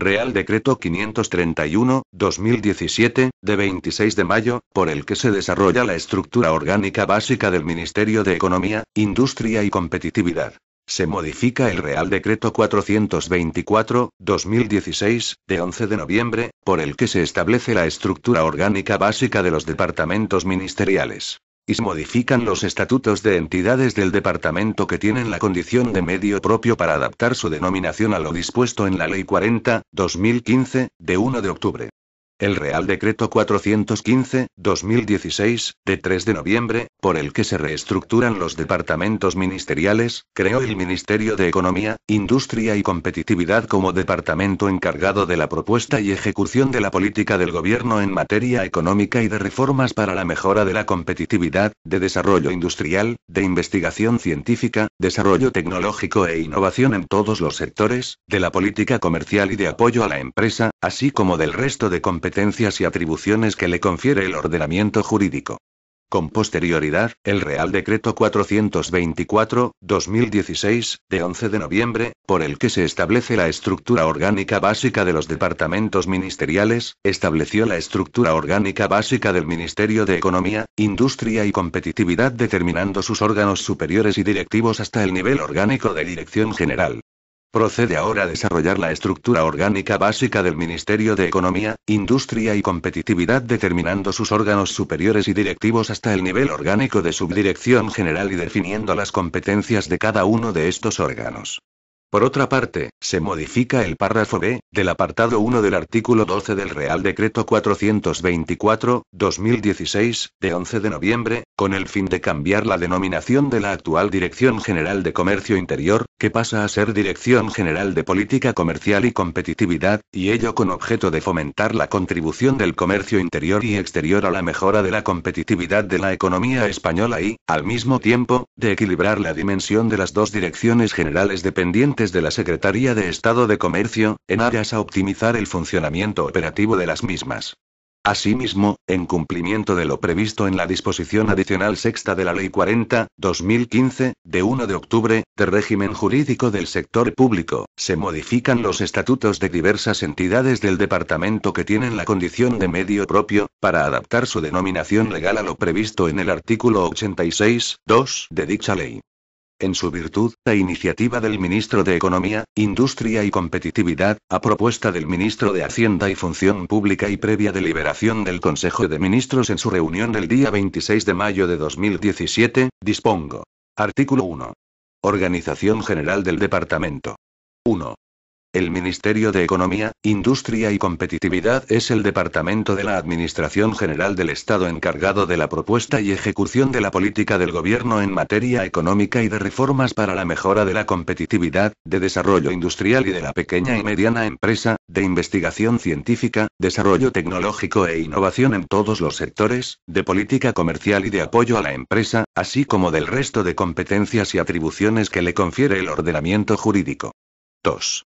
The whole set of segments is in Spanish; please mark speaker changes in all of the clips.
Speaker 1: Real Decreto 531-2017, de 26 de mayo, por el que se desarrolla la estructura orgánica básica del Ministerio de Economía, Industria y Competitividad. Se modifica el Real Decreto 424-2016, de 11 de noviembre, por el que se establece la estructura orgánica básica de los departamentos ministeriales y se modifican los estatutos de entidades del departamento que tienen la condición de medio propio para adaptar su denominación a lo dispuesto en la Ley 40, 2015, de 1 de octubre. El Real Decreto 415-2016, de 3 de noviembre, por el que se reestructuran los departamentos ministeriales, creó el Ministerio de Economía, Industria y Competitividad como departamento encargado de la propuesta y ejecución de la política del Gobierno en materia económica y de reformas para la mejora de la competitividad, de desarrollo industrial, de investigación científica, desarrollo tecnológico e innovación en todos los sectores, de la política comercial y de apoyo a la empresa, así como del resto de competencias competencias y atribuciones que le confiere el ordenamiento jurídico. Con posterioridad, el Real Decreto 424-2016, de 11 de noviembre, por el que se establece la estructura orgánica básica de los departamentos ministeriales, estableció la estructura orgánica básica del Ministerio de Economía, Industria y Competitividad determinando sus órganos superiores y directivos hasta el nivel orgánico de Dirección General. Procede ahora a desarrollar la estructura orgánica básica del Ministerio de Economía, Industria y Competitividad determinando sus órganos superiores y directivos hasta el nivel orgánico de subdirección general y definiendo las competencias de cada uno de estos órganos. Por otra parte, se modifica el párrafo B del apartado 1 del artículo 12 del Real Decreto 424-2016, de 11 de noviembre, con el fin de cambiar la denominación de la actual Dirección General de Comercio Interior, que pasa a ser Dirección General de Política Comercial y Competitividad, y ello con objeto de fomentar la contribución del comercio interior y exterior a la mejora de la competitividad de la economía española y, al mismo tiempo, de equilibrar la dimensión de las dos direcciones generales dependientes de la Secretaría de Estado de Comercio, en aras a optimizar el funcionamiento operativo de las mismas. Asimismo, en cumplimiento de lo previsto en la disposición adicional sexta de la Ley 40-2015, de 1 de octubre, de régimen jurídico del sector público, se modifican los estatutos de diversas entidades del departamento que tienen la condición de medio propio, para adaptar su denominación legal a lo previsto en el artículo 86-2 de dicha ley. En su virtud, la iniciativa del ministro de Economía, Industria y Competitividad, a propuesta del ministro de Hacienda y Función Pública y previa deliberación del Consejo de Ministros en su reunión del día 26 de mayo de 2017, dispongo. Artículo 1. Organización General del Departamento. 1. El Ministerio de Economía, Industria y Competitividad es el departamento de la Administración General del Estado encargado de la propuesta y ejecución de la política del Gobierno en materia económica y de reformas para la mejora de la competitividad, de desarrollo industrial y de la pequeña y mediana empresa, de investigación científica, desarrollo tecnológico e innovación en todos los sectores, de política comercial y de apoyo a la empresa, así como del resto de competencias y atribuciones que le confiere el ordenamiento jurídico. 2.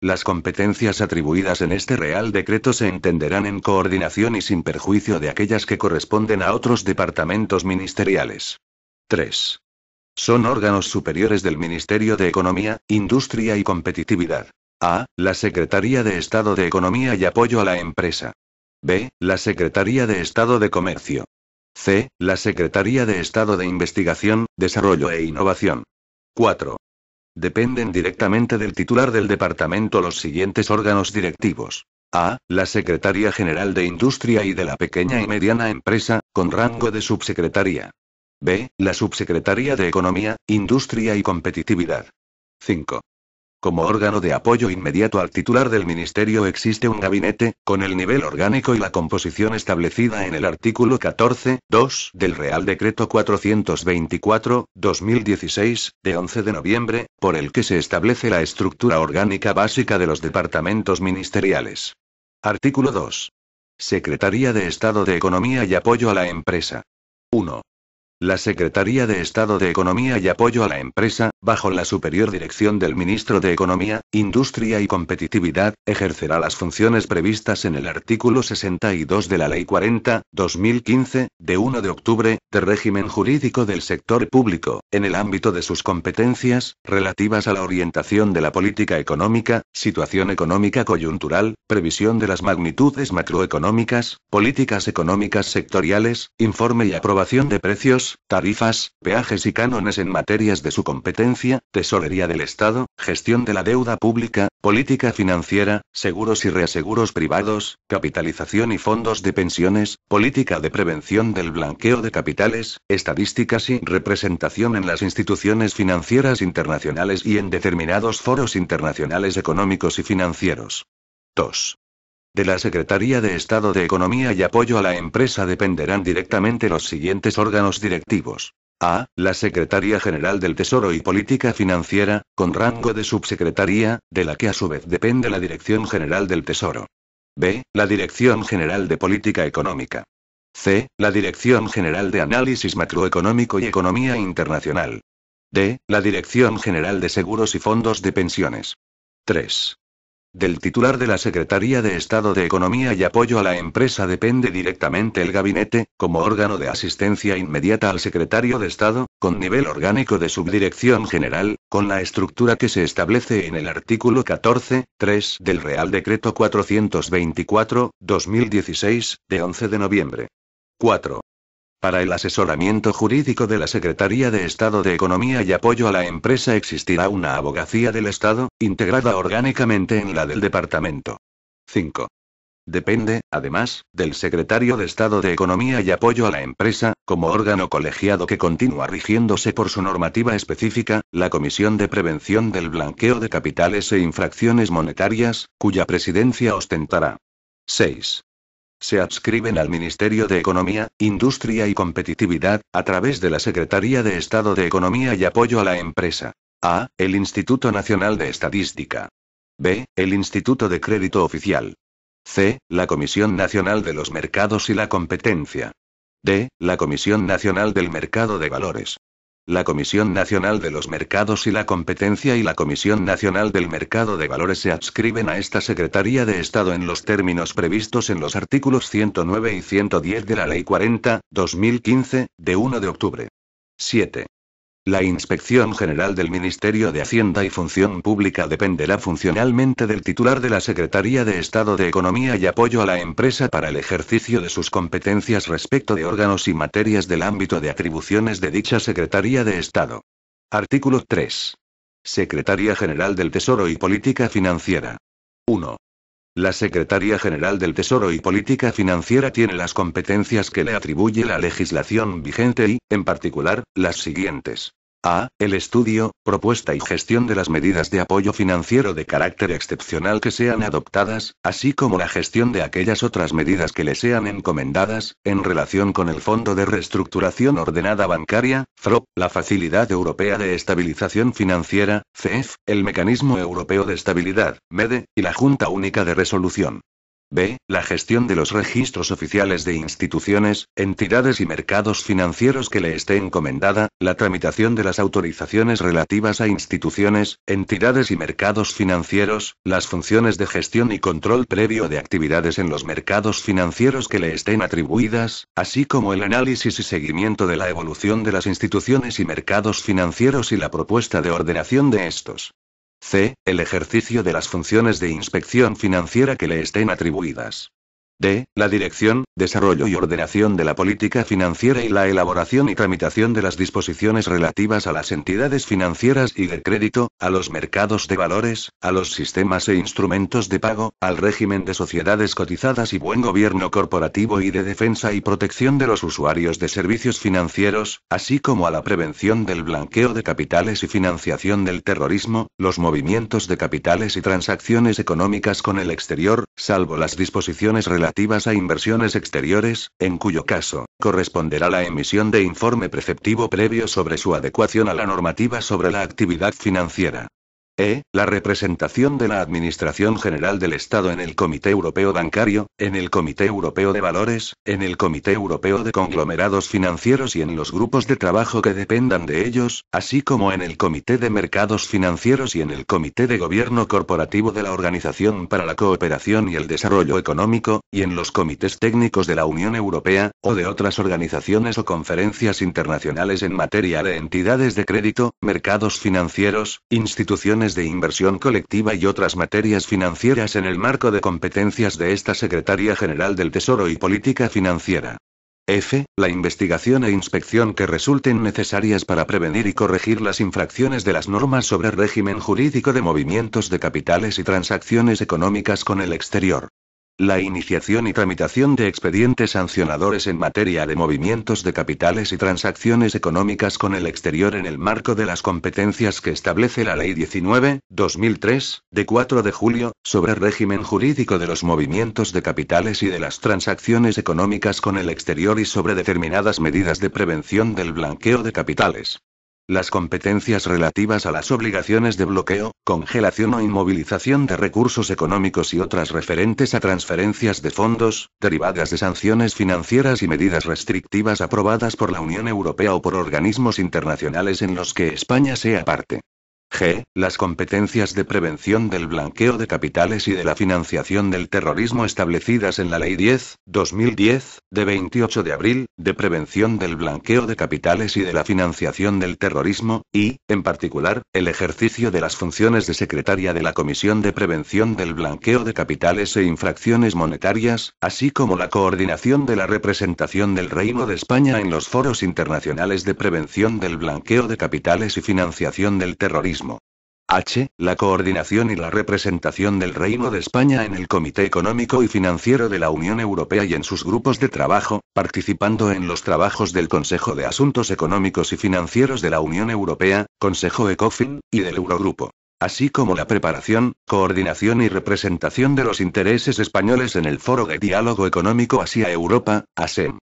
Speaker 1: Las competencias atribuidas en este Real Decreto se entenderán en coordinación y sin perjuicio de aquellas que corresponden a otros departamentos ministeriales. 3. Son órganos superiores del Ministerio de Economía, Industria y Competitividad. A. La Secretaría de Estado de Economía y Apoyo a la Empresa. B. La Secretaría de Estado de Comercio. C. La Secretaría de Estado de Investigación, Desarrollo e Innovación. 4. Dependen directamente del titular del departamento los siguientes órganos directivos. A. La Secretaría General de Industria y de la Pequeña y Mediana Empresa, con rango de subsecretaría. B. La Subsecretaría de Economía, Industria y Competitividad. 5. Como órgano de apoyo inmediato al titular del ministerio existe un gabinete, con el nivel orgánico y la composición establecida en el artículo 14, 2 del Real Decreto 424-2016, de 11 de noviembre, por el que se establece la estructura orgánica básica de los departamentos ministeriales. Artículo 2. Secretaría de Estado de Economía y Apoyo a la Empresa. 1. La Secretaría de Estado de Economía y Apoyo a la Empresa, bajo la superior dirección del ministro de Economía, Industria y Competitividad, ejercerá las funciones previstas en el artículo 62 de la Ley 40-2015, de 1 de octubre, de régimen jurídico del sector público, en el ámbito de sus competencias, relativas a la orientación de la política económica, situación económica coyuntural, previsión de las magnitudes macroeconómicas, políticas económicas sectoriales, informe y aprobación de precios, tarifas, peajes y cánones en materias de su competencia, tesorería del Estado, gestión de la deuda pública, política financiera, seguros y reaseguros privados, capitalización y fondos de pensiones, política de prevención del blanqueo de capitales, estadísticas y representación en las instituciones financieras internacionales y en determinados foros internacionales económicos y financieros. 2. De la Secretaría de Estado de Economía y Apoyo a la Empresa dependerán directamente los siguientes órganos directivos. A. La Secretaría General del Tesoro y Política Financiera, con rango de subsecretaría, de la que a su vez depende la Dirección General del Tesoro. B. La Dirección General de Política Económica. C. La Dirección General de Análisis Macroeconómico y Economía Internacional. D. La Dirección General de Seguros y Fondos de Pensiones. 3. Del titular de la Secretaría de Estado de Economía y Apoyo a la Empresa depende directamente el gabinete, como órgano de asistencia inmediata al secretario de Estado, con nivel orgánico de subdirección general, con la estructura que se establece en el artículo 14, 3 del Real Decreto 424, 2016, de 11 de noviembre. 4. Para el asesoramiento jurídico de la Secretaría de Estado de Economía y Apoyo a la Empresa existirá una abogacía del Estado, integrada orgánicamente en la del Departamento. 5. Depende, además, del Secretario de Estado de Economía y Apoyo a la Empresa, como órgano colegiado que continúa rigiéndose por su normativa específica, la Comisión de Prevención del Blanqueo de Capitales e Infracciones Monetarias, cuya presidencia ostentará. 6 se adscriben al Ministerio de Economía, Industria y Competitividad, a través de la Secretaría de Estado de Economía y Apoyo a la Empresa. A. El Instituto Nacional de Estadística. B. El Instituto de Crédito Oficial. C. La Comisión Nacional de los Mercados y la Competencia. D. La Comisión Nacional del Mercado de Valores la Comisión Nacional de los Mercados y la Competencia y la Comisión Nacional del Mercado de Valores se adscriben a esta Secretaría de Estado en los términos previstos en los artículos 109 y 110 de la Ley 40, 2015, de 1 de octubre. 7. La Inspección General del Ministerio de Hacienda y Función Pública dependerá funcionalmente del titular de la Secretaría de Estado de Economía y Apoyo a la Empresa para el ejercicio de sus competencias respecto de órganos y materias del ámbito de atribuciones de dicha Secretaría de Estado. Artículo 3. Secretaría General del Tesoro y Política Financiera. 1. La Secretaría General del Tesoro y Política Financiera tiene las competencias que le atribuye la legislación vigente y, en particular, las siguientes. A. El estudio, propuesta y gestión de las medidas de apoyo financiero de carácter excepcional que sean adoptadas, así como la gestión de aquellas otras medidas que le sean encomendadas, en relación con el Fondo de Reestructuración Ordenada Bancaria, FROP, la Facilidad Europea de Estabilización Financiera, CEF, el Mecanismo Europeo de Estabilidad, MEDE, e, y la Junta Única de Resolución. B. La gestión de los registros oficiales de instituciones, entidades y mercados financieros que le esté encomendada, la tramitación de las autorizaciones relativas a instituciones, entidades y mercados financieros, las funciones de gestión y control previo de actividades en los mercados financieros que le estén atribuidas, así como el análisis y seguimiento de la evolución de las instituciones y mercados financieros y la propuesta de ordenación de estos c. el ejercicio de las funciones de inspección financiera que le estén atribuidas. D. La dirección, desarrollo y ordenación de la política financiera y la elaboración y tramitación de las disposiciones relativas a las entidades financieras y de crédito, a los mercados de valores, a los sistemas e instrumentos de pago, al régimen de sociedades cotizadas y buen gobierno corporativo y de defensa y protección de los usuarios de servicios financieros, así como a la prevención del blanqueo de capitales y financiación del terrorismo, los movimientos de capitales y transacciones económicas con el exterior, salvo las disposiciones relativas a inversiones exteriores, en cuyo caso, corresponderá la emisión de informe preceptivo previo sobre su adecuación a la normativa sobre la actividad financiera. E. La representación de la Administración General del Estado en el Comité Europeo Bancario, en el Comité Europeo de Valores, en el Comité Europeo de Conglomerados Financieros y en los grupos de trabajo que dependan de ellos, así como en el Comité de Mercados Financieros y en el Comité de Gobierno Corporativo de la Organización para la Cooperación y el Desarrollo Económico, y en los comités técnicos de la Unión Europea, o de otras organizaciones o conferencias internacionales en materia de entidades de crédito, mercados financieros, instituciones de inversión colectiva y otras materias financieras en el marco de competencias de esta Secretaría General del Tesoro y Política Financiera. F. La investigación e inspección que resulten necesarias para prevenir y corregir las infracciones de las normas sobre régimen jurídico de movimientos de capitales y transacciones económicas con el exterior. La iniciación y tramitación de expedientes sancionadores en materia de movimientos de capitales y transacciones económicas con el exterior en el marco de las competencias que establece la Ley 19-2003, de 4 de julio, sobre régimen jurídico de los movimientos de capitales y de las transacciones económicas con el exterior y sobre determinadas medidas de prevención del blanqueo de capitales. Las competencias relativas a las obligaciones de bloqueo, congelación o inmovilización de recursos económicos y otras referentes a transferencias de fondos, derivadas de sanciones financieras y medidas restrictivas aprobadas por la Unión Europea o por organismos internacionales en los que España sea parte. G. Las competencias de prevención del blanqueo de capitales y de la financiación del terrorismo establecidas en la Ley 10, 2010, de 28 de abril, de prevención del blanqueo de capitales y de la financiación del terrorismo, y, en particular, el ejercicio de las funciones de secretaria de la Comisión de Prevención del Blanqueo de Capitales e Infracciones Monetarias, así como la coordinación de la representación del Reino de España en los foros internacionales de prevención del blanqueo de capitales y financiación del terrorismo H. La coordinación y la representación del Reino de España en el Comité Económico y Financiero de la Unión Europea y en sus grupos de trabajo, participando en los trabajos del Consejo de Asuntos Económicos y Financieros de la Unión Europea, Consejo ECOFIN, y del Eurogrupo. Así como la preparación, coordinación y representación de los intereses españoles en el Foro de Diálogo Económico Asia-Europa, ASEM.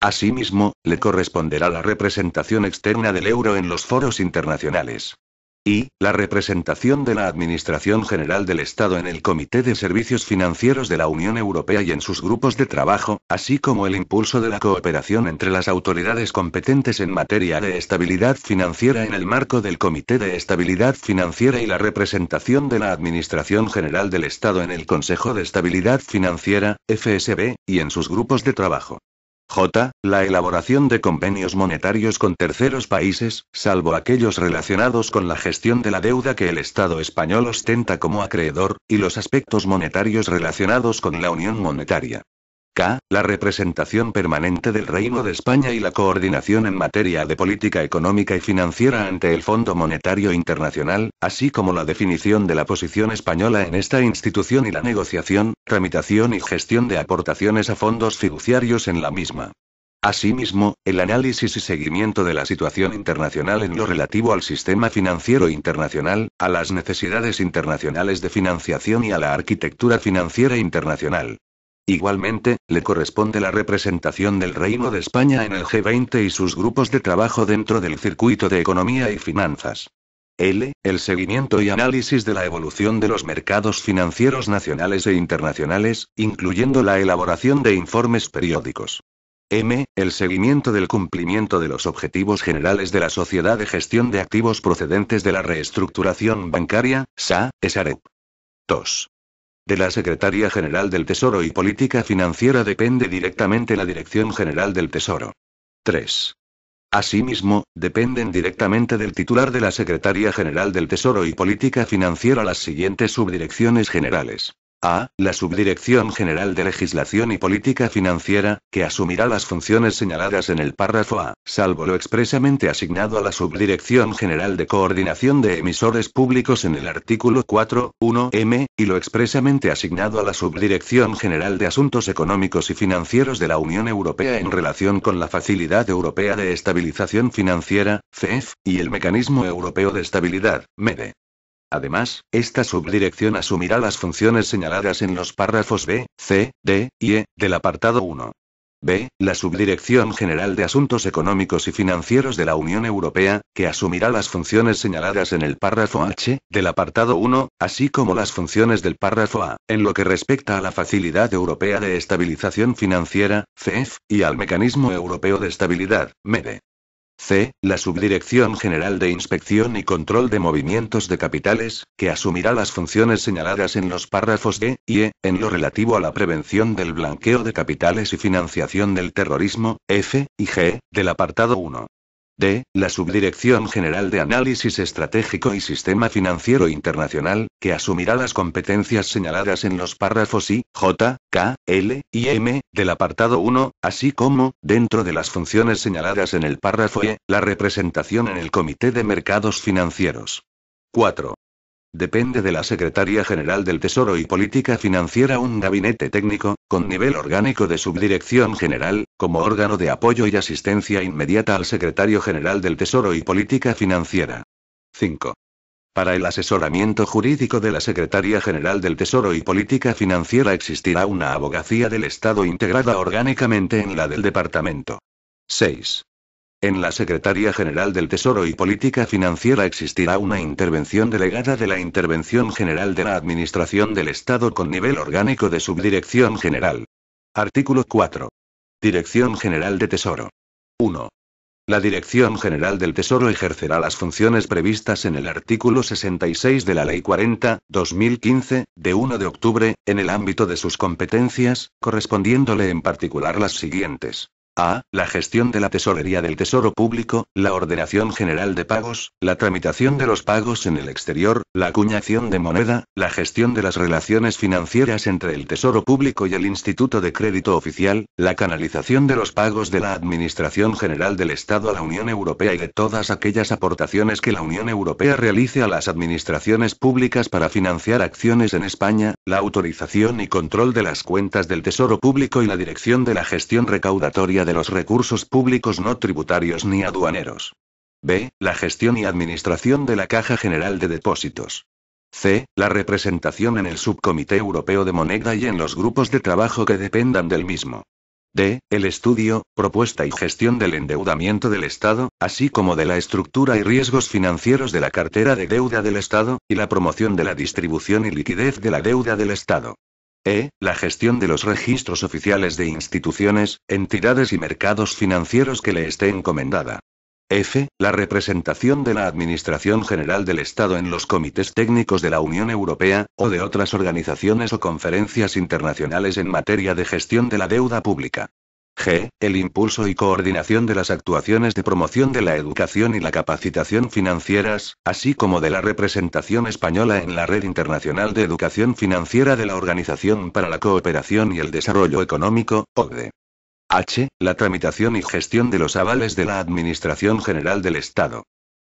Speaker 1: Asimismo, le corresponderá la representación externa del euro en los foros internacionales y, la representación de la Administración General del Estado en el Comité de Servicios Financieros de la Unión Europea y en sus grupos de trabajo, así como el impulso de la cooperación entre las autoridades competentes en materia de estabilidad financiera en el marco del Comité de Estabilidad Financiera y la representación de la Administración General del Estado en el Consejo de Estabilidad Financiera, FSB, y en sus grupos de trabajo. J. La elaboración de convenios monetarios con terceros países, salvo aquellos relacionados con la gestión de la deuda que el Estado español ostenta como acreedor, y los aspectos monetarios relacionados con la Unión Monetaria. K, la representación permanente del Reino de España y la coordinación en materia de política económica y financiera ante el Fondo Monetario Internacional, así como la definición de la posición española en esta institución y la negociación, tramitación y gestión de aportaciones a fondos fiduciarios en la misma. Asimismo, el análisis y seguimiento de la situación internacional en lo relativo al sistema financiero internacional, a las necesidades internacionales de financiación y a la arquitectura financiera internacional. Igualmente, le corresponde la representación del Reino de España en el G20 y sus grupos de trabajo dentro del circuito de economía y finanzas. L. El seguimiento y análisis de la evolución de los mercados financieros nacionales e internacionales, incluyendo la elaboración de informes periódicos. M. El seguimiento del cumplimiento de los objetivos generales de la Sociedad de Gestión de Activos procedentes de la Reestructuración Bancaria, SA, SAREP. 2. De la Secretaría General del Tesoro y Política Financiera depende directamente la Dirección General del Tesoro. 3. Asimismo, dependen directamente del titular de la Secretaría General del Tesoro y Política Financiera las siguientes subdirecciones generales a la Subdirección General de Legislación y Política Financiera, que asumirá las funciones señaladas en el párrafo A, salvo lo expresamente asignado a la Subdirección General de Coordinación de Emisores Públicos en el artículo 4, 1m, y lo expresamente asignado a la Subdirección General de Asuntos Económicos y Financieros de la Unión Europea en relación con la Facilidad Europea de Estabilización Financiera, CEF, y el Mecanismo Europeo de Estabilidad, MEDE. Además, esta subdirección asumirá las funciones señaladas en los párrafos B, C, D y E del apartado 1. B. La Subdirección General de Asuntos Económicos y Financieros de la Unión Europea, que asumirá las funciones señaladas en el párrafo H, del apartado 1, así como las funciones del párrafo A, en lo que respecta a la Facilidad Europea de Estabilización Financiera, CEF, y al Mecanismo Europeo de Estabilidad, MEDE. C. La Subdirección General de Inspección y Control de Movimientos de Capitales, que asumirá las funciones señaladas en los párrafos D y E, en lo relativo a la prevención del blanqueo de capitales y financiación del terrorismo, F y G, del apartado 1 d. la Subdirección General de Análisis Estratégico y Sistema Financiero Internacional, que asumirá las competencias señaladas en los párrafos I, J, K, L y M del apartado 1, así como, dentro de las funciones señaladas en el párrafo E, la representación en el Comité de Mercados Financieros. 4. Depende de la Secretaría General del Tesoro y Política Financiera un gabinete técnico, con nivel orgánico de subdirección general, como órgano de apoyo y asistencia inmediata al Secretario General del Tesoro y Política Financiera. 5. Para el asesoramiento jurídico de la Secretaría General del Tesoro y Política Financiera existirá una abogacía del Estado integrada orgánicamente en la del Departamento. 6. En la Secretaría General del Tesoro y Política Financiera existirá una intervención delegada de la Intervención General de la Administración del Estado con nivel orgánico de Subdirección General. Artículo 4. Dirección General de Tesoro. 1. La Dirección General del Tesoro ejercerá las funciones previstas en el artículo 66 de la Ley 40, 2015, de 1 de octubre, en el ámbito de sus competencias, correspondiéndole en particular las siguientes. A. La gestión de la tesorería del Tesoro Público, la ordenación general de pagos, la tramitación de los pagos en el exterior, la acuñación de moneda, la gestión de las relaciones financieras entre el Tesoro Público y el Instituto de Crédito Oficial, la canalización de los pagos de la Administración General del Estado a la Unión Europea y de todas aquellas aportaciones que la Unión Europea realice a las administraciones públicas para financiar acciones en España, la autorización y control de las cuentas del Tesoro Público y la dirección de la gestión recaudatoria de los recursos públicos no tributarios ni aduaneros. B. La gestión y administración de la Caja General de Depósitos. C. La representación en el Subcomité Europeo de Moneda y en los grupos de trabajo que dependan del mismo. D. El estudio, propuesta y gestión del endeudamiento del Estado, así como de la estructura y riesgos financieros de la cartera de deuda del Estado, y la promoción de la distribución y liquidez de la deuda del Estado. E. La gestión de los registros oficiales de instituciones, entidades y mercados financieros que le esté encomendada. F. La representación de la Administración General del Estado en los comités técnicos de la Unión Europea, o de otras organizaciones o conferencias internacionales en materia de gestión de la deuda pública. G. El impulso y coordinación de las actuaciones de promoción de la educación y la capacitación financieras, así como de la representación española en la Red Internacional de Educación Financiera de la Organización para la Cooperación y el Desarrollo Económico, OCDE. H. La tramitación y gestión de los avales de la Administración General del Estado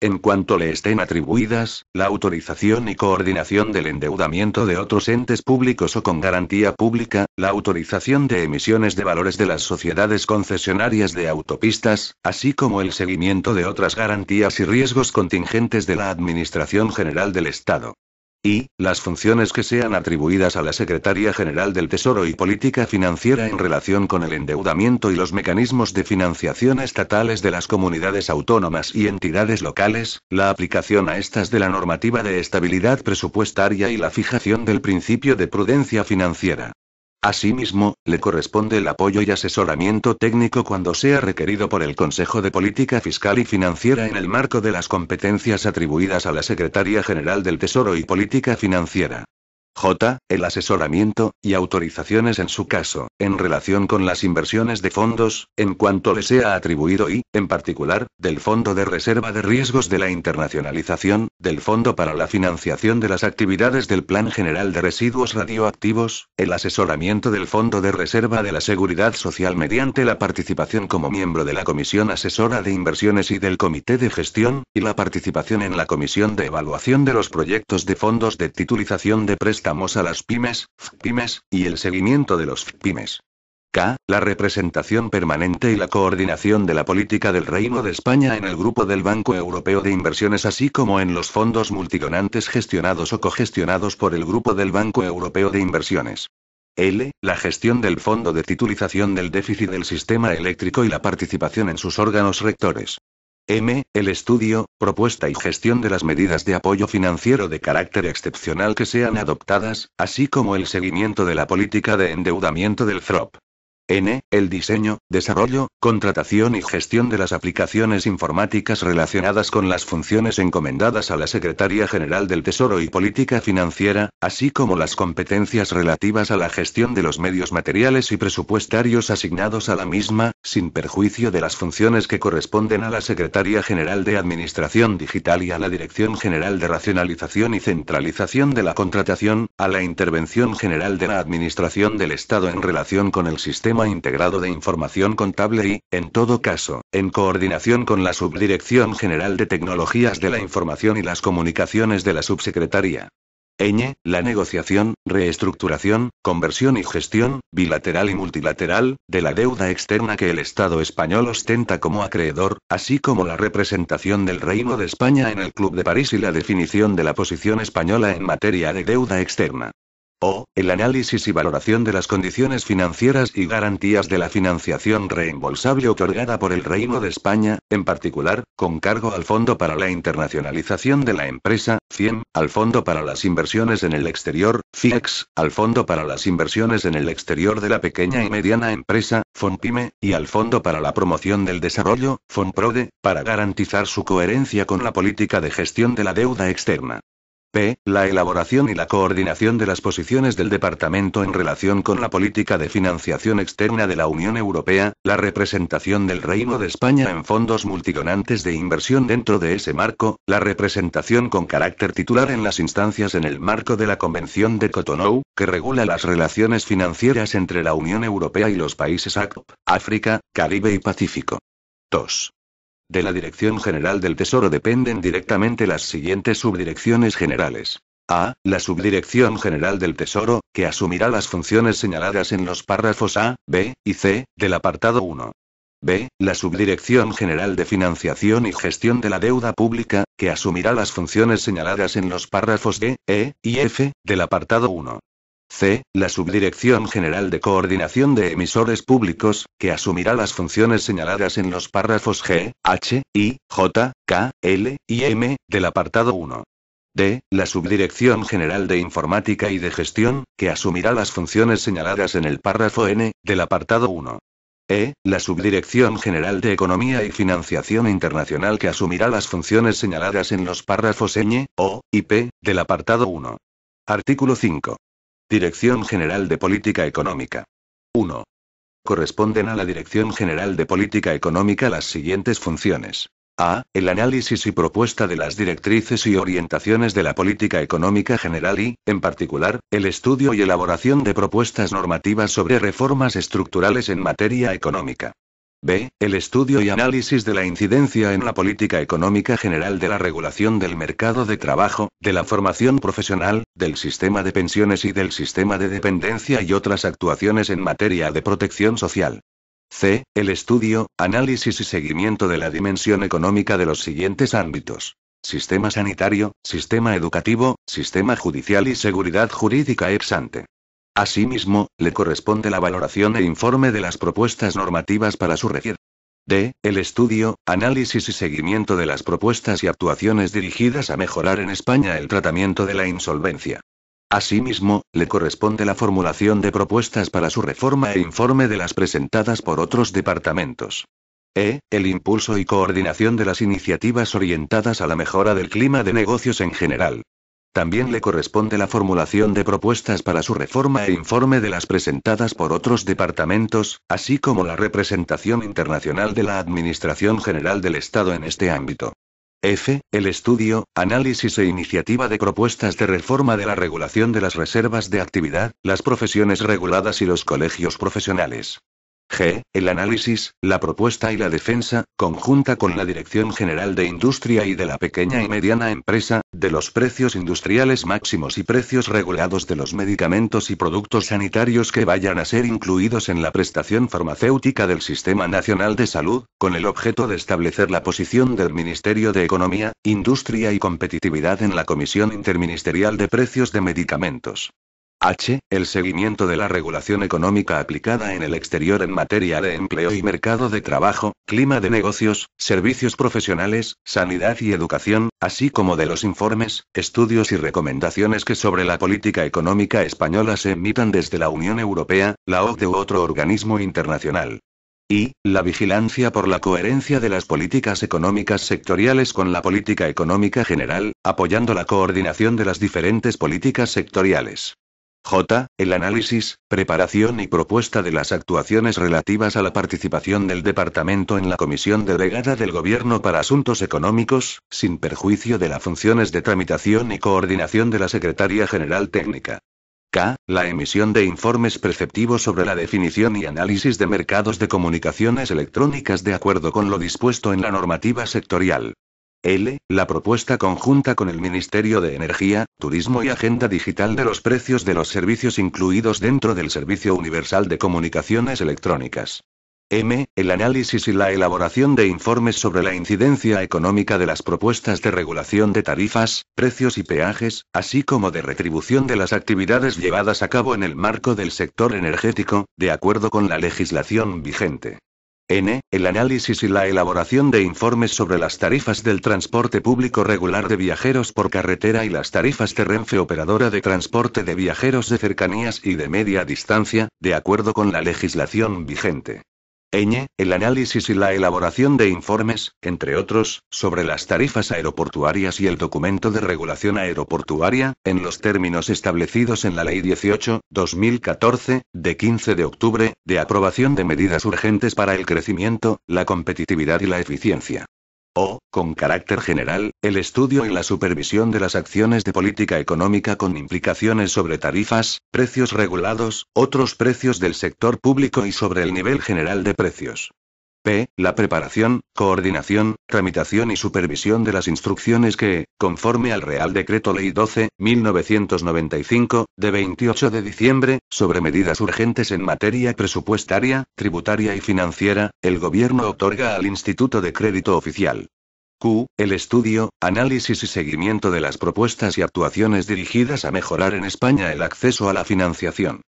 Speaker 1: en cuanto le estén atribuidas, la autorización y coordinación del endeudamiento de otros entes públicos o con garantía pública, la autorización de emisiones de valores de las sociedades concesionarias de autopistas, así como el seguimiento de otras garantías y riesgos contingentes de la Administración General del Estado y, las funciones que sean atribuidas a la Secretaría General del Tesoro y Política Financiera en relación con el endeudamiento y los mecanismos de financiación estatales de las comunidades autónomas y entidades locales, la aplicación a estas de la normativa de estabilidad presupuestaria y la fijación del principio de prudencia financiera. Asimismo, le corresponde el apoyo y asesoramiento técnico cuando sea requerido por el Consejo de Política Fiscal y Financiera en el marco de las competencias atribuidas a la Secretaría General del Tesoro y Política Financiera. J. El asesoramiento, y autorizaciones en su caso, en relación con las inversiones de fondos, en cuanto le sea atribuido y, en particular, del Fondo de Reserva de Riesgos de la Internacionalización, del Fondo para la Financiación de las Actividades del Plan General de Residuos Radioactivos, el asesoramiento del Fondo de Reserva de la Seguridad Social mediante la participación como miembro de la Comisión Asesora de Inversiones y del Comité de Gestión, y la participación en la Comisión de Evaluación de los Proyectos de Fondos de Titulización de Presta a las pymes, pymes, y el seguimiento de los pymes. K. La representación permanente y la coordinación de la política del Reino de España en el grupo del Banco Europeo de Inversiones así como en los fondos multidonantes gestionados o cogestionados por el grupo del Banco Europeo de Inversiones. L. La gestión del fondo de titulización del déficit del sistema eléctrico y la participación en sus órganos rectores. M. El estudio, propuesta y gestión de las medidas de apoyo financiero de carácter excepcional que sean adoptadas, así como el seguimiento de la política de endeudamiento del FROP. N. El diseño, desarrollo, contratación y gestión de las aplicaciones informáticas relacionadas con las funciones encomendadas a la Secretaría General del Tesoro y Política Financiera, así como las competencias relativas a la gestión de los medios materiales y presupuestarios asignados a la misma, sin perjuicio de las funciones que corresponden a la Secretaría General de Administración Digital y a la Dirección General de Racionalización y Centralización de la Contratación, a la Intervención General de la Administración del Estado en relación con el sistema Integrado de Información Contable y, en todo caso, en coordinación con la Subdirección General de Tecnologías de la Información y las Comunicaciones de la Subsecretaría. En la negociación, reestructuración, conversión y gestión, bilateral y multilateral, de la deuda externa que el Estado español ostenta como acreedor, así como la representación del Reino de España en el Club de París y la definición de la posición española en materia de deuda externa. O. El análisis y valoración de las condiciones financieras y garantías de la financiación reembolsable otorgada por el Reino de España, en particular, con cargo al Fondo para la Internacionalización de la Empresa, Ciem, al Fondo para las Inversiones en el Exterior, FIEX, al Fondo para las Inversiones en el Exterior de la Pequeña y Mediana Empresa, FONPYME, y al Fondo para la Promoción del Desarrollo, FONPRODE, para garantizar su coherencia con la política de gestión de la deuda externa. P. La elaboración y la coordinación de las posiciones del Departamento en relación con la política de financiación externa de la Unión Europea, la representación del Reino de España en fondos multidonantes de inversión dentro de ese marco, la representación con carácter titular en las instancias en el marco de la Convención de Cotonou, que regula las relaciones financieras entre la Unión Europea y los países ACP, África, Caribe y Pacífico. 2. De la Dirección General del Tesoro dependen directamente las siguientes subdirecciones generales. A. La Subdirección General del Tesoro, que asumirá las funciones señaladas en los párrafos A, B y C del apartado 1. B. La Subdirección General de Financiación y Gestión de la Deuda Pública, que asumirá las funciones señaladas en los párrafos D, E y F, del apartado 1. C. La Subdirección General de Coordinación de Emisores Públicos, que asumirá las funciones señaladas en los párrafos G, H, I, J, K, L y M, del apartado 1. D. La Subdirección General de Informática y de Gestión, que asumirá las funciones señaladas en el párrafo N, del apartado 1. E. La Subdirección General de Economía y Financiación Internacional que asumirá las funciones señaladas en los párrafos ñ, o y p, del apartado 1. Artículo 5. Dirección General de Política Económica. 1. Corresponden a la Dirección General de Política Económica las siguientes funciones. A. El análisis y propuesta de las directrices y orientaciones de la política económica general y, en particular, el estudio y elaboración de propuestas normativas sobre reformas estructurales en materia económica. B. El estudio y análisis de la incidencia en la política económica general de la regulación del mercado de trabajo, de la formación profesional, del sistema de pensiones y del sistema de dependencia y otras actuaciones en materia de protección social. C. El estudio, análisis y seguimiento de la dimensión económica de los siguientes ámbitos. Sistema sanitario, sistema educativo, sistema judicial y seguridad jurídica ex ante. Asimismo, le corresponde la valoración e informe de las propuestas normativas para su reforma. D. El estudio, análisis y seguimiento de las propuestas y actuaciones dirigidas a mejorar en España el tratamiento de la insolvencia. Asimismo, le corresponde la formulación de propuestas para su reforma e informe de las presentadas por otros departamentos. E. El impulso y coordinación de las iniciativas orientadas a la mejora del clima de negocios en general, también le corresponde la formulación de propuestas para su reforma e informe de las presentadas por otros departamentos, así como la representación internacional de la Administración General del Estado en este ámbito. F. El estudio, análisis e iniciativa de propuestas de reforma de la regulación de las reservas de actividad, las profesiones reguladas y los colegios profesionales. G. El análisis, la propuesta y la defensa, conjunta con la Dirección General de Industria y de la Pequeña y Mediana Empresa, de los precios industriales máximos y precios regulados de los medicamentos y productos sanitarios que vayan a ser incluidos en la prestación farmacéutica del Sistema Nacional de Salud, con el objeto de establecer la posición del Ministerio de Economía, Industria y Competitividad en la Comisión Interministerial de Precios de Medicamentos. H. El seguimiento de la regulación económica aplicada en el exterior en materia de empleo y mercado de trabajo, clima de negocios, servicios profesionales, sanidad y educación, así como de los informes, estudios y recomendaciones que sobre la política económica española se emitan desde la Unión Europea, la OCDE u otro organismo internacional y la vigilancia por la coherencia de las políticas económicas sectoriales con la política económica general, apoyando la coordinación de las diferentes políticas sectoriales. J. El análisis, preparación y propuesta de las actuaciones relativas a la participación del departamento en la Comisión Delegada del Gobierno para Asuntos Económicos, sin perjuicio de las funciones de tramitación y coordinación de la Secretaría General Técnica. K. La emisión de informes preceptivos sobre la definición y análisis de mercados de comunicaciones electrónicas de acuerdo con lo dispuesto en la normativa sectorial. L. La propuesta conjunta con el Ministerio de Energía, Turismo y Agenda Digital de los precios de los servicios incluidos dentro del Servicio Universal de Comunicaciones Electrónicas. M. El análisis y la elaboración de informes sobre la incidencia económica de las propuestas de regulación de tarifas, precios y peajes, así como de retribución de las actividades llevadas a cabo en el marco del sector energético, de acuerdo con la legislación vigente. N. El análisis y la elaboración de informes sobre las tarifas del transporte público regular de viajeros por carretera y las tarifas de Renfe Operadora de Transporte de Viajeros de Cercanías y de Media Distancia, de acuerdo con la legislación vigente. Ñ, el análisis y la elaboración de informes, entre otros, sobre las tarifas aeroportuarias y el documento de regulación aeroportuaria, en los términos establecidos en la Ley 18-2014, de 15 de octubre, de aprobación de medidas urgentes para el crecimiento, la competitividad y la eficiencia. O, con carácter general, el estudio y la supervisión de las acciones de política económica con implicaciones sobre tarifas, precios regulados, otros precios del sector público y sobre el nivel general de precios. P. La preparación, coordinación, tramitación y supervisión de las instrucciones que, conforme al Real Decreto Ley 12, 1995, de 28 de diciembre, sobre medidas urgentes en materia presupuestaria, tributaria y financiera, el Gobierno otorga al Instituto de Crédito Oficial. Q. El estudio, análisis y seguimiento de las propuestas y actuaciones dirigidas a mejorar en España el acceso a la financiación.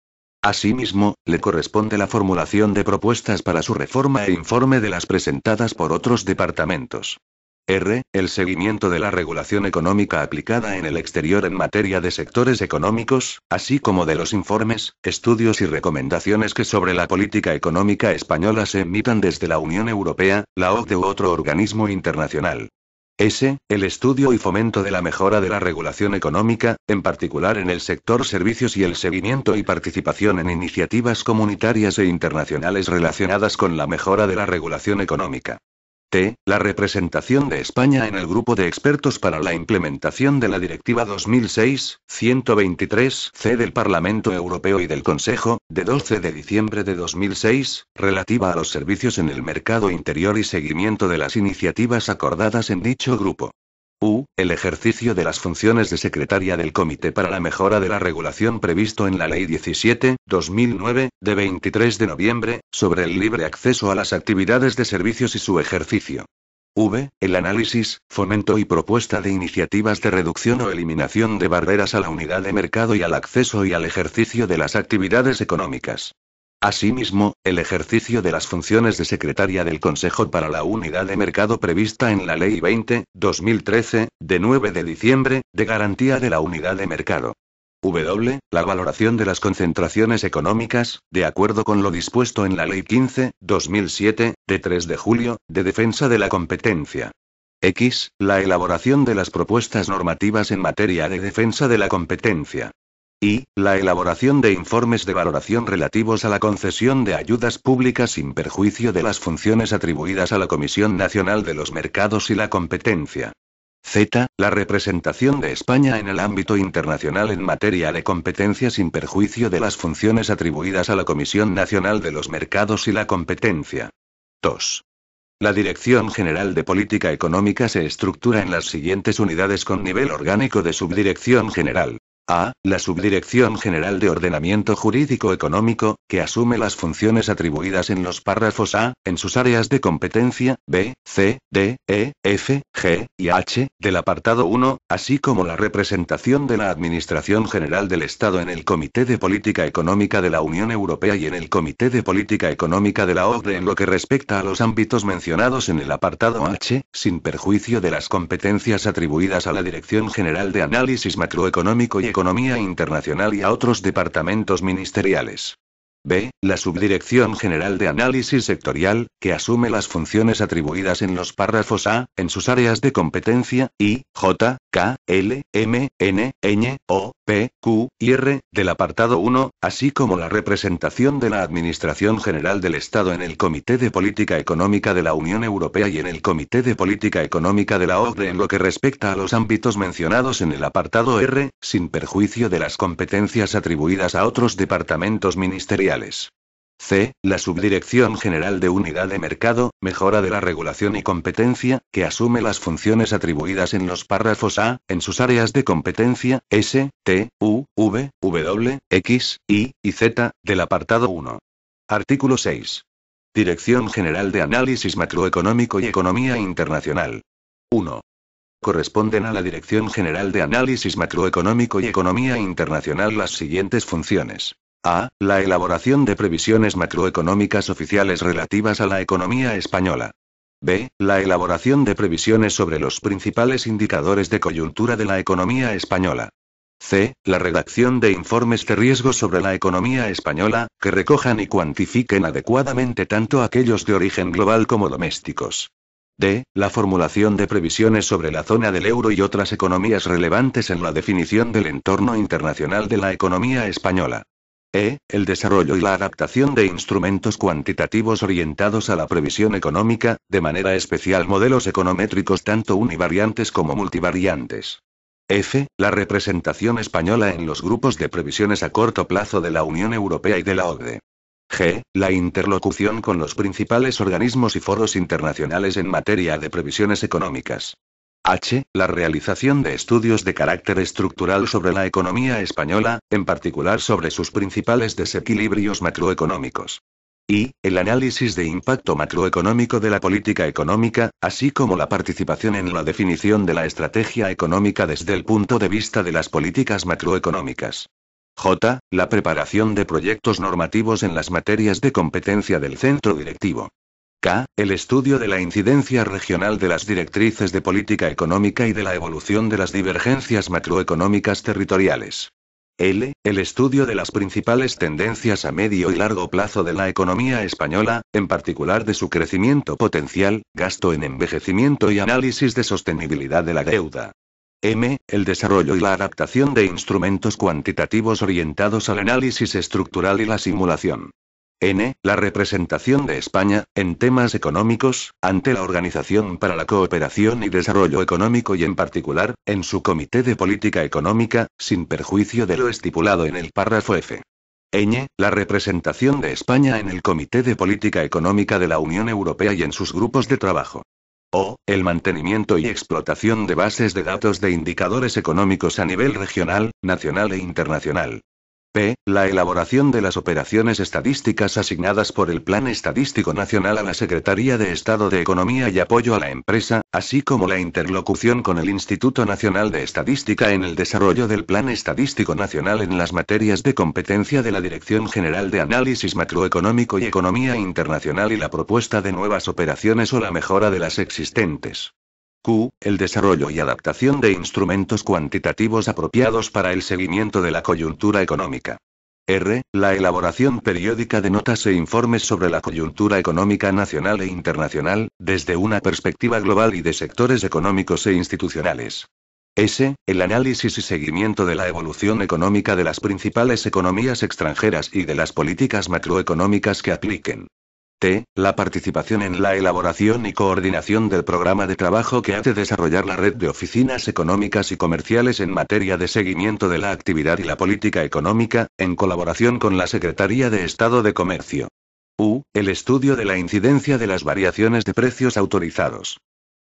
Speaker 1: Asimismo, le corresponde la formulación de propuestas para su reforma e informe de las presentadas por otros departamentos. R. El seguimiento de la regulación económica aplicada en el exterior en materia de sectores económicos, así como de los informes, estudios y recomendaciones que sobre la política económica española se emitan desde la Unión Europea, la OCDE u otro organismo internacional. S. El estudio y fomento de la mejora de la regulación económica, en particular en el sector servicios y el seguimiento y participación en iniciativas comunitarias e internacionales relacionadas con la mejora de la regulación económica. T. La representación de España en el Grupo de Expertos para la Implementación de la Directiva 2006-123-C del Parlamento Europeo y del Consejo, de 12 de diciembre de 2006, relativa a los servicios en el mercado interior y seguimiento de las iniciativas acordadas en dicho grupo. U. El ejercicio de las funciones de secretaria del Comité para la Mejora de la Regulación previsto en la Ley 17-2009, de 23 de noviembre, sobre el libre acceso a las actividades de servicios y su ejercicio. V. El análisis, fomento y propuesta de iniciativas de reducción o eliminación de barreras a la unidad de mercado y al acceso y al ejercicio de las actividades económicas. Asimismo, el ejercicio de las funciones de secretaria del Consejo para la Unidad de Mercado prevista en la Ley 20-2013, de 9 de diciembre, de garantía de la Unidad de Mercado. W. La valoración de las concentraciones económicas, de acuerdo con lo dispuesto en la Ley 15-2007, de 3 de julio, de defensa de la competencia. X. La elaboración de las propuestas normativas en materia de defensa de la competencia y, la elaboración de informes de valoración relativos a la concesión de ayudas públicas sin perjuicio de las funciones atribuidas a la Comisión Nacional de los Mercados y la Competencia. Z. La representación de España en el ámbito internacional en materia de competencia sin perjuicio de las funciones atribuidas a la Comisión Nacional de los Mercados y la Competencia. 2. La Dirección General de Política Económica se estructura en las siguientes unidades con nivel orgánico de Subdirección General a la Subdirección General de Ordenamiento Jurídico Económico, que asume las funciones atribuidas en los párrafos A, en sus áreas de competencia, B, C, D, E, F, G y H, del apartado 1, así como la representación de la Administración General del Estado en el Comité de Política Económica de la Unión Europea y en el Comité de Política Económica de la OCDE en lo que respecta a los ámbitos mencionados en el apartado H, sin perjuicio de las competencias atribuidas a la Dirección General de Análisis Macroeconómico y Económico Economía Internacional y a otros departamentos ministeriales. B. La Subdirección General de Análisis Sectorial, que asume las funciones atribuidas en los párrafos A, en sus áreas de competencia, I, J, K, L, M, N, Ñ, O, P, Q y R, del apartado 1, así como la representación de la Administración General del Estado en el Comité de Política Económica de la Unión Europea y en el Comité de Política Económica de la OCDE en lo que respecta a los ámbitos mencionados en el apartado R, sin perjuicio de las competencias atribuidas a otros departamentos ministeriales C. La Subdirección General de Unidad de Mercado, Mejora de la Regulación y Competencia, que asume las funciones atribuidas en los párrafos A, en sus áreas de competencia, S, T, U, V, W, X, Y y Z, del apartado 1. Artículo 6. Dirección General de Análisis Macroeconómico y Economía Internacional. 1 corresponden a la Dirección General de Análisis Macroeconómico y Economía Internacional las siguientes funciones. A. La elaboración de previsiones macroeconómicas oficiales relativas a la economía española. B. La elaboración de previsiones sobre los principales indicadores de coyuntura de la economía española. C. La redacción de informes de riesgo sobre la economía española, que recojan y cuantifiquen adecuadamente tanto aquellos de origen global como domésticos. D. La formulación de previsiones sobre la zona del euro y otras economías relevantes en la definición del entorno internacional de la economía española. E. El desarrollo y la adaptación de instrumentos cuantitativos orientados a la previsión económica, de manera especial modelos econométricos tanto univariantes como multivariantes. F. La representación española en los grupos de previsiones a corto plazo de la Unión Europea y de la OCDE. G. La interlocución con los principales organismos y foros internacionales en materia de previsiones económicas. H. La realización de estudios de carácter estructural sobre la economía española, en particular sobre sus principales desequilibrios macroeconómicos. Y, el análisis de impacto macroeconómico de la política económica, así como la participación en la definición de la estrategia económica desde el punto de vista de las políticas macroeconómicas. J. La preparación de proyectos normativos en las materias de competencia del centro directivo. K. El estudio de la incidencia regional de las directrices de política económica y de la evolución de las divergencias macroeconómicas territoriales. L. El estudio de las principales tendencias a medio y largo plazo de la economía española, en particular de su crecimiento potencial, gasto en envejecimiento y análisis de sostenibilidad de la deuda. M. El desarrollo y la adaptación de instrumentos cuantitativos orientados al análisis estructural y la simulación. N. La representación de España, en temas económicos, ante la Organización para la Cooperación y Desarrollo Económico y en particular, en su Comité de Política Económica, sin perjuicio de lo estipulado en el párrafo F. La representación de España en el Comité de Política Económica de la Unión Europea y en sus grupos de trabajo. O. El mantenimiento y explotación de bases de datos de indicadores económicos a nivel regional, nacional e internacional. P. La elaboración de las operaciones estadísticas asignadas por el Plan Estadístico Nacional a la Secretaría de Estado de Economía y Apoyo a la Empresa, así como la interlocución con el Instituto Nacional de Estadística en el desarrollo del Plan Estadístico Nacional en las materias de competencia de la Dirección General de Análisis Macroeconómico y Economía Internacional y la propuesta de nuevas operaciones o la mejora de las existentes. Q. El desarrollo y adaptación de instrumentos cuantitativos apropiados para el seguimiento de la coyuntura económica. R. La elaboración periódica de notas e informes sobre la coyuntura económica nacional e internacional, desde una perspectiva global y de sectores económicos e institucionales. S. El análisis y seguimiento de la evolución económica de las principales economías extranjeras y de las políticas macroeconómicas que apliquen. T. La participación en la elaboración y coordinación del programa de trabajo que hace desarrollar la red de oficinas económicas y comerciales en materia de seguimiento de la actividad y la política económica, en colaboración con la Secretaría de Estado de Comercio. U. El estudio de la incidencia de las variaciones de precios autorizados.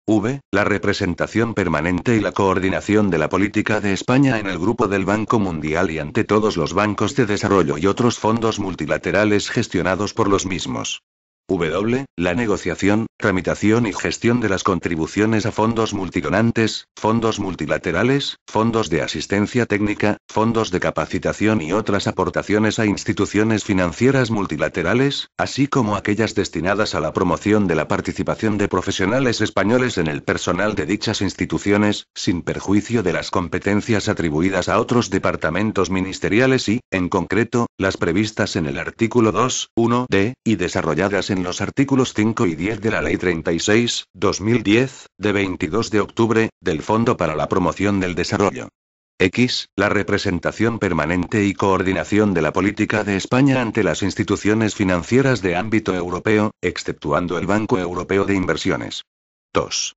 Speaker 1: V. La representación permanente y la coordinación de la política de España en el grupo del Banco Mundial y ante todos los bancos de desarrollo y otros fondos multilaterales gestionados por los mismos. W. La negociación, tramitación y gestión de las contribuciones a fondos multigonantes, fondos multilaterales, fondos de asistencia técnica, fondos de capacitación y otras aportaciones a instituciones financieras multilaterales, así como aquellas destinadas a la promoción de la participación de profesionales españoles en el personal de dichas instituciones, sin perjuicio de las competencias atribuidas a otros departamentos ministeriales y, en concreto, las previstas en el artículo 2, 1 d y desarrolladas en los artículos 5 y 10 de la Ley 36, 2010, de 22 de octubre, del Fondo para la Promoción del Desarrollo. X. La representación permanente y coordinación de la política de España ante las instituciones financieras de ámbito europeo, exceptuando el Banco Europeo de Inversiones. 2.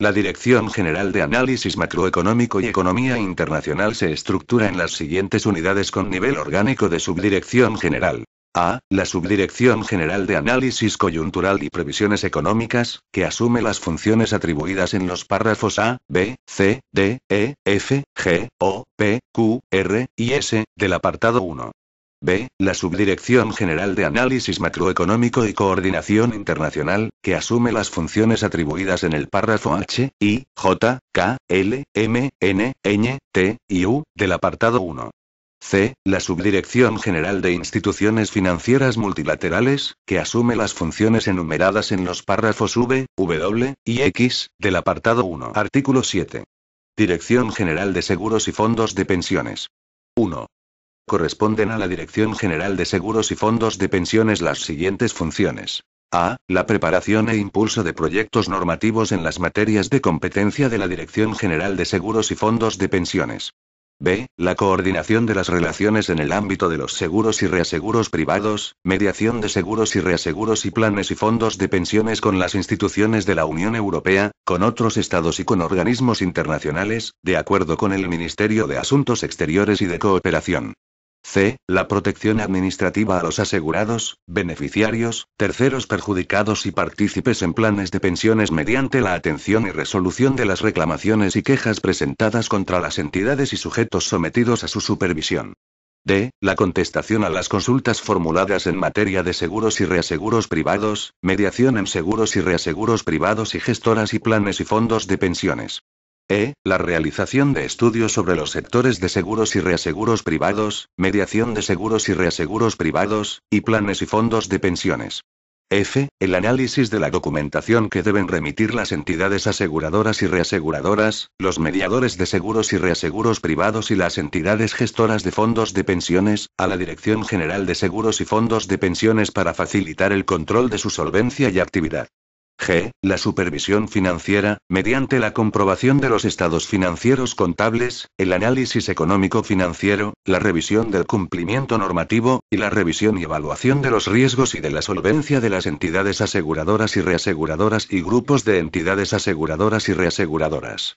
Speaker 1: La Dirección General de Análisis Macroeconómico y Economía Internacional se estructura en las siguientes unidades con nivel orgánico de Subdirección General. A. La Subdirección General de Análisis Coyuntural y Previsiones Económicas, que asume las funciones atribuidas en los párrafos A, B, C, D, E, F, G, O, P, Q, R y S, del apartado 1. B. La Subdirección General de Análisis Macroeconómico y Coordinación Internacional, que asume las funciones atribuidas en el párrafo H, I, J, K, L, M, N, Ñ, T y U, del apartado 1. C. La Subdirección General de Instituciones Financieras Multilaterales, que asume las funciones enumeradas en los párrafos V, W y X, del apartado 1. Artículo 7. Dirección General de Seguros y Fondos de Pensiones. 1. Corresponden a la Dirección General de Seguros y Fondos de Pensiones las siguientes funciones. A. La preparación e impulso de proyectos normativos en las materias de competencia de la Dirección General de Seguros y Fondos de Pensiones. B. La coordinación de las relaciones en el ámbito de los seguros y reaseguros privados, mediación de seguros y reaseguros y planes y fondos de pensiones con las instituciones de la Unión Europea, con otros estados y con organismos internacionales, de acuerdo con el Ministerio de Asuntos Exteriores y de Cooperación. C. La protección administrativa a los asegurados, beneficiarios, terceros perjudicados y partícipes en planes de pensiones mediante la atención y resolución de las reclamaciones y quejas presentadas contra las entidades y sujetos sometidos a su supervisión. D. La contestación a las consultas formuladas en materia de seguros y reaseguros privados, mediación en seguros y reaseguros privados y gestoras y planes y fondos de pensiones. E. La realización de estudios sobre los sectores de seguros y reaseguros privados, mediación de seguros y reaseguros privados, y planes y fondos de pensiones. F. El análisis de la documentación que deben remitir las entidades aseguradoras y reaseguradoras, los mediadores de seguros y reaseguros privados y las entidades gestoras de fondos de pensiones, a la Dirección General de Seguros y Fondos de Pensiones para facilitar el control de su solvencia y actividad. G. La supervisión financiera, mediante la comprobación de los estados financieros contables, el análisis económico-financiero, la revisión del cumplimiento normativo, y la revisión y evaluación de los riesgos y de la solvencia de las entidades aseguradoras y reaseguradoras y grupos de entidades aseguradoras y reaseguradoras.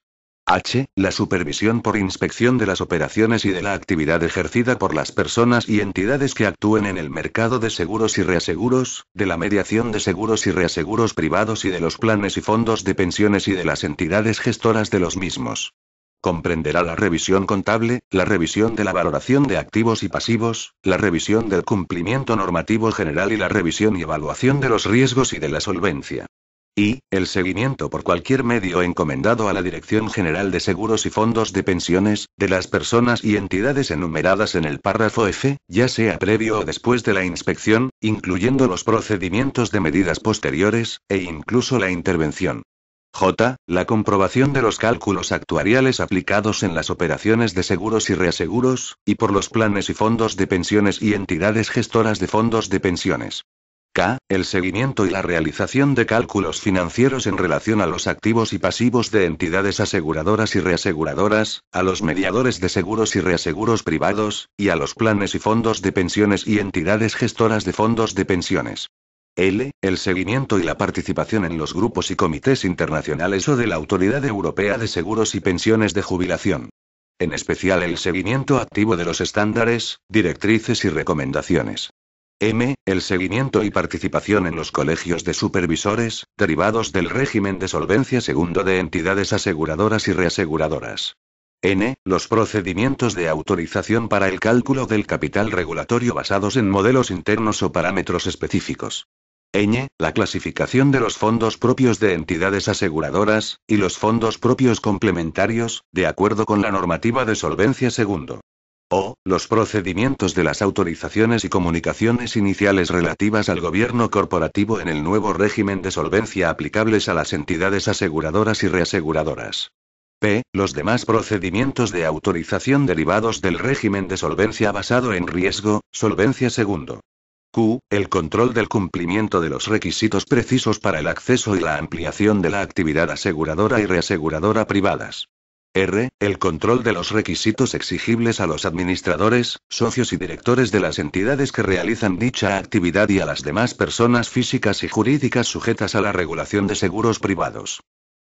Speaker 1: H. La supervisión por inspección de las operaciones y de la actividad ejercida por las personas y entidades que actúen en el mercado de seguros y reaseguros, de la mediación de seguros y reaseguros privados y de los planes y fondos de pensiones y de las entidades gestoras de los mismos. Comprenderá la revisión contable, la revisión de la valoración de activos y pasivos, la revisión del cumplimiento normativo general y la revisión y evaluación de los riesgos y de la solvencia y, el seguimiento por cualquier medio encomendado a la Dirección General de Seguros y Fondos de Pensiones, de las personas y entidades enumeradas en el párrafo F, ya sea previo o después de la inspección, incluyendo los procedimientos de medidas posteriores, e incluso la intervención. J. La comprobación de los cálculos actuariales aplicados en las operaciones de seguros y reaseguros, y por los planes y fondos de pensiones y entidades gestoras de fondos de pensiones. K. El seguimiento y la realización de cálculos financieros en relación a los activos y pasivos de entidades aseguradoras y reaseguradoras, a los mediadores de seguros y reaseguros privados, y a los planes y fondos de pensiones y entidades gestoras de fondos de pensiones. L. El seguimiento y la participación en los grupos y comités internacionales o de la Autoridad Europea de Seguros y Pensiones de Jubilación. En especial el seguimiento activo de los estándares, directrices y recomendaciones. M. El seguimiento y participación en los colegios de supervisores, derivados del régimen de solvencia segundo de entidades aseguradoras y reaseguradoras. N. Los procedimientos de autorización para el cálculo del capital regulatorio basados en modelos internos o parámetros específicos. Ñ. La clasificación de los fondos propios de entidades aseguradoras, y los fondos propios complementarios, de acuerdo con la normativa de solvencia segundo. O, los procedimientos de las autorizaciones y comunicaciones iniciales relativas al gobierno corporativo en el nuevo régimen de solvencia aplicables a las entidades aseguradoras y reaseguradoras. P. Los demás procedimientos de autorización derivados del régimen de solvencia basado en riesgo, solvencia segundo. Q. El control del cumplimiento de los requisitos precisos para el acceso y la ampliación de la actividad aseguradora y reaseguradora privadas. R. El control de los requisitos exigibles a los administradores, socios y directores de las entidades que realizan dicha actividad y a las demás personas físicas y jurídicas sujetas a la regulación de seguros privados.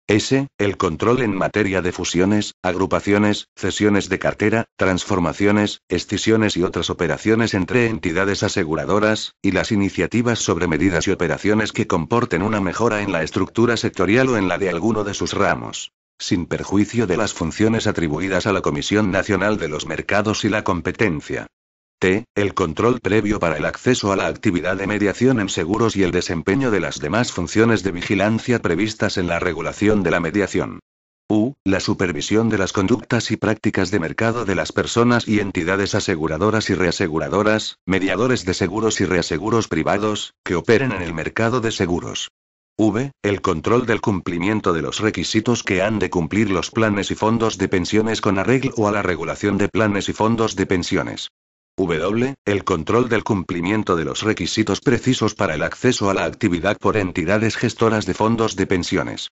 Speaker 1: S. El control en materia de fusiones, agrupaciones, cesiones de cartera, transformaciones, escisiones y otras operaciones entre entidades aseguradoras, y las iniciativas sobre medidas y operaciones que comporten una mejora en la estructura sectorial o en la de alguno de sus ramos sin perjuicio de las funciones atribuidas a la Comisión Nacional de los Mercados y la Competencia. T. El control previo para el acceso a la actividad de mediación en seguros y el desempeño de las demás funciones de vigilancia previstas en la regulación de la mediación. U. La supervisión de las conductas y prácticas de mercado de las personas y entidades aseguradoras y reaseguradoras, mediadores de seguros y reaseguros privados, que operen en el mercado de seguros. V. El control del cumplimiento de los requisitos que han de cumplir los planes y fondos de pensiones con arreglo a la regulación de planes y fondos de pensiones. W. El control del cumplimiento de los requisitos precisos para el acceso a la actividad por entidades gestoras de fondos de pensiones.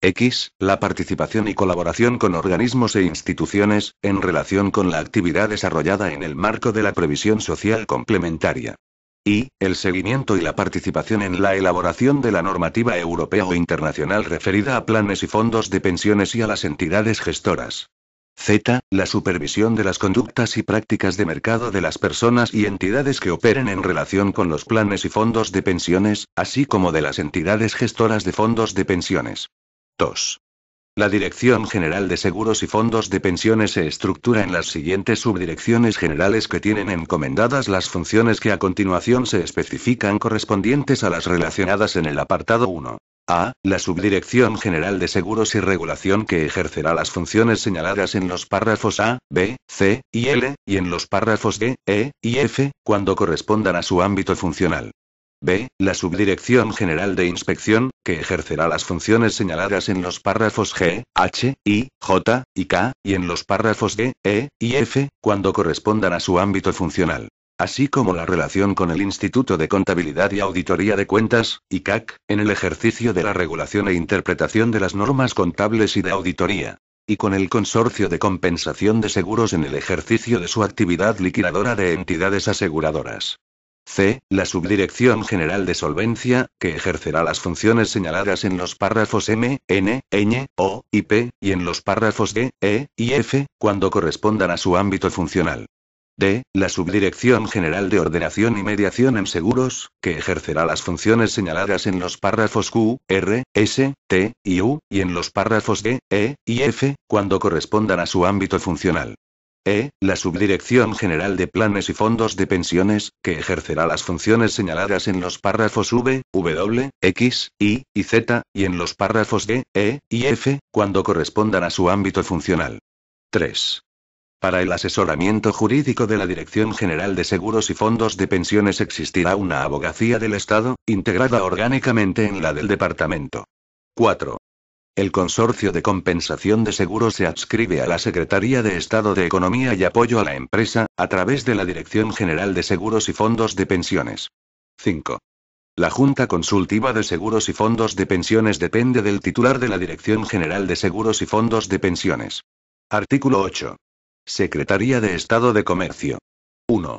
Speaker 1: X. La participación y colaboración con organismos e instituciones, en relación con la actividad desarrollada en el marco de la previsión social complementaria y, el seguimiento y la participación en la elaboración de la normativa europea o internacional referida a planes y fondos de pensiones y a las entidades gestoras. Z. La supervisión de las conductas y prácticas de mercado de las personas y entidades que operen en relación con los planes y fondos de pensiones, así como de las entidades gestoras de fondos de pensiones. 2. La Dirección General de Seguros y Fondos de Pensiones se estructura en las siguientes subdirecciones generales que tienen encomendadas las funciones que a continuación se especifican correspondientes a las relacionadas en el apartado 1. A. La Subdirección General de Seguros y Regulación que ejercerá las funciones señaladas en los párrafos A, B, C y L, y en los párrafos D, E y F, cuando correspondan a su ámbito funcional. B. La Subdirección General de Inspección, que ejercerá las funciones señaladas en los párrafos G, H, I, J, y K, y en los párrafos D, E y F, cuando correspondan a su ámbito funcional así como la relación con el Instituto de Contabilidad y Auditoría de Cuentas, ICAC, en el ejercicio de la regulación e interpretación de las normas contables y de auditoría, y con el Consorcio de Compensación de Seguros en el ejercicio de su actividad liquidadora de entidades aseguradoras. C. La Subdirección General de Solvencia, que ejercerá las funciones señaladas en los párrafos M, N, Ñ, O y P, y en los párrafos g, E y F, cuando correspondan a su ámbito funcional. D. La Subdirección General de Ordenación y Mediación en Seguros, que ejercerá las funciones señaladas en los párrafos Q, R, S, T y U, y en los párrafos g, E y F, cuando correspondan a su ámbito funcional. E, la Subdirección General de Planes y Fondos de Pensiones, que ejercerá las funciones señaladas en los párrafos V, W, X, Y y Z, y en los párrafos D, E y F, cuando correspondan a su ámbito funcional. 3. Para el asesoramiento jurídico de la Dirección General de Seguros y Fondos de Pensiones existirá una abogacía del Estado, integrada orgánicamente en la del Departamento. 4. El Consorcio de Compensación de Seguros se adscribe a la Secretaría de Estado de Economía y Apoyo a la Empresa, a través de la Dirección General de Seguros y Fondos de Pensiones. 5. La Junta Consultiva de Seguros y Fondos de Pensiones depende del titular de la Dirección General de Seguros y Fondos de Pensiones. Artículo 8. Secretaría de Estado de Comercio. 1.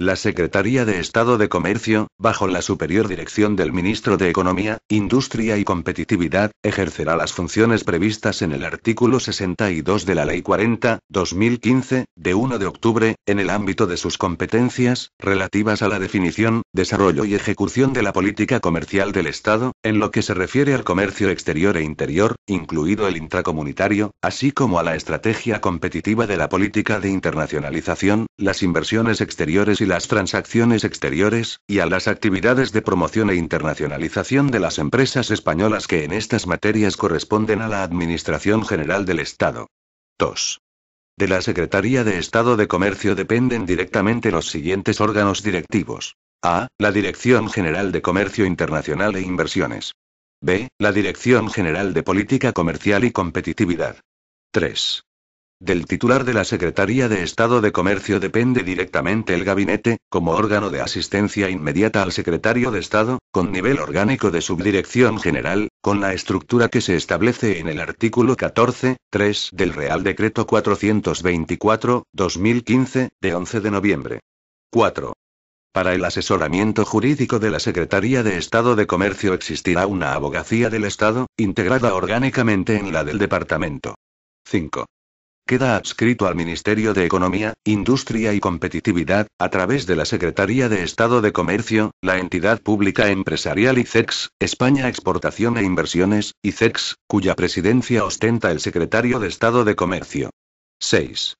Speaker 1: La Secretaría de Estado de Comercio, bajo la superior dirección del ministro de Economía, Industria y Competitividad, ejercerá las funciones previstas en el artículo 62 de la Ley 40, 2015, de 1 de octubre, en el ámbito de sus competencias, relativas a la definición, desarrollo y ejecución de la política comercial del Estado, en lo que se refiere al comercio exterior e interior, incluido el intracomunitario, así como a la estrategia competitiva de la política de internacionalización, las inversiones exteriores y las transacciones exteriores, y a las actividades de promoción e internacionalización de las empresas españolas que en estas materias corresponden a la Administración General del Estado. 2. De la Secretaría de Estado de Comercio dependen directamente los siguientes órganos directivos. A. La Dirección General de Comercio Internacional e Inversiones. B. La Dirección General de Política Comercial y Competitividad. 3. Del titular de la Secretaría de Estado de Comercio depende directamente el gabinete, como órgano de asistencia inmediata al secretario de Estado, con nivel orgánico de subdirección general, con la estructura que se establece en el artículo 14, 3 del Real Decreto 424-2015, de 11 de noviembre. 4. Para el asesoramiento jurídico de la Secretaría de Estado de Comercio existirá una abogacía del Estado, integrada orgánicamente en la del Departamento. 5. Queda adscrito al Ministerio de Economía, Industria y Competitividad, a través de la Secretaría de Estado de Comercio, la entidad pública empresarial ICEX, España Exportación e Inversiones, ICEX, cuya presidencia ostenta el secretario de Estado de Comercio. 6.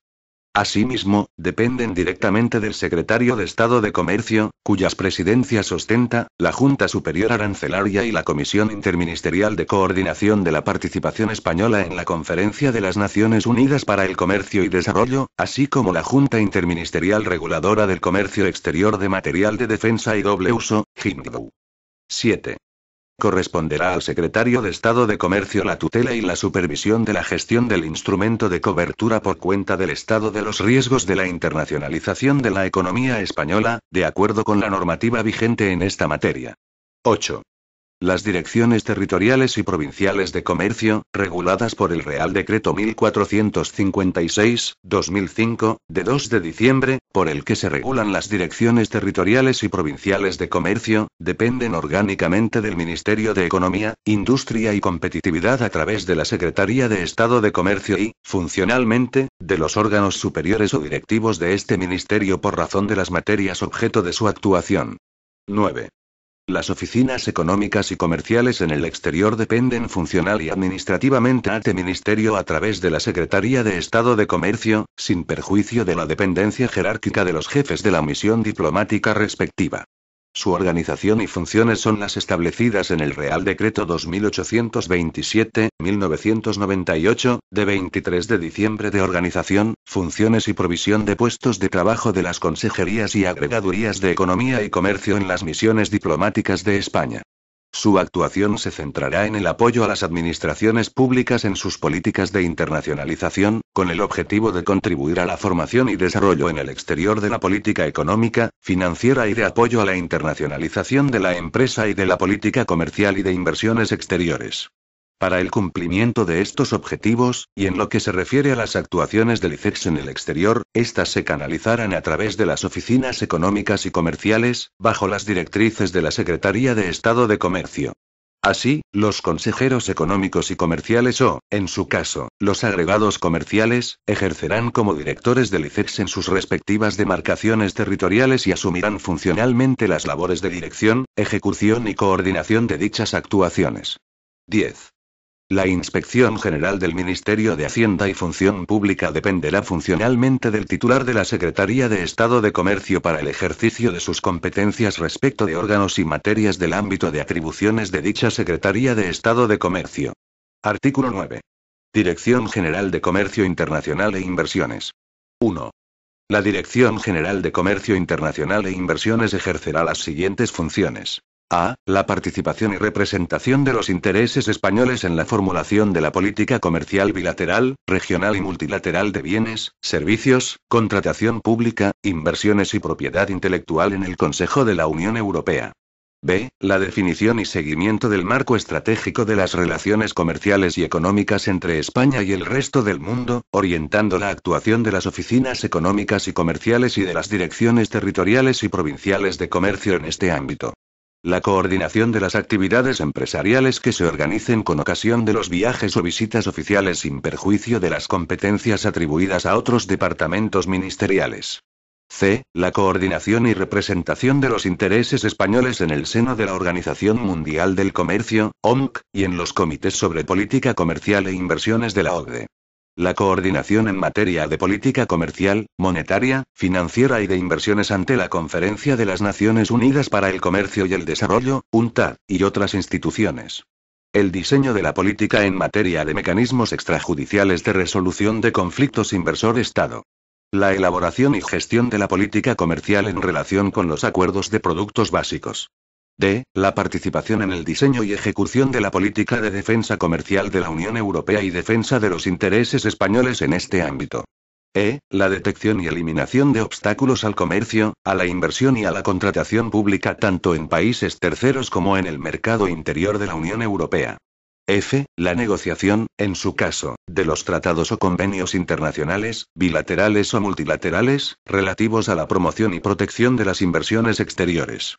Speaker 1: Asimismo, dependen directamente del secretario de Estado de Comercio, cuyas presidencias ostenta, la Junta Superior Arancelaria y la Comisión Interministerial de Coordinación de la Participación Española en la Conferencia de las Naciones Unidas para el Comercio y Desarrollo, así como la Junta Interministerial Reguladora del Comercio Exterior de Material de Defensa y Doble Uso, JIMDU. 7. Corresponderá al secretario de Estado de Comercio la tutela y la supervisión de la gestión del instrumento de cobertura por cuenta del Estado de los riesgos de la internacionalización de la economía española, de acuerdo con la normativa vigente en esta materia. 8. Las direcciones territoriales y provinciales de comercio, reguladas por el Real Decreto 1456-2005, de 2 de diciembre, por el que se regulan las direcciones territoriales y provinciales de comercio, dependen orgánicamente del Ministerio de Economía, Industria y Competitividad a través de la Secretaría de Estado de Comercio y, funcionalmente, de los órganos superiores o directivos de este ministerio por razón de las materias objeto de su actuación. 9. Las oficinas económicas y comerciales en el exterior dependen funcional y administrativamente ante ministerio a través de la Secretaría de Estado de Comercio, sin perjuicio de la dependencia jerárquica de los jefes de la misión diplomática respectiva. Su organización y funciones son las establecidas en el Real Decreto 2827-1998, de 23 de diciembre de organización, funciones y provisión de puestos de trabajo de las consejerías y agregadurías de Economía y Comercio en las misiones diplomáticas de España. Su actuación se centrará en el apoyo a las administraciones públicas en sus políticas de internacionalización, con el objetivo de contribuir a la formación y desarrollo en el exterior de la política económica, financiera y de apoyo a la internacionalización de la empresa y de la política comercial y de inversiones exteriores. Para el cumplimiento de estos objetivos, y en lo que se refiere a las actuaciones del ICEX en el exterior, éstas se canalizarán a través de las oficinas económicas y comerciales, bajo las directrices de la Secretaría de Estado de Comercio. Así, los consejeros económicos y comerciales o, en su caso, los agregados comerciales, ejercerán como directores del ICEX en sus respectivas demarcaciones territoriales y asumirán funcionalmente las labores de dirección, ejecución y coordinación de dichas actuaciones. 10. La Inspección General del Ministerio de Hacienda y Función Pública dependerá funcionalmente del titular de la Secretaría de Estado de Comercio para el ejercicio de sus competencias respecto de órganos y materias del ámbito de atribuciones de dicha Secretaría de Estado de Comercio. Artículo 9. Dirección General de Comercio Internacional e Inversiones. 1. La Dirección General de Comercio Internacional e Inversiones ejercerá las siguientes funciones. A. La participación y representación de los intereses españoles en la formulación de la política comercial bilateral, regional y multilateral de bienes, servicios, contratación pública, inversiones y propiedad intelectual en el Consejo de la Unión Europea. B. La definición y seguimiento del marco estratégico de las relaciones comerciales y económicas entre España y el resto del mundo, orientando la actuación de las oficinas económicas y comerciales y de las direcciones territoriales y provinciales de comercio en este ámbito. La coordinación de las actividades empresariales que se organicen con ocasión de los viajes o visitas oficiales sin perjuicio de las competencias atribuidas a otros departamentos ministeriales. C. La coordinación y representación de los intereses españoles en el seno de la Organización Mundial del Comercio, OMC, y en los comités sobre política comercial e inversiones de la OCDE. La coordinación en materia de política comercial, monetaria, financiera y de inversiones ante la Conferencia de las Naciones Unidas para el Comercio y el Desarrollo, UNTAD, y otras instituciones. El diseño de la política en materia de mecanismos extrajudiciales de resolución de conflictos inversor-Estado. La elaboración y gestión de la política comercial en relación con los acuerdos de productos básicos. D. La participación en el diseño y ejecución de la política de defensa comercial de la Unión Europea y defensa de los intereses españoles en este ámbito. E. La detección y eliminación de obstáculos al comercio, a la inversión y a la contratación pública tanto en países terceros como en el mercado interior de la Unión Europea. F. La negociación, en su caso, de los tratados o convenios internacionales, bilaterales o multilaterales, relativos a la promoción y protección de las inversiones exteriores.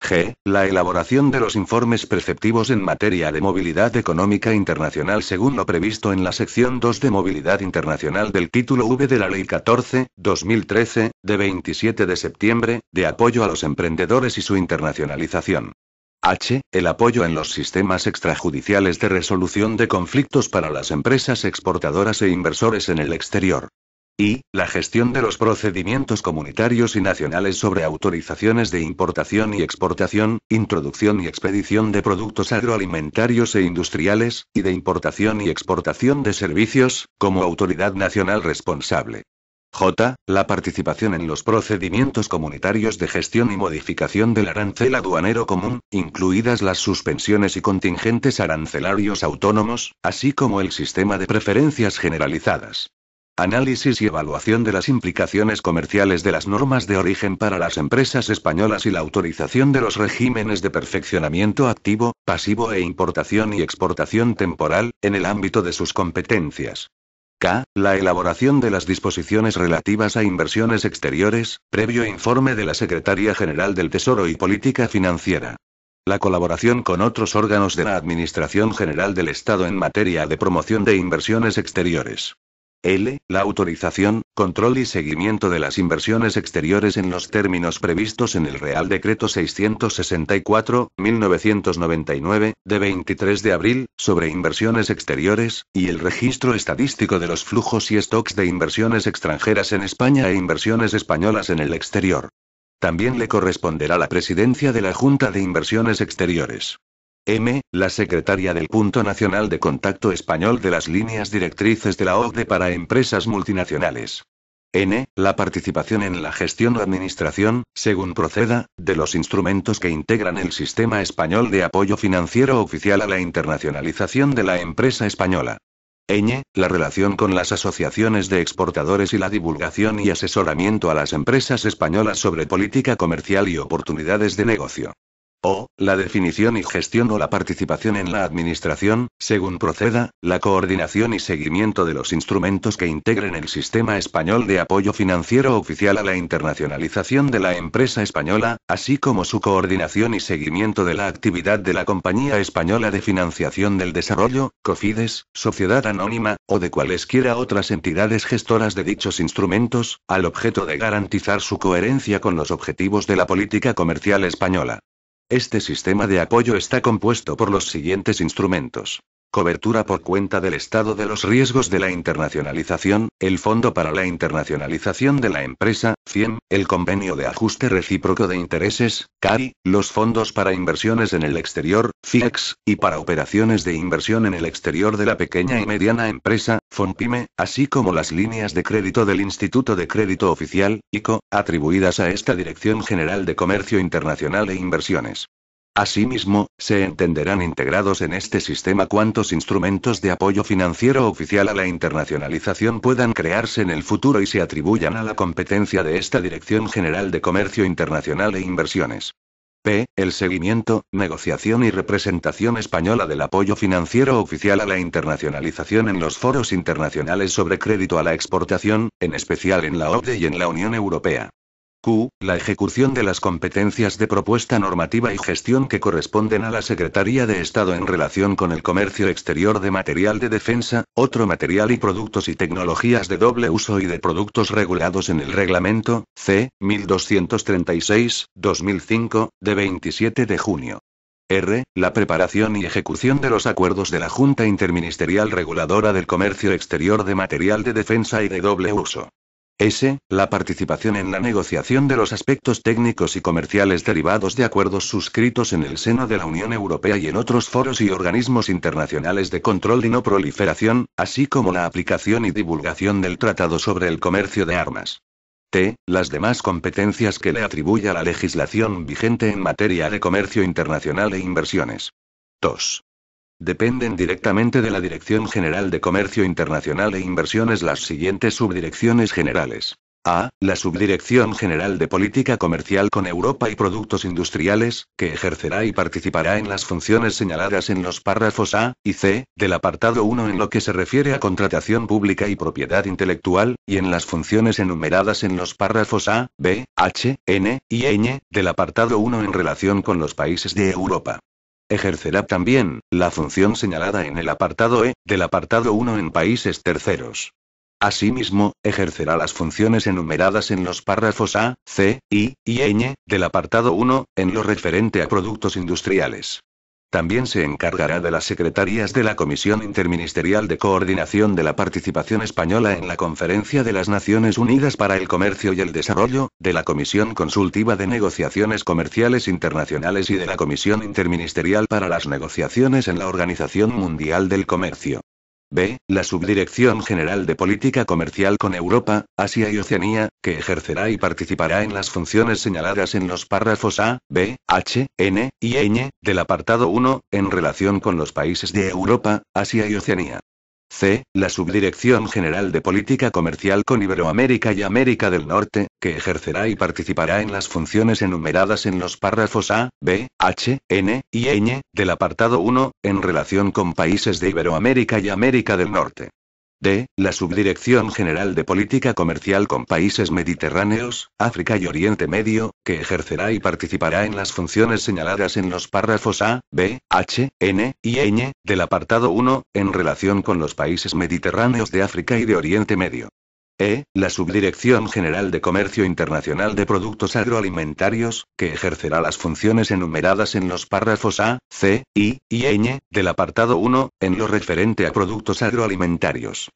Speaker 1: G. La elaboración de los informes preceptivos en materia de movilidad económica internacional según lo previsto en la sección 2 de movilidad internacional del título V de la Ley 14, 2013, de 27 de septiembre, de apoyo a los emprendedores y su internacionalización. H. El apoyo en los sistemas extrajudiciales de resolución de conflictos para las empresas exportadoras e inversores en el exterior y, la gestión de los procedimientos comunitarios y nacionales sobre autorizaciones de importación y exportación, introducción y expedición de productos agroalimentarios e industriales, y de importación y exportación de servicios, como autoridad nacional responsable. J. La participación en los procedimientos comunitarios de gestión y modificación del arancel aduanero común, incluidas las suspensiones y contingentes arancelarios autónomos, así como el sistema de preferencias generalizadas. Análisis y evaluación de las implicaciones comerciales de las normas de origen para las empresas españolas y la autorización de los regímenes de perfeccionamiento activo, pasivo e importación y exportación temporal, en el ámbito de sus competencias. K. La elaboración de las disposiciones relativas a inversiones exteriores, previo informe de la Secretaría General del Tesoro y Política Financiera. La colaboración con otros órganos de la Administración General del Estado en materia de promoción de inversiones exteriores. L. La autorización, control y seguimiento de las inversiones exteriores en los términos previstos en el Real Decreto 664-1999, de 23 de abril, sobre inversiones exteriores, y el registro estadístico de los flujos y stocks de inversiones extranjeras en España e inversiones españolas en el exterior. También le corresponderá la presidencia de la Junta de Inversiones Exteriores. M, la secretaria del Punto Nacional de Contacto Español de las Líneas Directrices de la OCDE para Empresas Multinacionales. N. La participación en la gestión o administración, según proceda, de los instrumentos que integran el Sistema Español de Apoyo Financiero Oficial a la Internacionalización de la Empresa Española. Ñ. La relación con las asociaciones de exportadores y la divulgación y asesoramiento a las empresas españolas sobre política comercial y oportunidades de negocio. O, la definición y gestión o la participación en la administración, según proceda, la coordinación y seguimiento de los instrumentos que integren el sistema español de apoyo financiero oficial a la internacionalización de la empresa española, así como su coordinación y seguimiento de la actividad de la Compañía Española de Financiación del Desarrollo, COFIDES, Sociedad Anónima, o de cualesquiera otras entidades gestoras de dichos instrumentos, al objeto de garantizar su coherencia con los objetivos de la política comercial española. Este sistema de apoyo está compuesto por los siguientes instrumentos. Cobertura por cuenta del estado de los riesgos de la internacionalización, el Fondo para la Internacionalización de la Empresa, CIEM, el Convenio de Ajuste Recíproco de Intereses, CARI, los fondos para inversiones en el exterior, FIEX, y para operaciones de inversión en el exterior de la pequeña y mediana empresa, FONPIME, así como las líneas de crédito del Instituto de Crédito Oficial, ICO, atribuidas a esta Dirección General de Comercio Internacional e Inversiones. Asimismo, se entenderán integrados en este sistema cuántos instrumentos de apoyo financiero oficial a la internacionalización puedan crearse en el futuro y se atribuyan a la competencia de esta Dirección General de Comercio Internacional e Inversiones. P. El seguimiento, negociación y representación española del apoyo financiero oficial a la internacionalización en los foros internacionales sobre crédito a la exportación, en especial en la OCDE y en la Unión Europea. Q. La ejecución de las competencias de propuesta normativa y gestión que corresponden a la Secretaría de Estado en relación con el comercio exterior de material de defensa, otro material y productos y tecnologías de doble uso y de productos regulados en el Reglamento, C. 1236-2005, de 27 de junio. R. La preparación y ejecución de los acuerdos de la Junta Interministerial Reguladora del Comercio Exterior de Material de Defensa y de Doble Uso. S. La participación en la negociación de los aspectos técnicos y comerciales derivados de acuerdos suscritos en el seno de la Unión Europea y en otros foros y organismos internacionales de control y no proliferación, así como la aplicación y divulgación del Tratado sobre el Comercio de Armas. T. Las demás competencias que le atribuye la legislación vigente en materia de comercio internacional e inversiones. 2. Dependen directamente de la Dirección General de Comercio Internacional e Inversiones las siguientes subdirecciones generales. A. La Subdirección General de Política Comercial con Europa y Productos Industriales, que ejercerá y participará en las funciones señaladas en los párrafos A y C del apartado 1 en lo que se refiere a contratación pública y propiedad intelectual, y en las funciones enumeradas en los párrafos A, B, H, N y ñ del apartado 1 en relación con los países de Europa ejercerá también la función señalada en el apartado E del apartado 1 en países terceros. Asimismo, ejercerá las funciones enumeradas en los párrafos A, C, I y n) del apartado 1, en lo referente a productos industriales. También se encargará de las secretarías de la Comisión Interministerial de Coordinación de la Participación Española en la Conferencia de las Naciones Unidas para el Comercio y el Desarrollo, de la Comisión Consultiva de Negociaciones Comerciales Internacionales y de la Comisión Interministerial para las Negociaciones en la Organización Mundial del Comercio. B. La Subdirección General de Política Comercial con Europa, Asia y Oceanía, que ejercerá y participará en las funciones señaladas en los párrafos A, B, H, N y ñ e del apartado 1, en relación con los países de Europa, Asia y Oceanía. C. La Subdirección General de Política Comercial con Iberoamérica y América del Norte, que ejercerá y participará en las funciones enumeradas en los párrafos A, B, H, N y ñ del apartado 1, en relación con países de Iberoamérica y América del Norte. D. La Subdirección General de Política Comercial con Países Mediterráneos, África y Oriente Medio, que ejercerá y participará en las funciones señaladas en los párrafos A, B, H, N y ñ del apartado 1, en relación con los países mediterráneos de África y de Oriente Medio. E, la Subdirección General de Comercio Internacional de Productos Agroalimentarios, que ejercerá las funciones enumeradas en los párrafos A, C, I y ñ del apartado 1, en lo referente a productos agroalimentarios.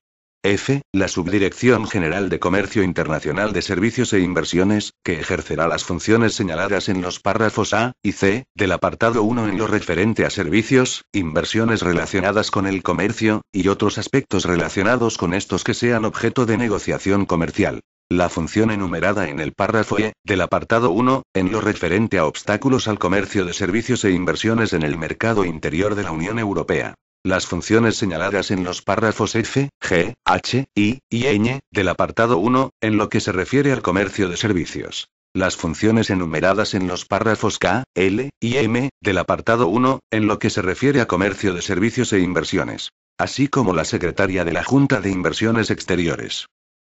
Speaker 1: F, la Subdirección General de Comercio Internacional de Servicios e Inversiones, que ejercerá las funciones señaladas en los párrafos A y C del apartado 1 en lo referente a servicios, inversiones relacionadas con el comercio, y otros aspectos relacionados con estos que sean objeto de negociación comercial. La función enumerada en el párrafo E del apartado 1, en lo referente a obstáculos al comercio de servicios e inversiones en el mercado interior de la Unión Europea. Las funciones señaladas en los párrafos F, G, H, I y n del apartado 1, en lo que se refiere al comercio de servicios. Las funciones enumeradas en los párrafos K, L y M del apartado 1, en lo que se refiere a comercio de servicios e inversiones. Así como la secretaria de la Junta de Inversiones Exteriores.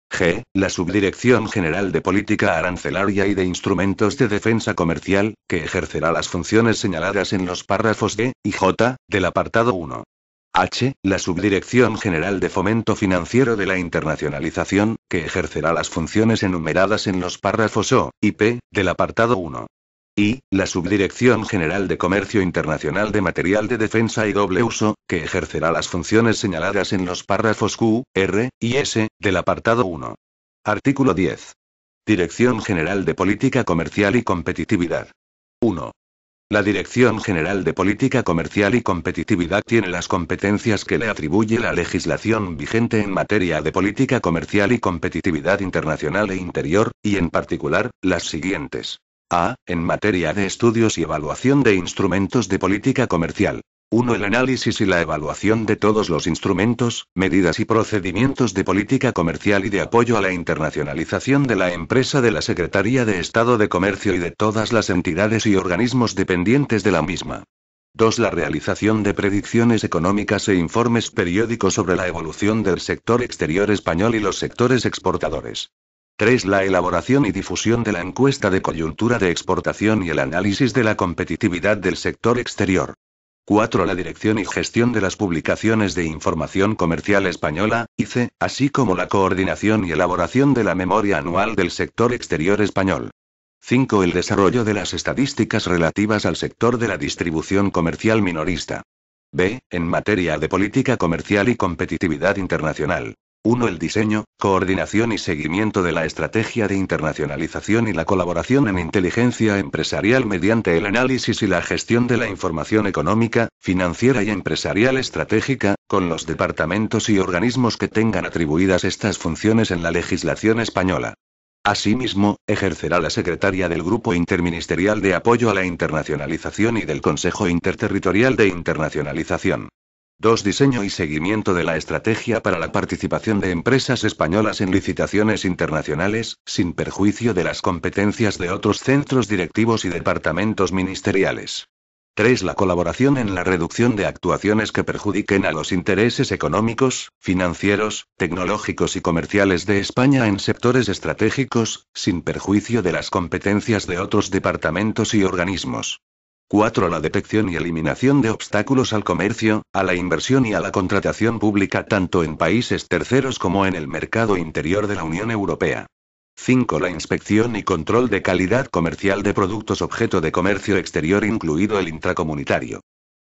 Speaker 1: G. La Subdirección General de Política Arancelaria y de Instrumentos de Defensa Comercial, que ejercerá las funciones señaladas en los párrafos E y J del apartado 1. H, la Subdirección General de Fomento Financiero de la Internacionalización, que ejercerá las funciones enumeradas en los párrafos O y P del apartado 1. Y, la Subdirección General de Comercio Internacional de Material de Defensa y Doble Uso, que ejercerá las funciones señaladas en los párrafos Q, R y S del apartado 1. Artículo 10. Dirección General de Política Comercial y Competitividad. 1. La Dirección General de Política Comercial y Competitividad tiene las competencias que le atribuye la legislación vigente en materia de política comercial y competitividad internacional e interior, y en particular, las siguientes. A. En materia de estudios y evaluación de instrumentos de política comercial. 1. El análisis y la evaluación de todos los instrumentos, medidas y procedimientos de política comercial y de apoyo a la internacionalización de la empresa de la Secretaría de Estado de Comercio y de todas las entidades y organismos dependientes de la misma. 2. La realización de predicciones económicas e informes periódicos sobre la evolución del sector exterior español y los sectores exportadores. 3. La elaboración y difusión de la encuesta de coyuntura de exportación y el análisis de la competitividad del sector exterior. 4. La dirección y gestión de las publicaciones de información comercial española, C. así como la coordinación y elaboración de la memoria anual del sector exterior español. 5. El desarrollo de las estadísticas relativas al sector de la distribución comercial minorista. B. En materia de política comercial y competitividad internacional. 1. El diseño, coordinación y seguimiento de la estrategia de internacionalización y la colaboración en inteligencia empresarial mediante el análisis y la gestión de la información económica, financiera y empresarial estratégica, con los departamentos y organismos que tengan atribuidas estas funciones en la legislación española. Asimismo, ejercerá la secretaria del Grupo Interministerial de Apoyo a la Internacionalización y del Consejo Interterritorial de Internacionalización. 2. Diseño y seguimiento de la estrategia para la participación de empresas españolas en licitaciones internacionales, sin perjuicio de las competencias de otros centros directivos y departamentos ministeriales. 3. La colaboración en la reducción de actuaciones que perjudiquen a los intereses económicos, financieros, tecnológicos y comerciales de España en sectores estratégicos, sin perjuicio de las competencias de otros departamentos y organismos. 4. La detección y eliminación de obstáculos al comercio, a la inversión y a la contratación pública tanto en países terceros como en el mercado interior de la Unión Europea. 5. La inspección y control de calidad comercial de productos objeto de comercio exterior incluido el intracomunitario.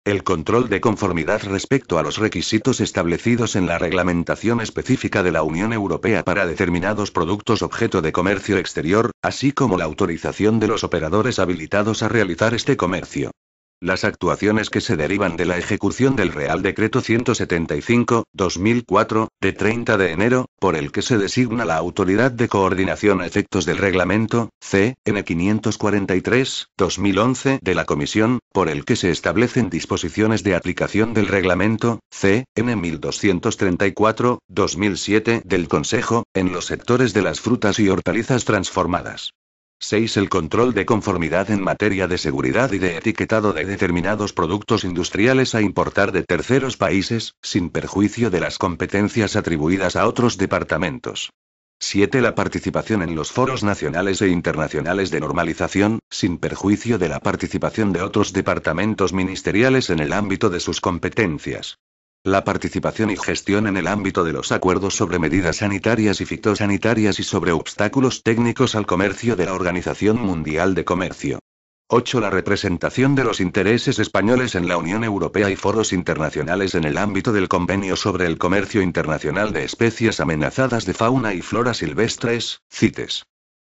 Speaker 1: El control de conformidad respecto a los requisitos establecidos en la reglamentación específica de la Unión Europea para determinados productos objeto de comercio exterior, así como la autorización de los operadores habilitados a realizar este comercio. Las actuaciones que se derivan de la ejecución del Real Decreto 175-2004, de 30 de enero, por el que se designa la Autoridad de Coordinación a Efectos del Reglamento, C.N. 543-2011 de la Comisión, por el que se establecen disposiciones de aplicación del Reglamento, C. N. 1234-2007 del Consejo, en los sectores de las frutas y hortalizas transformadas. 6. El control de conformidad en materia de seguridad y de etiquetado de determinados productos industriales a importar de terceros países, sin perjuicio de las competencias atribuidas a otros departamentos. 7. La participación en los foros nacionales e internacionales de normalización, sin perjuicio de la participación de otros departamentos ministeriales en el ámbito de sus competencias. La participación y gestión en el ámbito de los acuerdos sobre medidas sanitarias y fitosanitarias y sobre obstáculos técnicos al comercio de la Organización Mundial de Comercio. 8. La representación de los intereses españoles en la Unión Europea y foros internacionales en el ámbito del Convenio sobre el Comercio Internacional de Especies Amenazadas de Fauna y Flora Silvestres, CITES.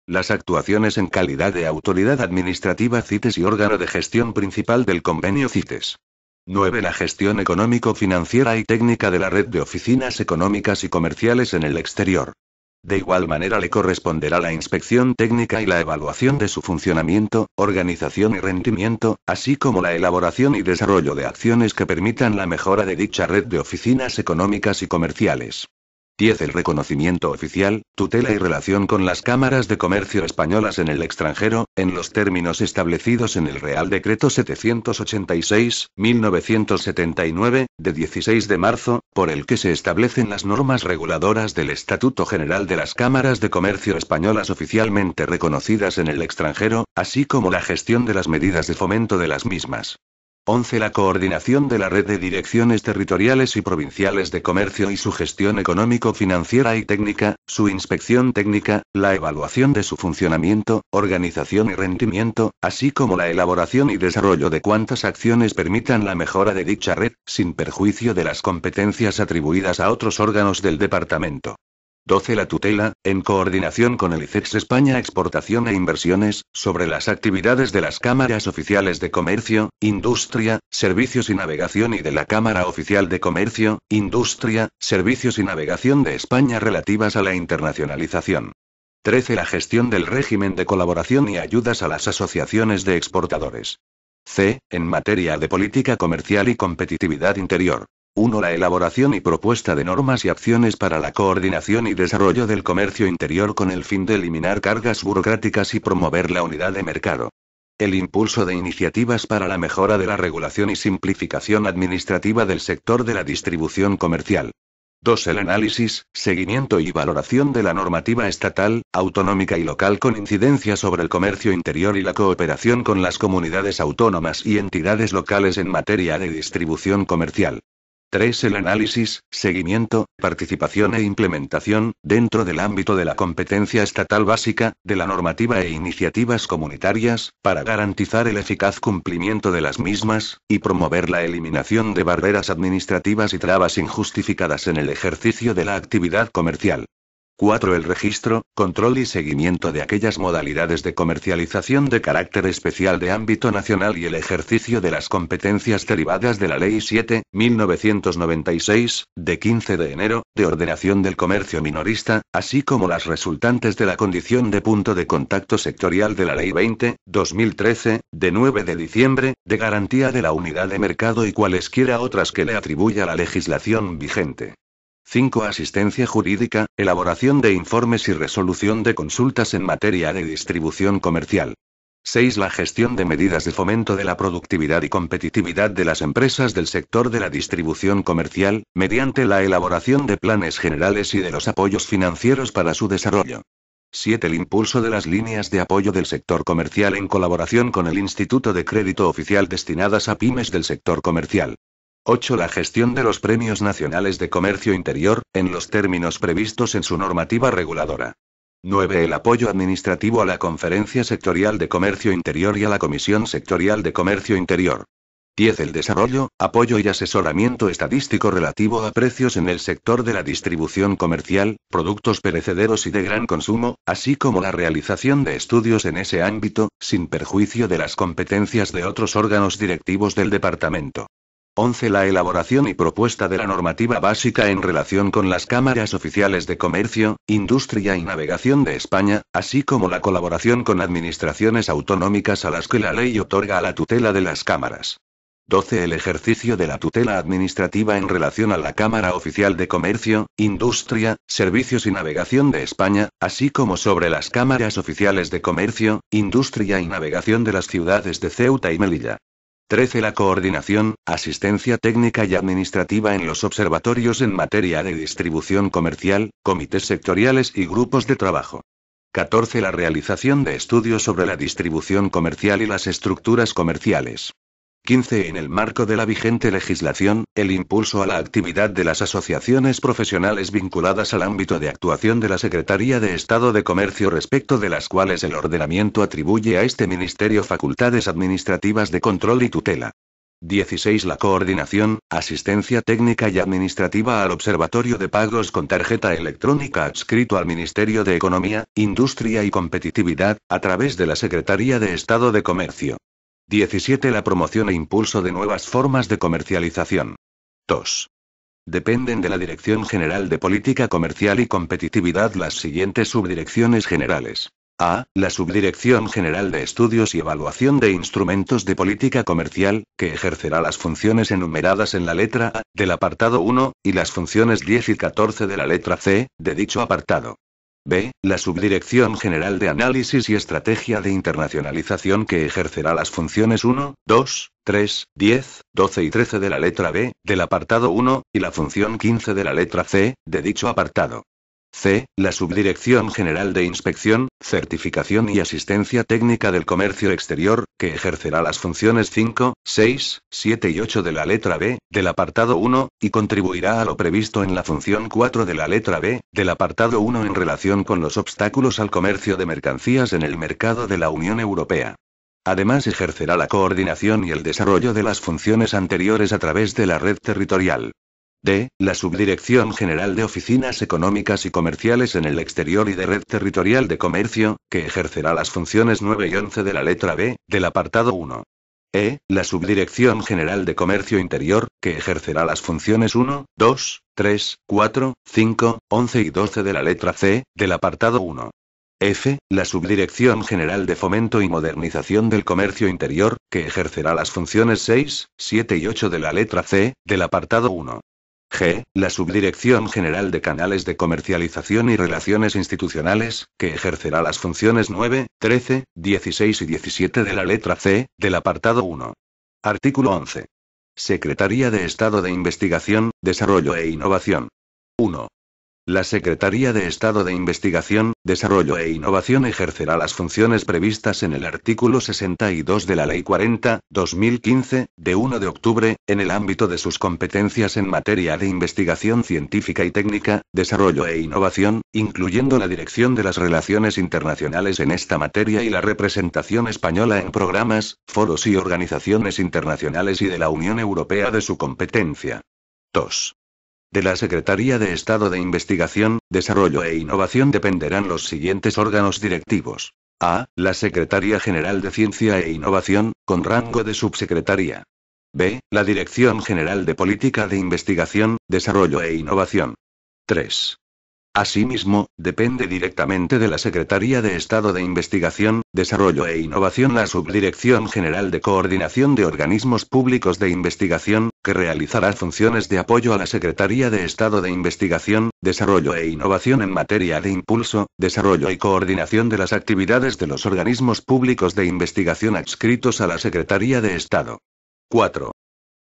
Speaker 1: Las actuaciones en calidad de autoridad administrativa CITES y órgano de gestión principal del Convenio CITES. 9. La gestión económico-financiera y técnica de la red de oficinas económicas y comerciales en el exterior. De igual manera le corresponderá la inspección técnica y la evaluación de su funcionamiento, organización y rendimiento, así como la elaboración y desarrollo de acciones que permitan la mejora de dicha red de oficinas económicas y comerciales. 10. El reconocimiento oficial, tutela y relación con las cámaras de comercio españolas en el extranjero, en los términos establecidos en el Real Decreto 786-1979, de 16 de marzo, por el que se establecen las normas reguladoras del Estatuto General de las Cámaras de Comercio Españolas oficialmente reconocidas en el extranjero, así como la gestión de las medidas de fomento de las mismas. 11. La coordinación de la red de direcciones territoriales y provinciales de comercio y su gestión económico-financiera y técnica, su inspección técnica, la evaluación de su funcionamiento, organización y rendimiento, así como la elaboración y desarrollo de cuantas acciones permitan la mejora de dicha red, sin perjuicio de las competencias atribuidas a otros órganos del departamento. 12. La tutela, en coordinación con el ICEX España Exportación e Inversiones, sobre las actividades de las cámaras oficiales de comercio, industria, servicios y navegación y de la Cámara Oficial de Comercio, Industria, Servicios y Navegación de España relativas a la internacionalización. 13. La gestión del régimen de colaboración y ayudas a las asociaciones de exportadores. C. En materia de política comercial y competitividad interior. 1. La elaboración y propuesta de normas y acciones para la coordinación y desarrollo del comercio interior con el fin de eliminar cargas burocráticas y promover la unidad de mercado. El impulso de iniciativas para la mejora de la regulación y simplificación administrativa del sector de la distribución comercial. 2. El análisis, seguimiento y valoración de la normativa estatal, autonómica y local con incidencia sobre el comercio interior y la cooperación con las comunidades autónomas y entidades locales en materia de distribución comercial. 3. El análisis, seguimiento, participación e implementación, dentro del ámbito de la competencia estatal básica, de la normativa e iniciativas comunitarias, para garantizar el eficaz cumplimiento de las mismas, y promover la eliminación de barreras administrativas y trabas injustificadas en el ejercicio de la actividad comercial. 4. El registro, control y seguimiento de aquellas modalidades de comercialización de carácter especial de ámbito nacional y el ejercicio de las competencias derivadas de la Ley 7, 1996, de 15 de enero, de ordenación del comercio minorista, así como las resultantes de la condición de punto de contacto sectorial de la Ley 20, 2013, de 9 de diciembre, de garantía de la unidad de mercado y cualesquiera otras que le atribuya la legislación vigente. 5. Asistencia jurídica, elaboración de informes y resolución de consultas en materia de distribución comercial. 6. La gestión de medidas de fomento de la productividad y competitividad de las empresas del sector de la distribución comercial, mediante la elaboración de planes generales y de los apoyos financieros para su desarrollo. 7. El impulso de las líneas de apoyo del sector comercial en colaboración con el Instituto de Crédito Oficial destinadas a pymes del sector comercial. 8. La gestión de los premios nacionales de comercio interior, en los términos previstos en su normativa reguladora. 9. El apoyo administrativo a la Conferencia Sectorial de Comercio Interior y a la Comisión Sectorial de Comercio Interior. 10. El desarrollo, apoyo y asesoramiento estadístico relativo a precios en el sector de la distribución comercial, productos perecederos y de gran consumo, así como la realización de estudios en ese ámbito, sin perjuicio de las competencias de otros órganos directivos del departamento. 11. La elaboración y propuesta de la normativa básica en relación con las cámaras oficiales de comercio, industria y navegación de España, así como la colaboración con administraciones autonómicas a las que la ley otorga la tutela de las cámaras. 12. El ejercicio de la tutela administrativa en relación a la Cámara Oficial de Comercio, Industria, Servicios y Navegación de España, así como sobre las cámaras oficiales de comercio, industria y navegación de las ciudades de Ceuta y Melilla. 13. La coordinación, asistencia técnica y administrativa en los observatorios en materia de distribución comercial, comités sectoriales y grupos de trabajo. 14. La realización de estudios sobre la distribución comercial y las estructuras comerciales. 15. En el marco de la vigente legislación, el impulso a la actividad de las asociaciones profesionales vinculadas al ámbito de actuación de la Secretaría de Estado de Comercio respecto de las cuales el ordenamiento atribuye a este ministerio facultades administrativas de control y tutela. 16. La coordinación, asistencia técnica y administrativa al Observatorio de Pagos con tarjeta electrónica adscrito al Ministerio de Economía, Industria y Competitividad, a través de la Secretaría de Estado de Comercio. 17. La promoción e impulso de nuevas formas de comercialización. 2. Dependen de la Dirección General de Política Comercial y Competitividad las siguientes subdirecciones generales. A. La Subdirección General de Estudios y Evaluación de Instrumentos de Política Comercial, que ejercerá las funciones enumeradas en la letra A del apartado 1, y las funciones 10 y 14 de la letra C, de dicho apartado. B. La Subdirección General de Análisis y Estrategia de Internacionalización que ejercerá las funciones 1, 2, 3, 10, 12 y 13 de la letra B, del apartado 1, y la función 15 de la letra C, de dicho apartado. C. La Subdirección General de Inspección, Certificación y Asistencia Técnica del Comercio Exterior, que ejercerá las funciones 5, 6, 7 y 8 de la letra B, del apartado 1, y contribuirá a lo previsto en la función 4 de la letra B, del apartado 1 en relación con los obstáculos al comercio de mercancías en el mercado de la Unión Europea. Además ejercerá la coordinación y el desarrollo de las funciones anteriores a través de la red territorial. D. La Subdirección General de Oficinas Económicas y Comerciales en el Exterior y de Red Territorial de Comercio, que ejercerá las funciones 9 y 11 de la letra B, del apartado 1. E. La Subdirección General de Comercio Interior, que ejercerá las funciones 1, 2, 3, 4, 5, 11 y 12 de la letra C, del apartado 1. F. La Subdirección General de Fomento y Modernización del Comercio Interior, que ejercerá las funciones 6, 7 y 8 de la letra C, del apartado 1. G. La Subdirección General de Canales de Comercialización y Relaciones Institucionales, que ejercerá las funciones 9, 13, 16 y 17 de la letra C, del apartado 1. Artículo 11. Secretaría de Estado de Investigación, Desarrollo e Innovación. 1. La Secretaría de Estado de Investigación, Desarrollo e Innovación ejercerá las funciones previstas en el artículo 62 de la Ley 40, 2015, de 1 de octubre, en el ámbito de sus competencias en materia de investigación científica y técnica, desarrollo e innovación, incluyendo la dirección de las relaciones internacionales en esta materia y la representación española en programas, foros y organizaciones internacionales y de la Unión Europea de su competencia. 2. De la Secretaría de Estado de Investigación, Desarrollo e Innovación dependerán los siguientes órganos directivos. A. La Secretaría General de Ciencia e Innovación, con rango de subsecretaría. B. La Dirección General de Política de Investigación, Desarrollo e Innovación. 3. Asimismo, depende directamente de la Secretaría de Estado de Investigación, Desarrollo e Innovación la Subdirección General de Coordinación de Organismos Públicos de Investigación, que realizará funciones de apoyo a la Secretaría de Estado de Investigación, Desarrollo e Innovación en materia de impulso, desarrollo y coordinación de las actividades de los organismos públicos de investigación adscritos a la Secretaría de Estado. 4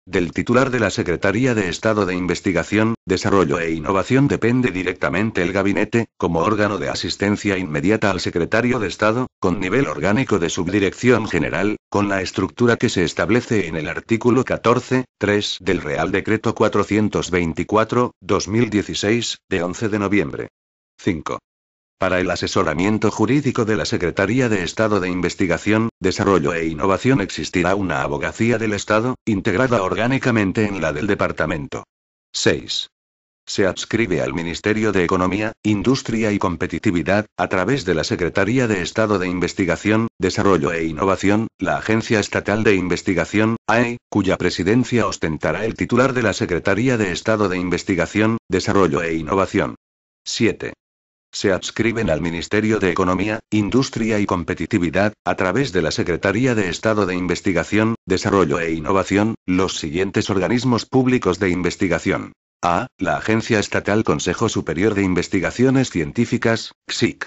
Speaker 1: del titular de la Secretaría de Estado de Investigación, Desarrollo e Innovación depende directamente el gabinete, como órgano de asistencia inmediata al secretario de Estado, con nivel orgánico de subdirección general, con la estructura que se establece en el artículo 14, 3 del Real Decreto 424, 2016, de 11 de noviembre. 5. Para el asesoramiento jurídico de la Secretaría de Estado de Investigación, Desarrollo e Innovación existirá una abogacía del Estado, integrada orgánicamente en la del Departamento. 6. Se adscribe al Ministerio de Economía, Industria y Competitividad, a través de la Secretaría de Estado de Investigación, Desarrollo e Innovación, la Agencia Estatal de Investigación, AE, cuya presidencia ostentará el titular de la Secretaría de Estado de Investigación, Desarrollo e Innovación. 7 se adscriben al Ministerio de Economía, Industria y Competitividad, a través de la Secretaría de Estado de Investigación, Desarrollo e Innovación, los siguientes organismos públicos de investigación. A. La Agencia Estatal Consejo Superior de Investigaciones Científicas, CSIC.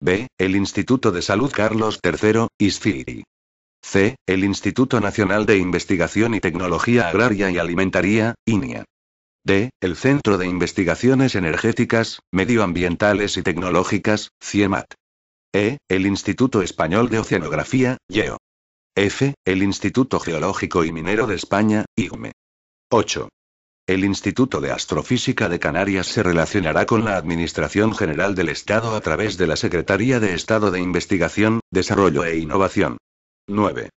Speaker 1: B. El Instituto de Salud Carlos III, ISFIRI. C. El Instituto Nacional de Investigación y Tecnología Agraria y Alimentaria, INIA. D. El Centro de Investigaciones Energéticas, Medioambientales y Tecnológicas, CIEMAT. E. El Instituto Español de Oceanografía, IEO. F. El Instituto Geológico y Minero de España, IGME. 8. El Instituto de Astrofísica de Canarias se relacionará con la Administración General del Estado a través de la Secretaría de Estado de Investigación, Desarrollo e Innovación. 9.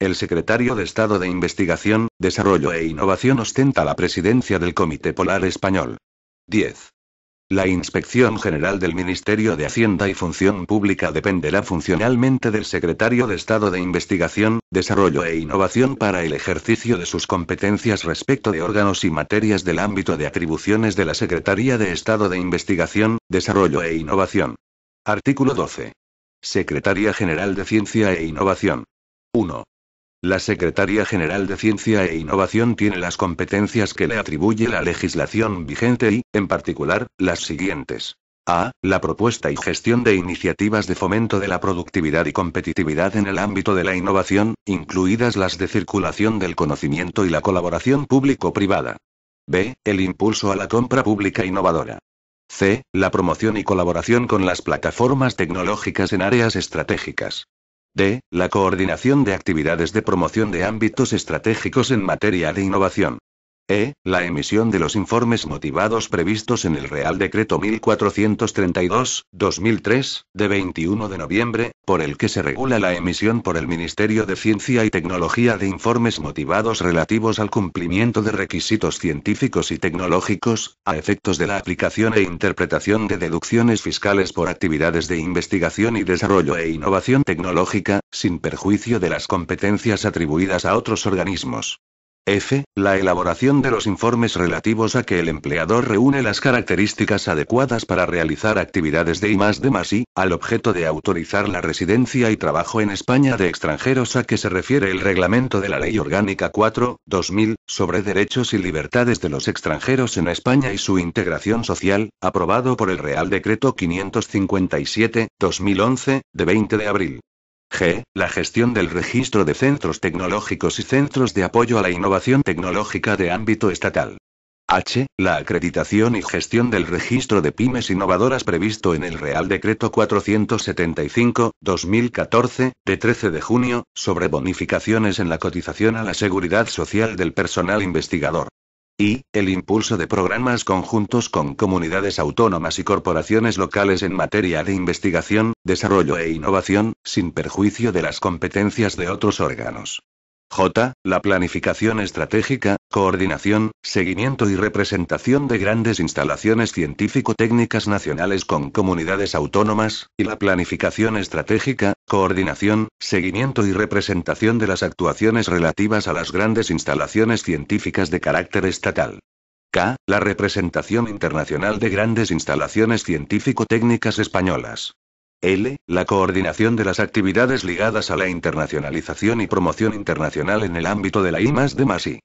Speaker 1: El secretario de Estado de Investigación, Desarrollo e Innovación ostenta la presidencia del Comité Polar Español. 10. La Inspección General del Ministerio de Hacienda y Función Pública dependerá funcionalmente del Secretario de Estado de Investigación, Desarrollo e Innovación para el ejercicio de sus competencias respecto de órganos y materias del ámbito de atribuciones de la Secretaría de Estado de Investigación, Desarrollo e Innovación. Artículo 12. Secretaría General de Ciencia e Innovación. 1. La Secretaría General de Ciencia e Innovación tiene las competencias que le atribuye la legislación vigente y, en particular, las siguientes. A. La propuesta y gestión de iniciativas de fomento de la productividad y competitividad en el ámbito de la innovación, incluidas las de circulación del conocimiento y la colaboración público-privada. B. El impulso a la compra pública innovadora. C. La promoción y colaboración con las plataformas tecnológicas en áreas estratégicas. D. La coordinación de actividades de promoción de ámbitos estratégicos en materia de innovación. E. La emisión de los informes motivados previstos en el Real Decreto 1432-2003, de 21 de noviembre, por el que se regula la emisión por el Ministerio de Ciencia y Tecnología de informes motivados relativos al cumplimiento de requisitos científicos y tecnológicos, a efectos de la aplicación e interpretación de deducciones fiscales por actividades de investigación y desarrollo e innovación tecnológica, sin perjuicio de las competencias atribuidas a otros organismos. F. La elaboración de los informes relativos a que el empleador reúne las características adecuadas para realizar actividades de I de al objeto de autorizar la residencia y trabajo en España de extranjeros a que se refiere el reglamento de la Ley Orgánica 4, 2000, sobre derechos y libertades de los extranjeros en España y su integración social, aprobado por el Real Decreto 557, 2011, de 20 de abril. G. La gestión del registro de centros tecnológicos y centros de apoyo a la innovación tecnológica de ámbito estatal. H. La acreditación y gestión del registro de pymes innovadoras previsto en el Real Decreto 475-2014, de 13 de junio, sobre bonificaciones en la cotización a la seguridad social del personal investigador y, el impulso de programas conjuntos con comunidades autónomas y corporaciones locales en materia de investigación, desarrollo e innovación, sin perjuicio de las competencias de otros órganos. J. La planificación estratégica, coordinación, seguimiento y representación de grandes instalaciones científico-técnicas nacionales con comunidades autónomas, y la planificación estratégica, coordinación, seguimiento y representación de las actuaciones relativas a las grandes instalaciones científicas de carácter estatal. K. La representación internacional de grandes instalaciones científico-técnicas españolas. L. La coordinación de las actividades ligadas a la internacionalización y promoción internacional en el ámbito de la I de MASI.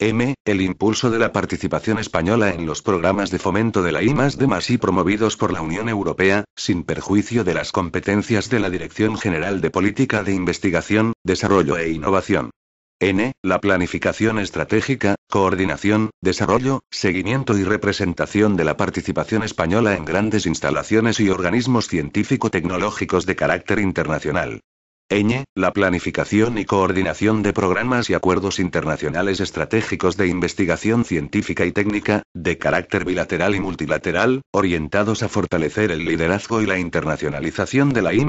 Speaker 1: M. El impulso de la participación española en los programas de fomento de la I de promovidos por la Unión Europea, sin perjuicio de las competencias de la Dirección General de Política de Investigación, Desarrollo e Innovación. N. La planificación estratégica, coordinación, desarrollo, seguimiento y representación de la participación española en grandes instalaciones y organismos científico-tecnológicos de carácter internacional. Ñ. La planificación y coordinación de programas y acuerdos internacionales estratégicos de investigación científica y técnica, de carácter bilateral y multilateral, orientados a fortalecer el liderazgo y la internacionalización de la I.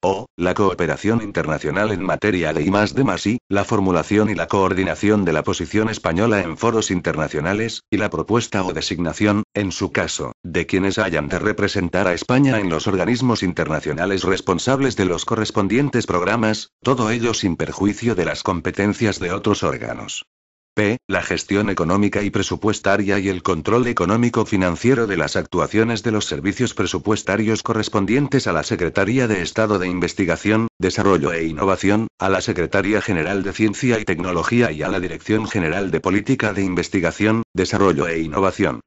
Speaker 1: O, la cooperación internacional en materia de I de más y, la formulación y la coordinación de la posición española en foros internacionales, y la propuesta o designación, en su caso, de quienes hayan de representar a España en los organismos internacionales responsables de los correspondientes programas, todo ello sin perjuicio de las competencias de otros órganos. P. La gestión económica y presupuestaria y el control económico-financiero de las actuaciones de los servicios presupuestarios correspondientes a la Secretaría de Estado de Investigación, Desarrollo e Innovación, a la Secretaría General de Ciencia y Tecnología y a la Dirección General de Política de Investigación, Desarrollo e Innovación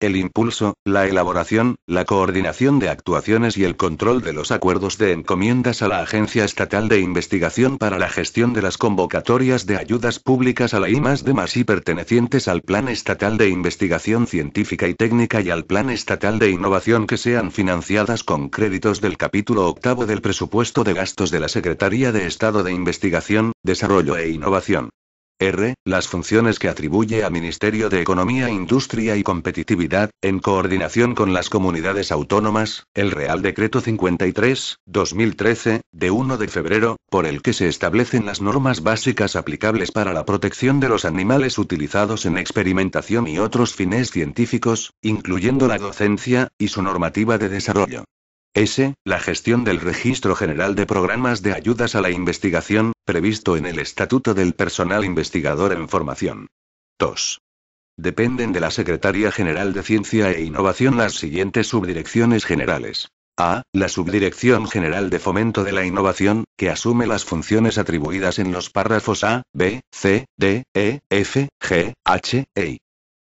Speaker 1: el impulso, la elaboración, la coordinación de actuaciones y el control de los acuerdos de encomiendas a la Agencia Estatal de Investigación para la Gestión de las Convocatorias de Ayudas Públicas a la I y pertenecientes al Plan Estatal de Investigación Científica y Técnica y al Plan Estatal de Innovación que sean financiadas con créditos del capítulo octavo del presupuesto de gastos de la Secretaría de Estado de Investigación, Desarrollo e Innovación. R. Las funciones que atribuye a Ministerio de Economía, Industria y Competitividad, en coordinación con las comunidades autónomas, el Real Decreto 53-2013, de 1 de febrero, por el que se establecen las normas básicas aplicables para la protección de los animales utilizados en experimentación y otros fines científicos, incluyendo la docencia, y su normativa de desarrollo. S. La gestión del Registro General de Programas de Ayudas a la Investigación, previsto en el Estatuto del Personal Investigador en Formación. 2. Dependen de la Secretaría General de Ciencia e Innovación las siguientes subdirecciones generales. A. La Subdirección General de Fomento de la Innovación, que asume las funciones atribuidas en los párrafos A, B, C, D, E, F, G, H, E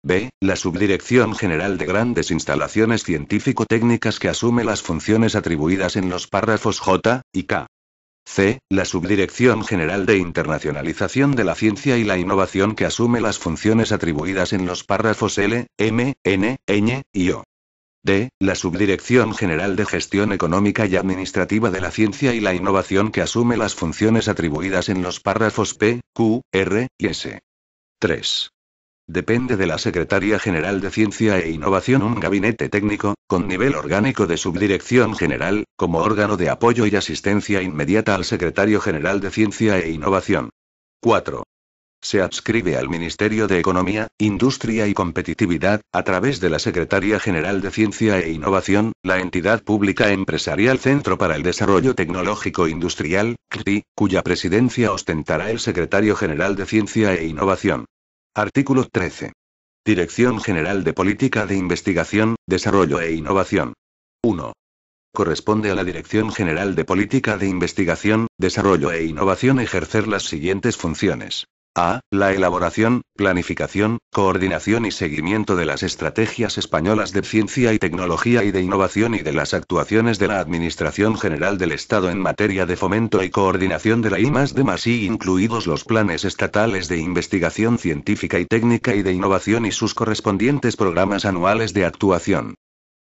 Speaker 1: B. La Subdirección General de Grandes Instalaciones Científico-Técnicas que asume las funciones atribuidas en los párrafos J y K. C. La Subdirección General de Internacionalización de la Ciencia y la Innovación que asume las funciones atribuidas en los párrafos L, M, N, Ñ y O. D. La Subdirección General de Gestión Económica y Administrativa de la Ciencia y la Innovación que asume las funciones atribuidas en los párrafos P, Q, R y S. 3. Depende de la Secretaría General de Ciencia e Innovación un gabinete técnico, con nivel orgánico de subdirección general, como órgano de apoyo y asistencia inmediata al Secretario General de Ciencia e Innovación. 4. Se adscribe al Ministerio de Economía, Industria y Competitividad, a través de la Secretaría General de Ciencia e Innovación, la entidad pública empresarial Centro para el Desarrollo Tecnológico Industrial, CRTI, cuya presidencia ostentará el Secretario General de Ciencia e Innovación. Artículo 13. Dirección General de Política de Investigación, Desarrollo e Innovación. 1. Corresponde a la Dirección General de Política de Investigación, Desarrollo e Innovación ejercer las siguientes funciones. A. La elaboración, planificación, coordinación y seguimiento de las estrategias españolas de ciencia y tecnología y de innovación y de las actuaciones de la Administración General del Estado en materia de fomento y coordinación de la I más incluidos los planes estatales de investigación científica y técnica y de innovación y sus correspondientes programas anuales de actuación.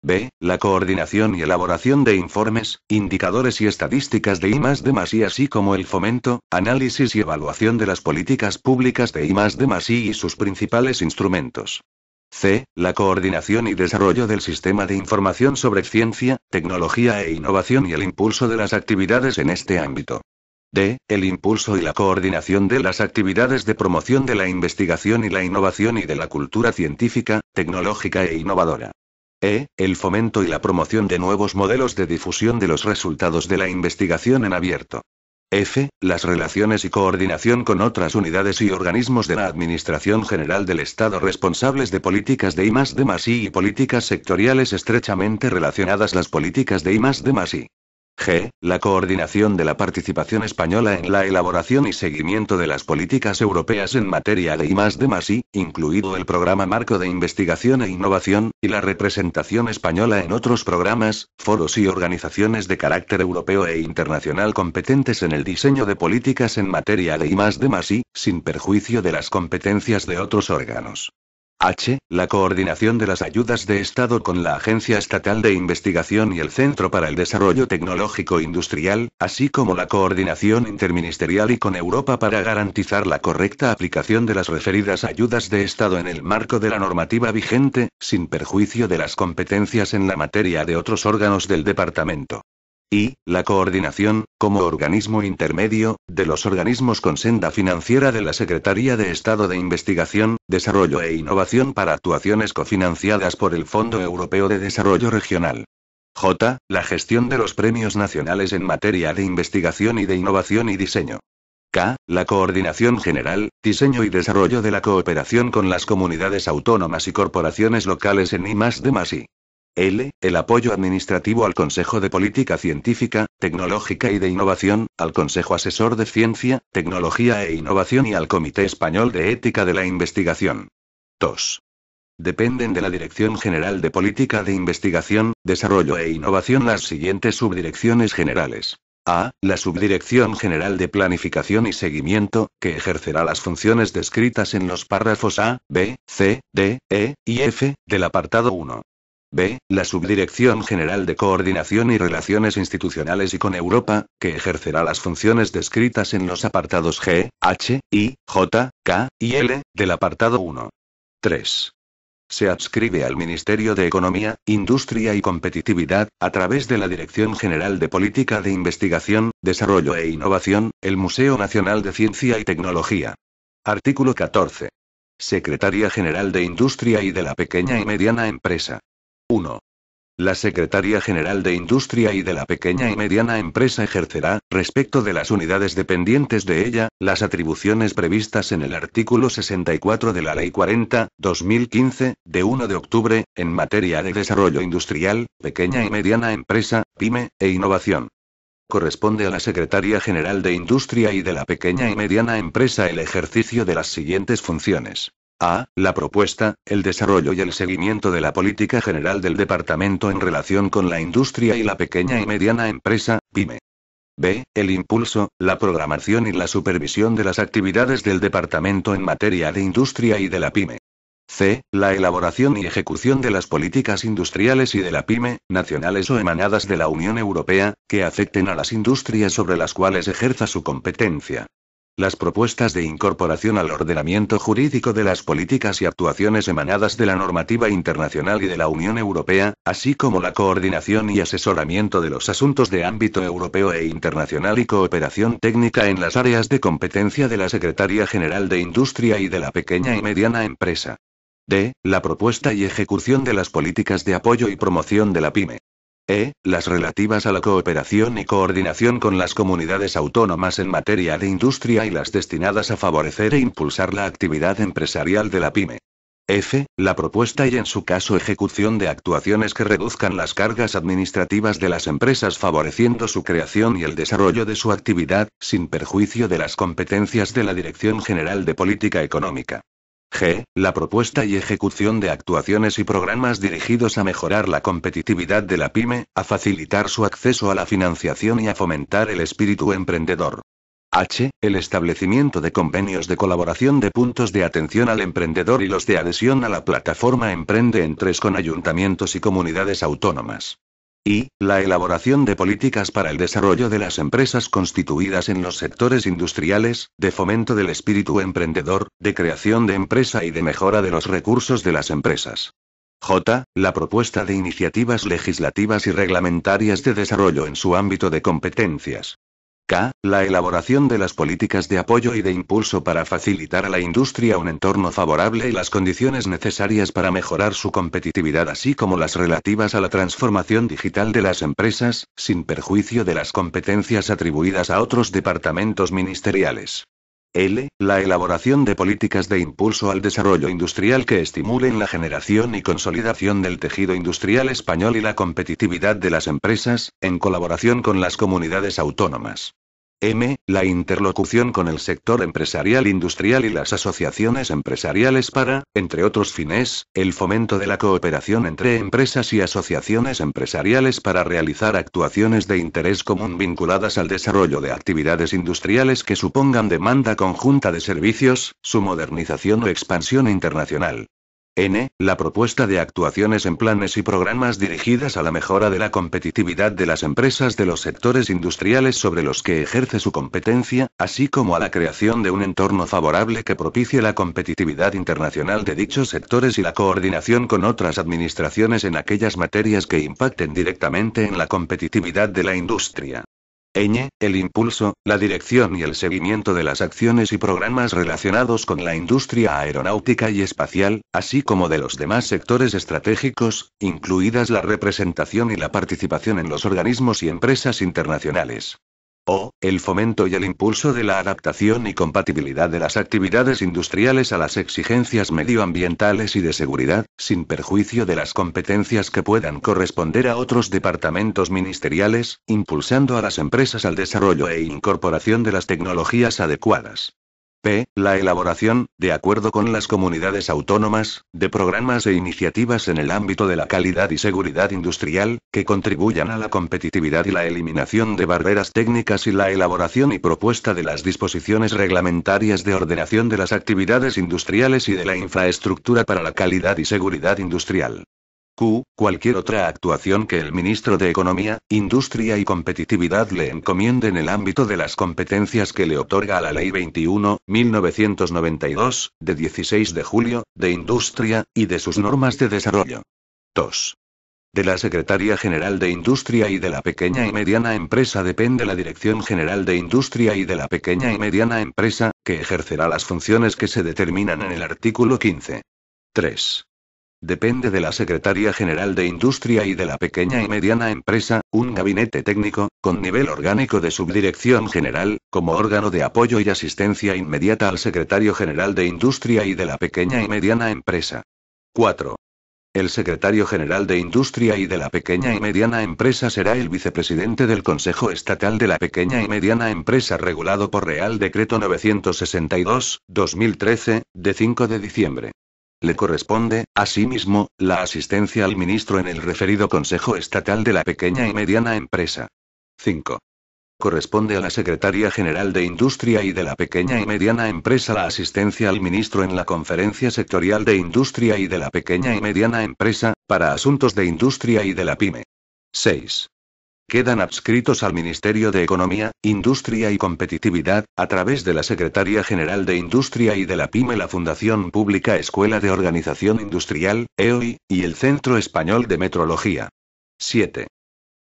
Speaker 1: B. La coordinación y elaboración de informes, indicadores y estadísticas de I así como el fomento, análisis y evaluación de las políticas públicas de I y sus principales instrumentos. C. La coordinación y desarrollo del sistema de información sobre ciencia, tecnología e innovación y el impulso de las actividades en este ámbito. D. El impulso y la coordinación de las actividades de promoción de la investigación y la innovación y de la cultura científica, tecnológica e innovadora. E. El fomento y la promoción de nuevos modelos de difusión de los resultados de la investigación en abierto. F. Las relaciones y coordinación con otras unidades y organismos de la Administración General del Estado responsables de políticas de I más I y políticas sectoriales estrechamente relacionadas las políticas de I más de I. G. La coordinación de la participación española en la elaboración y seguimiento de las políticas europeas en materia de I, incluido el programa marco de investigación e innovación, y la representación española en otros programas, foros y organizaciones de carácter europeo e internacional competentes en el diseño de políticas en materia de I, sin perjuicio de las competencias de otros órganos. H. La coordinación de las ayudas de Estado con la Agencia Estatal de Investigación y el Centro para el Desarrollo Tecnológico Industrial, así como la coordinación interministerial y con Europa para garantizar la correcta aplicación de las referidas ayudas de Estado en el marco de la normativa vigente, sin perjuicio de las competencias en la materia de otros órganos del Departamento y, la coordinación, como organismo intermedio, de los organismos con senda financiera de la Secretaría de Estado de Investigación, Desarrollo e Innovación para actuaciones cofinanciadas por el Fondo Europeo de Desarrollo Regional. J. La gestión de los premios nacionales en materia de investigación y de innovación y diseño. K. La coordinación general, diseño y desarrollo de la cooperación con las comunidades autónomas y corporaciones locales en I más L. El apoyo administrativo al Consejo de Política Científica, Tecnológica y de Innovación, al Consejo Asesor de Ciencia, Tecnología e Innovación y al Comité Español de Ética de la Investigación. 2. Dependen de la Dirección General de Política de Investigación, Desarrollo e Innovación las siguientes subdirecciones generales. A. La Subdirección General de Planificación y Seguimiento, que ejercerá las funciones descritas en los párrafos A, B, C, D, E y F, del apartado 1. B. La Subdirección General de Coordinación y Relaciones Institucionales y con Europa, que ejercerá las funciones descritas en los apartados G, H, I, J, K y L, del apartado 1. 3 se adscribe al Ministerio de Economía, Industria y Competitividad, a través de la Dirección General de Política de Investigación, Desarrollo e Innovación, el Museo Nacional de Ciencia y Tecnología. Artículo 14. Secretaría General de Industria y de la Pequeña y Mediana Empresa. 1. La Secretaría General de Industria y de la Pequeña y Mediana Empresa ejercerá, respecto de las unidades dependientes de ella, las atribuciones previstas en el artículo 64 de la Ley 40, 2015, de 1 de octubre, en materia de desarrollo industrial, pequeña y mediana empresa, PYME, e innovación. Corresponde a la Secretaría General de Industria y de la Pequeña y Mediana Empresa el ejercicio de las siguientes funciones. A. La propuesta, el desarrollo y el seguimiento de la política general del departamento en relación con la industria y la pequeña y mediana empresa, PYME. B. El impulso, la programación y la supervisión de las actividades del departamento en materia de industria y de la PYME. C. La elaboración y ejecución de las políticas industriales y de la PYME, nacionales o emanadas de la Unión Europea, que afecten a las industrias sobre las cuales ejerza su competencia. Las propuestas de incorporación al ordenamiento jurídico de las políticas y actuaciones emanadas de la normativa internacional y de la Unión Europea, así como la coordinación y asesoramiento de los asuntos de ámbito europeo e internacional y cooperación técnica en las áreas de competencia de la Secretaría General de Industria y de la Pequeña y Mediana Empresa. D. La propuesta y ejecución de las políticas de apoyo y promoción de la PyME. E. Las relativas a la cooperación y coordinación con las comunidades autónomas en materia de industria y las destinadas a favorecer e impulsar la actividad empresarial de la pyme. F. La propuesta y en su caso ejecución de actuaciones que reduzcan las cargas administrativas de las empresas favoreciendo su creación y el desarrollo de su actividad, sin perjuicio de las competencias de la Dirección General de Política Económica. G. La propuesta y ejecución de actuaciones y programas dirigidos a mejorar la competitividad de la pyme, a facilitar su acceso a la financiación y a fomentar el espíritu emprendedor. H. El establecimiento de convenios de colaboración de puntos de atención al emprendedor y los de adhesión a la plataforma Emprende en con ayuntamientos y comunidades autónomas y, la elaboración de políticas para el desarrollo de las empresas constituidas en los sectores industriales, de fomento del espíritu emprendedor, de creación de empresa y de mejora de los recursos de las empresas. J. La propuesta de iniciativas legislativas y reglamentarias de desarrollo en su ámbito de competencias a la elaboración de las políticas de apoyo y de impulso para facilitar a la industria un entorno favorable y las condiciones necesarias para mejorar su competitividad así como las relativas a la transformación digital de las empresas, sin perjuicio de las competencias atribuidas a otros departamentos ministeriales. L. La elaboración de políticas de impulso al desarrollo industrial que estimulen la generación y consolidación del tejido industrial español y la competitividad de las empresas, en colaboración con las comunidades autónomas. M. La interlocución con el sector empresarial industrial y las asociaciones empresariales para, entre otros fines, el fomento de la cooperación entre empresas y asociaciones empresariales para realizar actuaciones de interés común vinculadas al desarrollo de actividades industriales que supongan demanda conjunta de servicios, su modernización o expansión internacional. N. La propuesta de actuaciones en planes y programas dirigidas a la mejora de la competitividad de las empresas de los sectores industriales sobre los que ejerce su competencia, así como a la creación de un entorno favorable que propicie la competitividad internacional de dichos sectores y la coordinación con otras administraciones en aquellas materias que impacten directamente en la competitividad de la industria. Ñ, el impulso, la dirección y el seguimiento de las acciones y programas relacionados con la industria aeronáutica y espacial, así como de los demás sectores estratégicos, incluidas la representación y la participación en los organismos y empresas internacionales. O. El fomento y el impulso de la adaptación y compatibilidad de las actividades industriales a las exigencias medioambientales y de seguridad, sin perjuicio de las competencias que puedan corresponder a otros departamentos ministeriales, impulsando a las empresas al desarrollo e incorporación de las tecnologías adecuadas. P. La elaboración, de acuerdo con las comunidades autónomas, de programas e iniciativas en el ámbito de la calidad y seguridad industrial, que contribuyan a la competitividad y la eliminación de barreras técnicas y la elaboración y propuesta de las disposiciones reglamentarias de ordenación de las actividades industriales y de la infraestructura para la calidad y seguridad industrial. Q, cualquier otra actuación que el ministro de Economía, Industria y Competitividad le encomiende en el ámbito de las competencias que le otorga la Ley 21, 1992, de 16 de julio, de Industria, y de sus normas de desarrollo. 2. De la Secretaría General de Industria y de la Pequeña y Mediana Empresa depende la Dirección General de Industria y de la Pequeña y Mediana Empresa, que ejercerá las funciones que se determinan en el artículo 15. 3. Depende de la Secretaría General de Industria y de la Pequeña y Mediana Empresa, un gabinete técnico, con nivel orgánico de subdirección general, como órgano de apoyo y asistencia inmediata al Secretario General de Industria y de la Pequeña y Mediana Empresa. 4. El secretario general de Industria y de la Pequeña y Mediana Empresa será el vicepresidente del Consejo Estatal de la Pequeña y Mediana Empresa regulado por Real Decreto 962-2013, de 5 de diciembre. Le corresponde, asimismo, la asistencia al ministro en el referido Consejo Estatal de la Pequeña y Mediana Empresa. 5. Corresponde a la Secretaría General de Industria y de la Pequeña y Mediana Empresa la asistencia al ministro en la Conferencia Sectorial de Industria y de la Pequeña y Mediana Empresa, para asuntos de industria y de la PyME. 6 quedan adscritos al Ministerio de Economía, Industria y Competitividad, a través de la Secretaría General de Industria y de la PYME la Fundación Pública Escuela de Organización Industrial, EOI, y el Centro Español de Metrología. 7.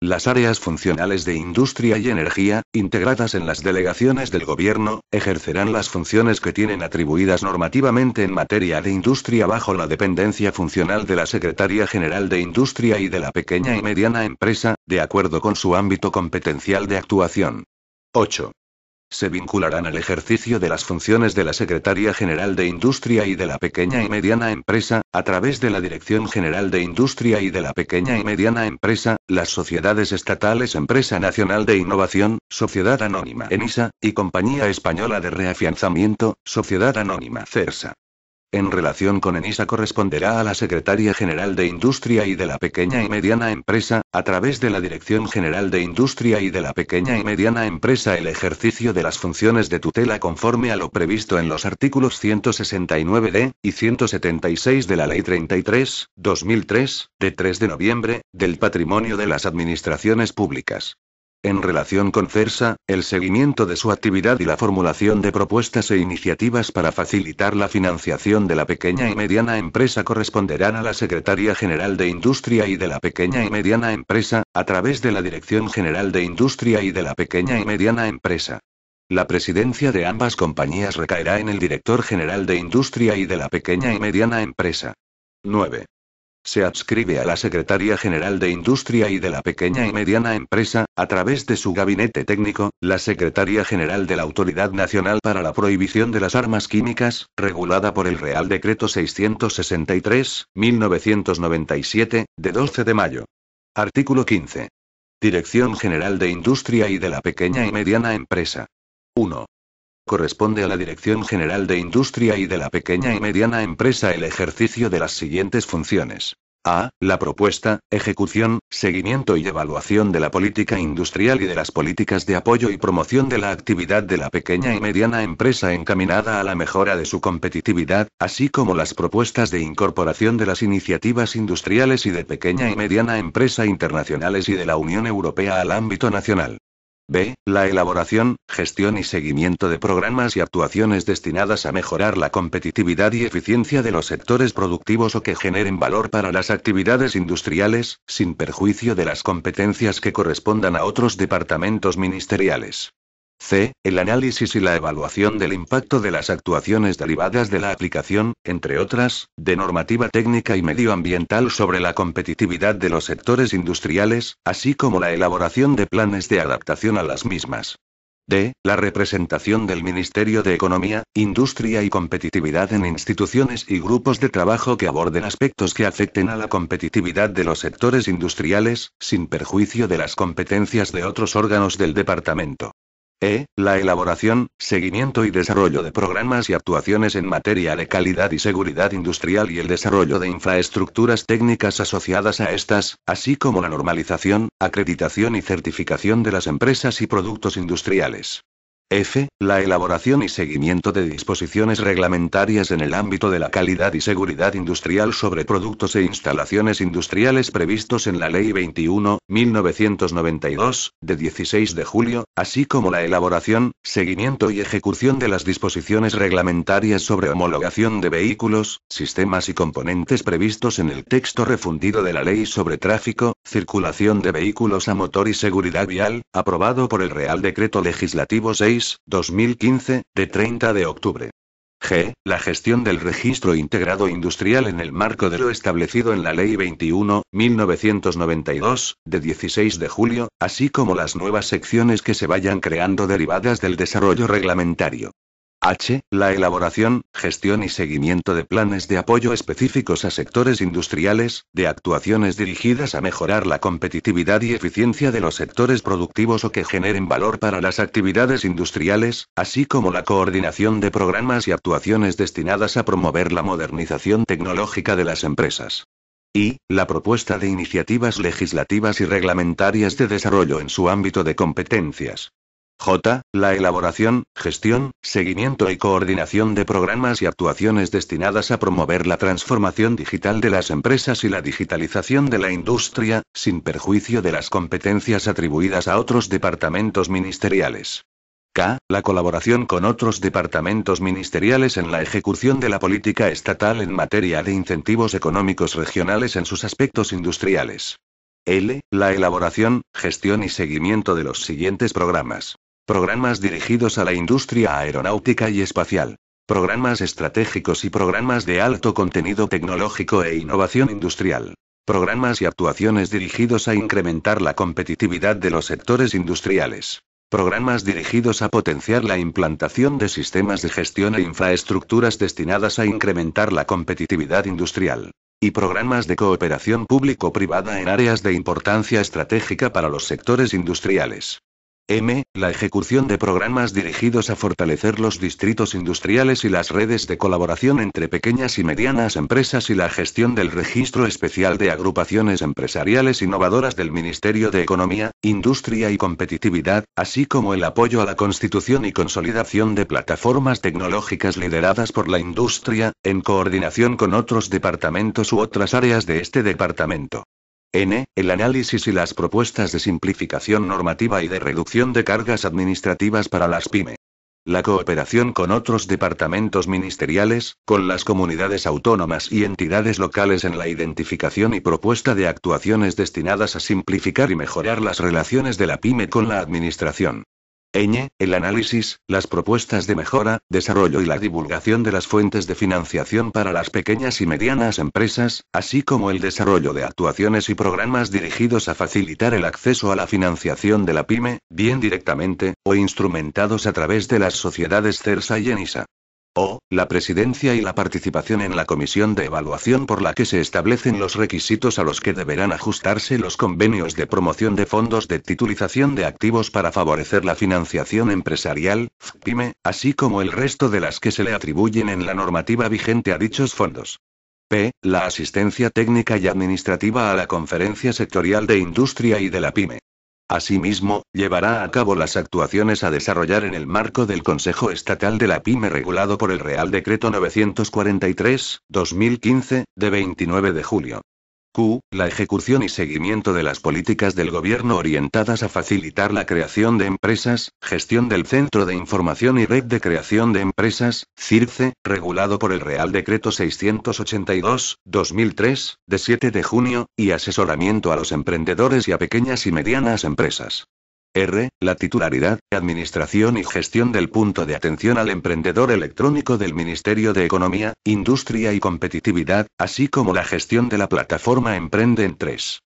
Speaker 1: Las áreas funcionales de industria y energía, integradas en las delegaciones del gobierno, ejercerán las funciones que tienen atribuidas normativamente en materia de industria bajo la dependencia funcional de la Secretaría General de Industria y de la pequeña y mediana empresa, de acuerdo con su ámbito competencial de actuación. 8 se vincularán al ejercicio de las funciones de la Secretaría General de Industria y de la Pequeña y Mediana Empresa, a través de la Dirección General de Industria y de la Pequeña y Mediana Empresa, las sociedades estatales Empresa Nacional de Innovación, Sociedad Anónima ENISA, y Compañía Española de Reafianzamiento, Sociedad Anónima CERSA en relación con ENISA corresponderá a la Secretaria General de Industria y de la Pequeña y Mediana Empresa, a través de la Dirección General de Industria y de la Pequeña y Mediana Empresa el ejercicio de las funciones de tutela conforme a lo previsto en los artículos 169 de, y 176 de la Ley 33, 2003, de 3 de noviembre, del patrimonio de las administraciones públicas. En relación con CERSA, el seguimiento de su actividad y la formulación de propuestas e iniciativas para facilitar la financiación de la pequeña y mediana empresa corresponderán a la Secretaría General de Industria y de la Pequeña y Mediana Empresa, a través de la Dirección General de Industria y de la Pequeña y Mediana Empresa. La presidencia de ambas compañías recaerá en el Director General de Industria y de la Pequeña y Mediana Empresa. 9 se adscribe a la Secretaría General de Industria y de la Pequeña y Mediana Empresa, a través de su gabinete técnico, la Secretaría General de la Autoridad Nacional para la Prohibición de las Armas Químicas, regulada por el Real Decreto 663-1997, de 12 de mayo. Artículo 15. Dirección General de Industria y de la Pequeña y Mediana Empresa. 1 corresponde a la Dirección General de Industria y de la Pequeña y Mediana Empresa el ejercicio de las siguientes funciones. A. La propuesta, ejecución, seguimiento y evaluación de la política industrial y de las políticas de apoyo y promoción de la actividad de la pequeña y mediana empresa encaminada a la mejora de su competitividad, así como las propuestas de incorporación de las iniciativas industriales y de pequeña y mediana empresa internacionales y de la Unión Europea al ámbito nacional. B. La elaboración, gestión y seguimiento de programas y actuaciones destinadas a mejorar la competitividad y eficiencia de los sectores productivos o que generen valor para las actividades industriales, sin perjuicio de las competencias que correspondan a otros departamentos ministeriales. C. El análisis y la evaluación del impacto de las actuaciones derivadas de la aplicación, entre otras, de normativa técnica y medioambiental sobre la competitividad de los sectores industriales, así como la elaboración de planes de adaptación a las mismas. D. La representación del Ministerio de Economía, Industria y Competitividad en instituciones y grupos de trabajo que aborden aspectos que afecten a la competitividad de los sectores industriales, sin perjuicio de las competencias de otros órganos del departamento. E. La elaboración, seguimiento y desarrollo de programas y actuaciones en materia de calidad y seguridad industrial y el desarrollo de infraestructuras técnicas asociadas a estas, así como la normalización, acreditación y certificación de las empresas y productos industriales. F. La elaboración y seguimiento de disposiciones reglamentarias en el ámbito de la calidad y seguridad industrial sobre productos e instalaciones industriales previstos en la Ley 21, 1992, de 16 de julio, así como la elaboración, seguimiento y ejecución de las disposiciones reglamentarias sobre homologación de vehículos, sistemas y componentes previstos en el texto refundido de la Ley sobre tráfico, circulación de vehículos a motor y seguridad vial, aprobado por el Real Decreto Legislativo 6 2015, de 30 de octubre. G. La gestión del registro integrado industrial en el marco de lo establecido en la Ley 21, 1992, de 16 de julio, así como las nuevas secciones que se vayan creando derivadas del desarrollo reglamentario. H. La elaboración, gestión y seguimiento de planes de apoyo específicos a sectores industriales, de actuaciones dirigidas a mejorar la competitividad y eficiencia de los sectores productivos o que generen valor para las actividades industriales, así como la coordinación de programas y actuaciones destinadas a promover la modernización tecnológica de las empresas y la propuesta de iniciativas legislativas y reglamentarias de desarrollo en su ámbito de competencias. J. La elaboración, gestión, seguimiento y coordinación de programas y actuaciones destinadas a promover la transformación digital de las empresas y la digitalización de la industria, sin perjuicio de las competencias atribuidas a otros departamentos ministeriales. K. La colaboración con otros departamentos ministeriales en la ejecución de la política estatal en materia de incentivos económicos regionales en sus aspectos industriales. L. La elaboración, gestión y seguimiento de los siguientes programas. Programas dirigidos a la industria aeronáutica y espacial. Programas estratégicos y programas de alto contenido tecnológico e innovación industrial. Programas y actuaciones dirigidos a incrementar la competitividad de los sectores industriales. Programas dirigidos a potenciar la implantación de sistemas de gestión e infraestructuras destinadas a incrementar la competitividad industrial. Y programas de cooperación público-privada en áreas de importancia estratégica para los sectores industriales. M. La ejecución de programas dirigidos a fortalecer los distritos industriales y las redes de colaboración entre pequeñas y medianas empresas y la gestión del registro especial de agrupaciones empresariales innovadoras del Ministerio de Economía, Industria y Competitividad, así como el apoyo a la constitución y consolidación de plataformas tecnológicas lideradas por la industria, en coordinación con otros departamentos u otras áreas de este departamento. N. El análisis y las propuestas de simplificación normativa y de reducción de cargas administrativas para las PYME. La cooperación con otros departamentos ministeriales, con las comunidades autónomas y entidades locales en la identificación y propuesta de actuaciones destinadas a simplificar y mejorar las relaciones de la pyme con la administración. Ñ. El análisis, las propuestas de mejora, desarrollo y la divulgación de las fuentes de financiación para las pequeñas y medianas empresas, así como el desarrollo de actuaciones y programas dirigidos a facilitar el acceso a la financiación de la pyme, bien directamente, o instrumentados a través de las sociedades CERSA y ENISA. O, la presidencia y la participación en la comisión de evaluación por la que se establecen los requisitos a los que deberán ajustarse los convenios de promoción de fondos de titulización de activos para favorecer la financiación empresarial, FPIME, así como el resto de las que se le atribuyen en la normativa vigente a dichos fondos. P. La asistencia técnica y administrativa a la Conferencia Sectorial de Industria y de la PYME. Asimismo, llevará a cabo las actuaciones a desarrollar en el marco del Consejo Estatal de la PYME regulado por el Real Decreto 943-2015, de 29 de julio. Q. La ejecución y seguimiento de las políticas del gobierno orientadas a facilitar la creación de empresas, gestión del Centro de Información y Red de Creación de Empresas, CIRCE, regulado por el Real Decreto 682-2003, de 7 de junio, y asesoramiento a los emprendedores y a pequeñas y medianas empresas. R, la titularidad, administración y gestión del punto de atención al emprendedor electrónico del Ministerio de Economía, Industria y Competitividad, así como la gestión de la plataforma Emprende en 3.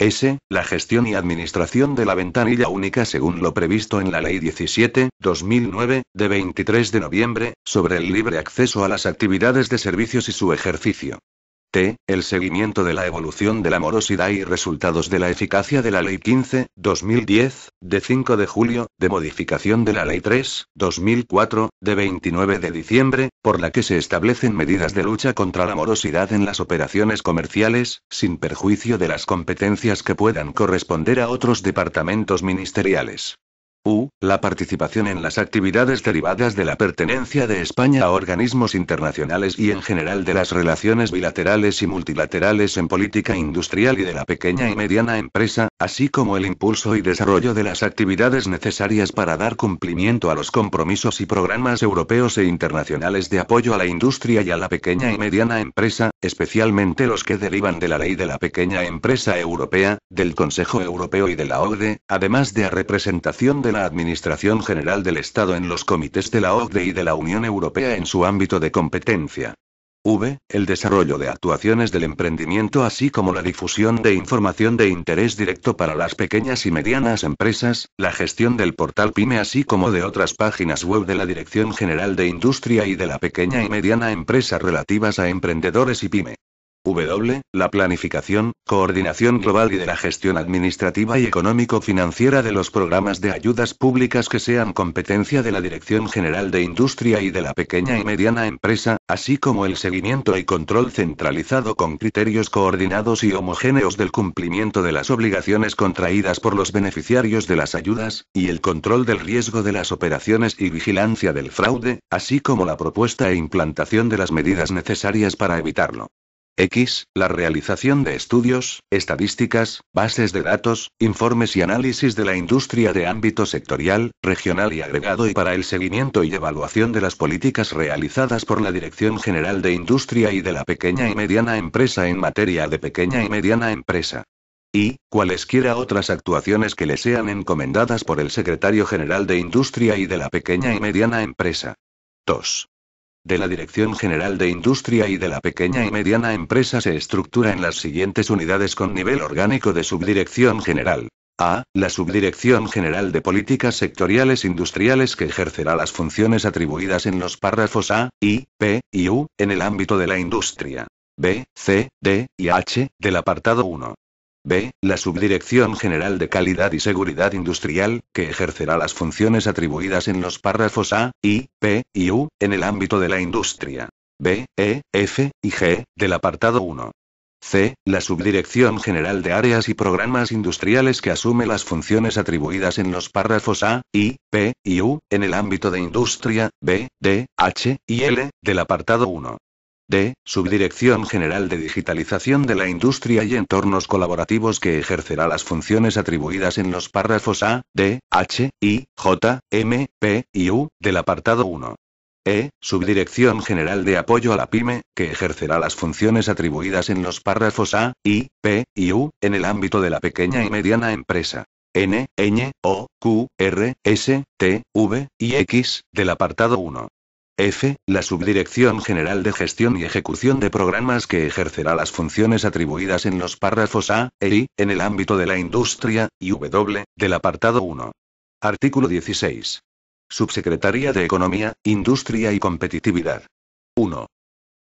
Speaker 1: S. La gestión y administración de la ventanilla única según lo previsto en la Ley 17-2009, de 23 de noviembre, sobre el libre acceso a las actividades de servicios y su ejercicio. T. El seguimiento de la evolución de la morosidad y resultados de la eficacia de la Ley 15, 2010, de 5 de julio, de modificación de la Ley 3, 2004, de 29 de diciembre, por la que se establecen medidas de lucha contra la morosidad en las operaciones comerciales, sin perjuicio de las competencias que puedan corresponder a otros departamentos ministeriales. U. La participación en las actividades derivadas de la pertenencia de España a organismos internacionales y en general de las relaciones bilaterales y multilaterales en política industrial y de la pequeña y mediana empresa, así como el impulso y desarrollo de las actividades necesarias para dar cumplimiento a los compromisos y programas europeos e internacionales de apoyo a la industria y a la pequeña y mediana empresa, especialmente los que derivan de la Ley de la Pequeña Empresa Europea, del Consejo Europeo y de la OCDE, además de a representación de la Administración General del Estado en los comités de la OCDE y de la Unión Europea en su ámbito de competencia. V. El desarrollo de actuaciones del emprendimiento así como la difusión de información de interés directo para las pequeñas y medianas empresas, la gestión del portal PyME así como de otras páginas web de la Dirección General de Industria y de la Pequeña y Mediana Empresa relativas a emprendedores y PyME. W. La planificación, coordinación global y de la gestión administrativa y económico-financiera de los programas de ayudas públicas que sean competencia de la Dirección General de Industria y de la Pequeña y Mediana Empresa, así como el seguimiento y control centralizado con criterios coordinados y homogéneos del cumplimiento de las obligaciones contraídas por los beneficiarios de las ayudas, y el control del riesgo de las operaciones y vigilancia del fraude, así como la propuesta e implantación de las medidas necesarias para evitarlo. X, la realización de estudios, estadísticas, bases de datos, informes y análisis de la industria de ámbito sectorial, regional y agregado y para el seguimiento y evaluación de las políticas realizadas por la Dirección General de Industria y de la Pequeña y Mediana Empresa en materia de pequeña y mediana empresa. Y, cualesquiera otras actuaciones que le sean encomendadas por el Secretario General de Industria y de la Pequeña y Mediana Empresa. 2 de la Dirección General de Industria y de la Pequeña y Mediana Empresa se estructura en las siguientes unidades con nivel orgánico de Subdirección General. A. La Subdirección General de Políticas Sectoriales Industriales que ejercerá las funciones atribuidas en los párrafos A, I, P y U, en el ámbito de la industria. B, C, D y H, del apartado 1. B. La Subdirección General de Calidad y Seguridad Industrial, que ejercerá las funciones atribuidas en los párrafos A, I, P y U, en el ámbito de la industria. B, E, F y G, del apartado 1. C. La Subdirección General de Áreas y Programas Industriales que asume las funciones atribuidas en los párrafos A, I, P y U, en el ámbito de industria, B, D, H y L, del apartado 1. D. Subdirección General de Digitalización de la Industria y Entornos Colaborativos que ejercerá las funciones atribuidas en los párrafos A, D, H, I, J, M, P y U del apartado 1. E. Subdirección General de Apoyo a la PyME, que ejercerá las funciones atribuidas en los párrafos A, I, P y U, en el ámbito de la pequeña y mediana empresa. N, Ñ, O, Q, R, S, T, V y X, del apartado 1. F. La Subdirección General de Gestión y Ejecución de Programas que ejercerá las funciones atribuidas en los párrafos A e en el ámbito de la industria, y W, del apartado 1. Artículo 16. Subsecretaría de Economía, Industria y Competitividad. 1.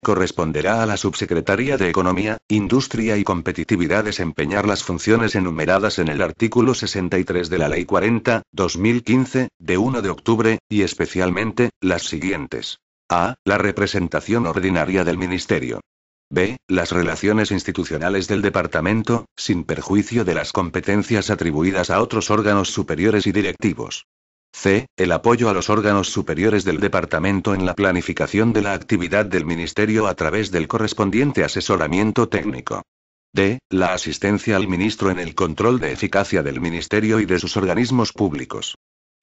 Speaker 1: Corresponderá a la Subsecretaría de Economía, Industria y Competitividad desempeñar las funciones enumeradas en el artículo 63 de la Ley 40, 2015, de 1 de octubre, y especialmente, las siguientes. A. La representación ordinaria del Ministerio. B. Las relaciones institucionales del Departamento, sin perjuicio de las competencias atribuidas a otros órganos superiores y directivos. C. El apoyo a los órganos superiores del departamento en la planificación de la actividad del ministerio a través del correspondiente asesoramiento técnico. D. La asistencia al ministro en el control de eficacia del ministerio y de sus organismos públicos.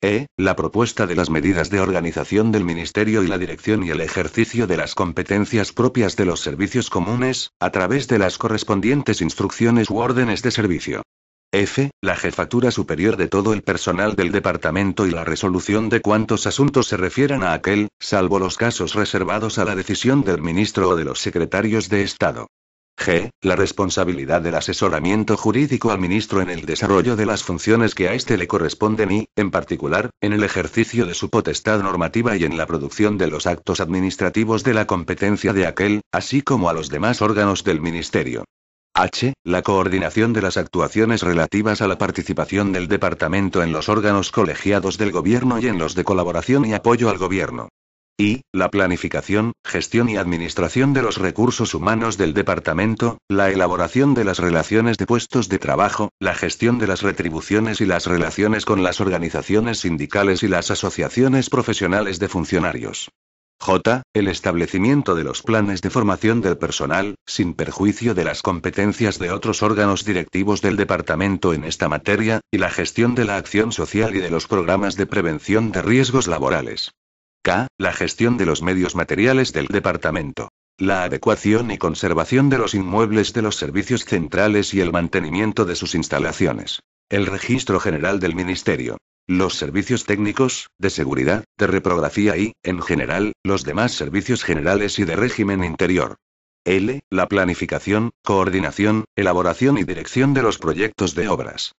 Speaker 1: E. La propuesta de las medidas de organización del ministerio y la dirección y el ejercicio de las competencias propias de los servicios comunes, a través de las correspondientes instrucciones u órdenes de servicio. F, la jefatura superior de todo el personal del departamento y la resolución de cuantos asuntos se refieran a aquel, salvo los casos reservados a la decisión del ministro o de los secretarios de Estado. G. La responsabilidad del asesoramiento jurídico al ministro en el desarrollo de las funciones que a éste le corresponden y, en particular, en el ejercicio de su potestad normativa y en la producción de los actos administrativos de la competencia de aquel, así como a los demás órganos del ministerio. H. La coordinación de las actuaciones relativas a la participación del departamento en los órganos colegiados del gobierno y en los de colaboración y apoyo al gobierno. Y, la planificación, gestión y administración de los recursos humanos del departamento, la elaboración de las relaciones de puestos de trabajo, la gestión de las retribuciones y las relaciones con las organizaciones sindicales y las asociaciones profesionales de funcionarios. J. El establecimiento de los planes de formación del personal, sin perjuicio de las competencias de otros órganos directivos del departamento en esta materia, y la gestión de la acción social y de los programas de prevención de riesgos laborales. K. La gestión de los medios materiales del departamento. La adecuación y conservación de los inmuebles de los servicios centrales y el mantenimiento de sus instalaciones. El registro general del ministerio los servicios técnicos, de seguridad, de reprografía y, en general, los demás servicios generales y de régimen interior. L. La planificación, coordinación, elaboración y dirección de los proyectos de obras.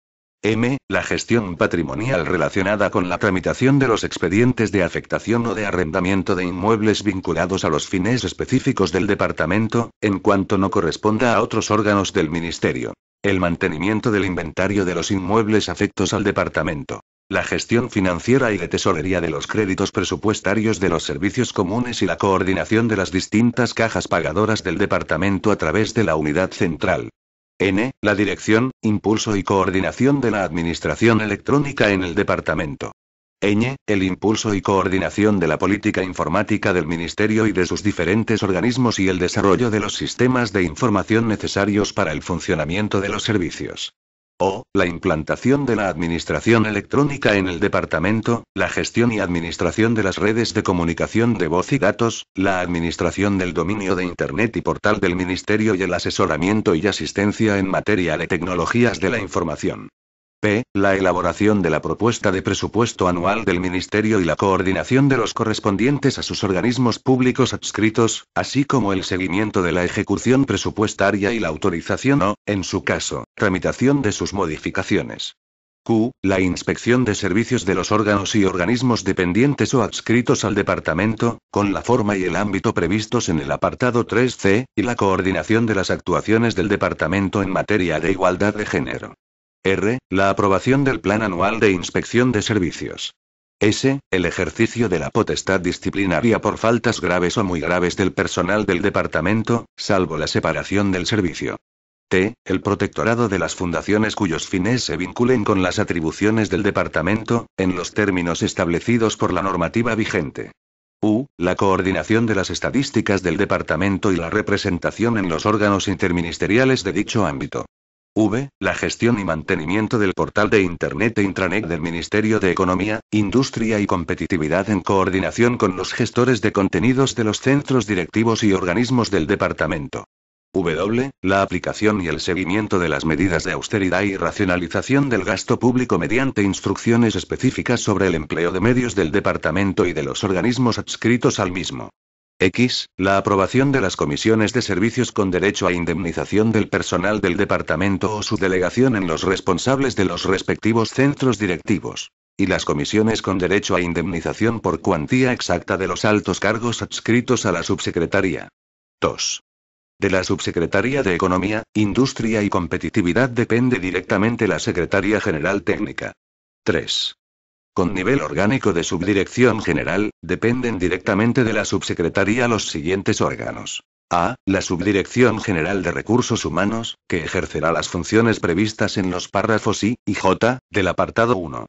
Speaker 1: M. La gestión patrimonial relacionada con la tramitación de los expedientes de afectación o de arrendamiento de inmuebles vinculados a los fines específicos del departamento, en cuanto no corresponda a otros órganos del Ministerio. El mantenimiento del inventario de los inmuebles afectos al departamento la gestión financiera y de tesorería de los créditos presupuestarios de los servicios comunes y la coordinación de las distintas cajas pagadoras del departamento a través de la unidad central. N. La dirección, impulso y coordinación de la administración electrónica en el departamento. Ñ. El impulso y coordinación de la política informática del Ministerio y de sus diferentes organismos y el desarrollo de los sistemas de información necesarios para el funcionamiento de los servicios o, la implantación de la administración electrónica en el departamento, la gestión y administración de las redes de comunicación de voz y datos, la administración del dominio de Internet y portal del Ministerio y el asesoramiento y asistencia en materia de tecnologías de la información. P. La elaboración de la propuesta de presupuesto anual del Ministerio y la coordinación de los correspondientes a sus organismos públicos adscritos, así como el seguimiento de la ejecución presupuestaria y la autorización o, en su caso, tramitación de sus modificaciones. Q. La inspección de servicios de los órganos y organismos dependientes o adscritos al departamento, con la forma y el ámbito previstos en el apartado 3C, y la coordinación de las actuaciones del departamento en materia de igualdad de género. R. La aprobación del Plan Anual de Inspección de Servicios. S. El ejercicio de la potestad disciplinaria por faltas graves o muy graves del personal del departamento, salvo la separación del servicio. T. El protectorado de las fundaciones cuyos fines se vinculen con las atribuciones del departamento, en los términos establecidos por la normativa vigente. U. La coordinación de las estadísticas del departamento y la representación en los órganos interministeriales de dicho ámbito. V. La gestión y mantenimiento del portal de Internet e intranet del Ministerio de Economía, Industria y Competitividad en coordinación con los gestores de contenidos de los centros directivos y organismos del departamento. W. La aplicación y el seguimiento de las medidas de austeridad y racionalización del gasto público mediante instrucciones específicas sobre el empleo de medios del departamento y de los organismos adscritos al mismo. X. La aprobación de las comisiones de servicios con derecho a indemnización del personal del departamento o su delegación en los responsables de los respectivos centros directivos. Y las comisiones con derecho a indemnización por cuantía exacta de los altos cargos adscritos a la subsecretaría. 2. De la Subsecretaría de Economía, Industria y Competitividad depende directamente la Secretaría General Técnica. 3 con nivel orgánico de subdirección general, dependen directamente de la subsecretaría los siguientes órganos. A. La Subdirección General de Recursos Humanos, que ejercerá las funciones previstas en los párrafos I y J del apartado 1.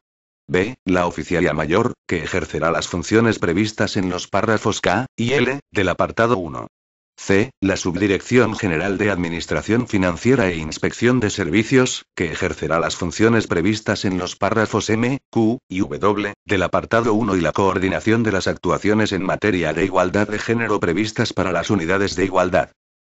Speaker 1: B. La Oficialía Mayor, que ejercerá las funciones previstas en los párrafos K y L del apartado 1. C. La Subdirección General de Administración Financiera e Inspección de Servicios, que ejercerá las funciones previstas en los párrafos M, Q y W del apartado 1 y la coordinación de las actuaciones en materia de igualdad de género previstas para las unidades de igualdad.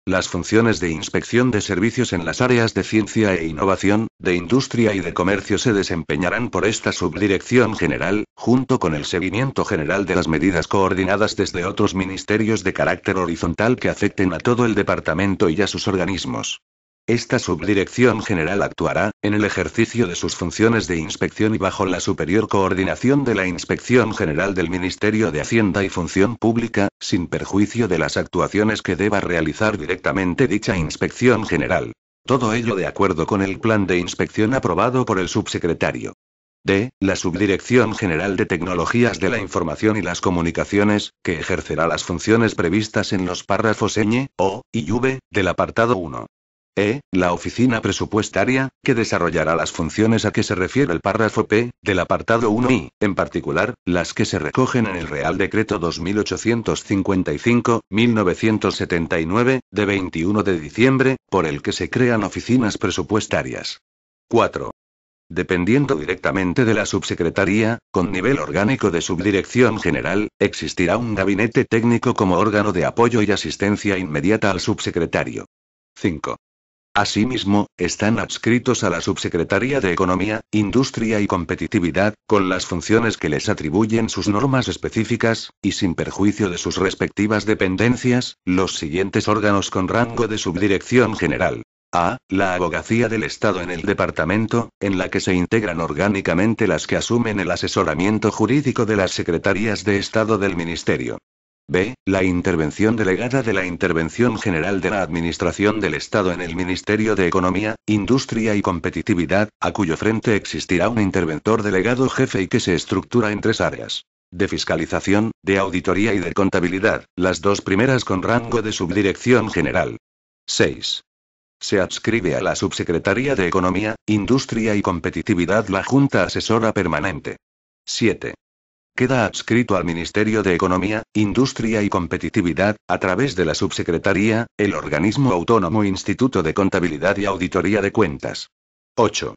Speaker 1: Las funciones de inspección de servicios en las áreas de ciencia e innovación, de industria y de comercio se desempeñarán por esta subdirección general, junto con el seguimiento general de las medidas coordinadas desde otros ministerios de carácter horizontal que afecten a todo el departamento y a sus organismos. Esta subdirección general actuará, en el ejercicio de sus funciones de inspección y bajo la superior coordinación de la Inspección General del Ministerio de Hacienda y Función Pública, sin perjuicio de las actuaciones que deba realizar directamente dicha Inspección General. Todo ello de acuerdo con el plan de inspección aprobado por el subsecretario. D. La Subdirección General de Tecnologías de la Información y las Comunicaciones, que ejercerá las funciones previstas en los párrafos ñ, o y v del apartado 1. E, la oficina presupuestaria, que desarrollará las funciones a que se refiere el párrafo P, del apartado 1 y, en particular, las que se recogen en el Real Decreto 2855-1979, de 21 de diciembre, por el que se crean oficinas presupuestarias. 4 dependiendo directamente de la subsecretaría, con nivel orgánico de subdirección general, existirá un gabinete técnico como órgano de apoyo y asistencia inmediata al subsecretario. 5. Asimismo, están adscritos a la Subsecretaría de Economía, Industria y Competitividad, con las funciones que les atribuyen sus normas específicas, y sin perjuicio de sus respectivas dependencias, los siguientes órganos con rango de subdirección general. A. La abogacía del Estado en el departamento, en la que se integran orgánicamente las que asumen el asesoramiento jurídico de las secretarías de Estado del Ministerio. B. La intervención delegada de la Intervención General de la Administración del Estado en el Ministerio de Economía, Industria y Competitividad, a cuyo frente existirá un interventor delegado jefe y que se estructura en tres áreas. De fiscalización, de auditoría y de contabilidad, las dos primeras con rango de subdirección general. 6. Se adscribe a la Subsecretaría de Economía, Industria y Competitividad la Junta Asesora Permanente. 7. Queda adscrito al Ministerio de Economía, Industria y Competitividad, a través de la Subsecretaría, el organismo autónomo Instituto de Contabilidad y Auditoría de Cuentas. 8.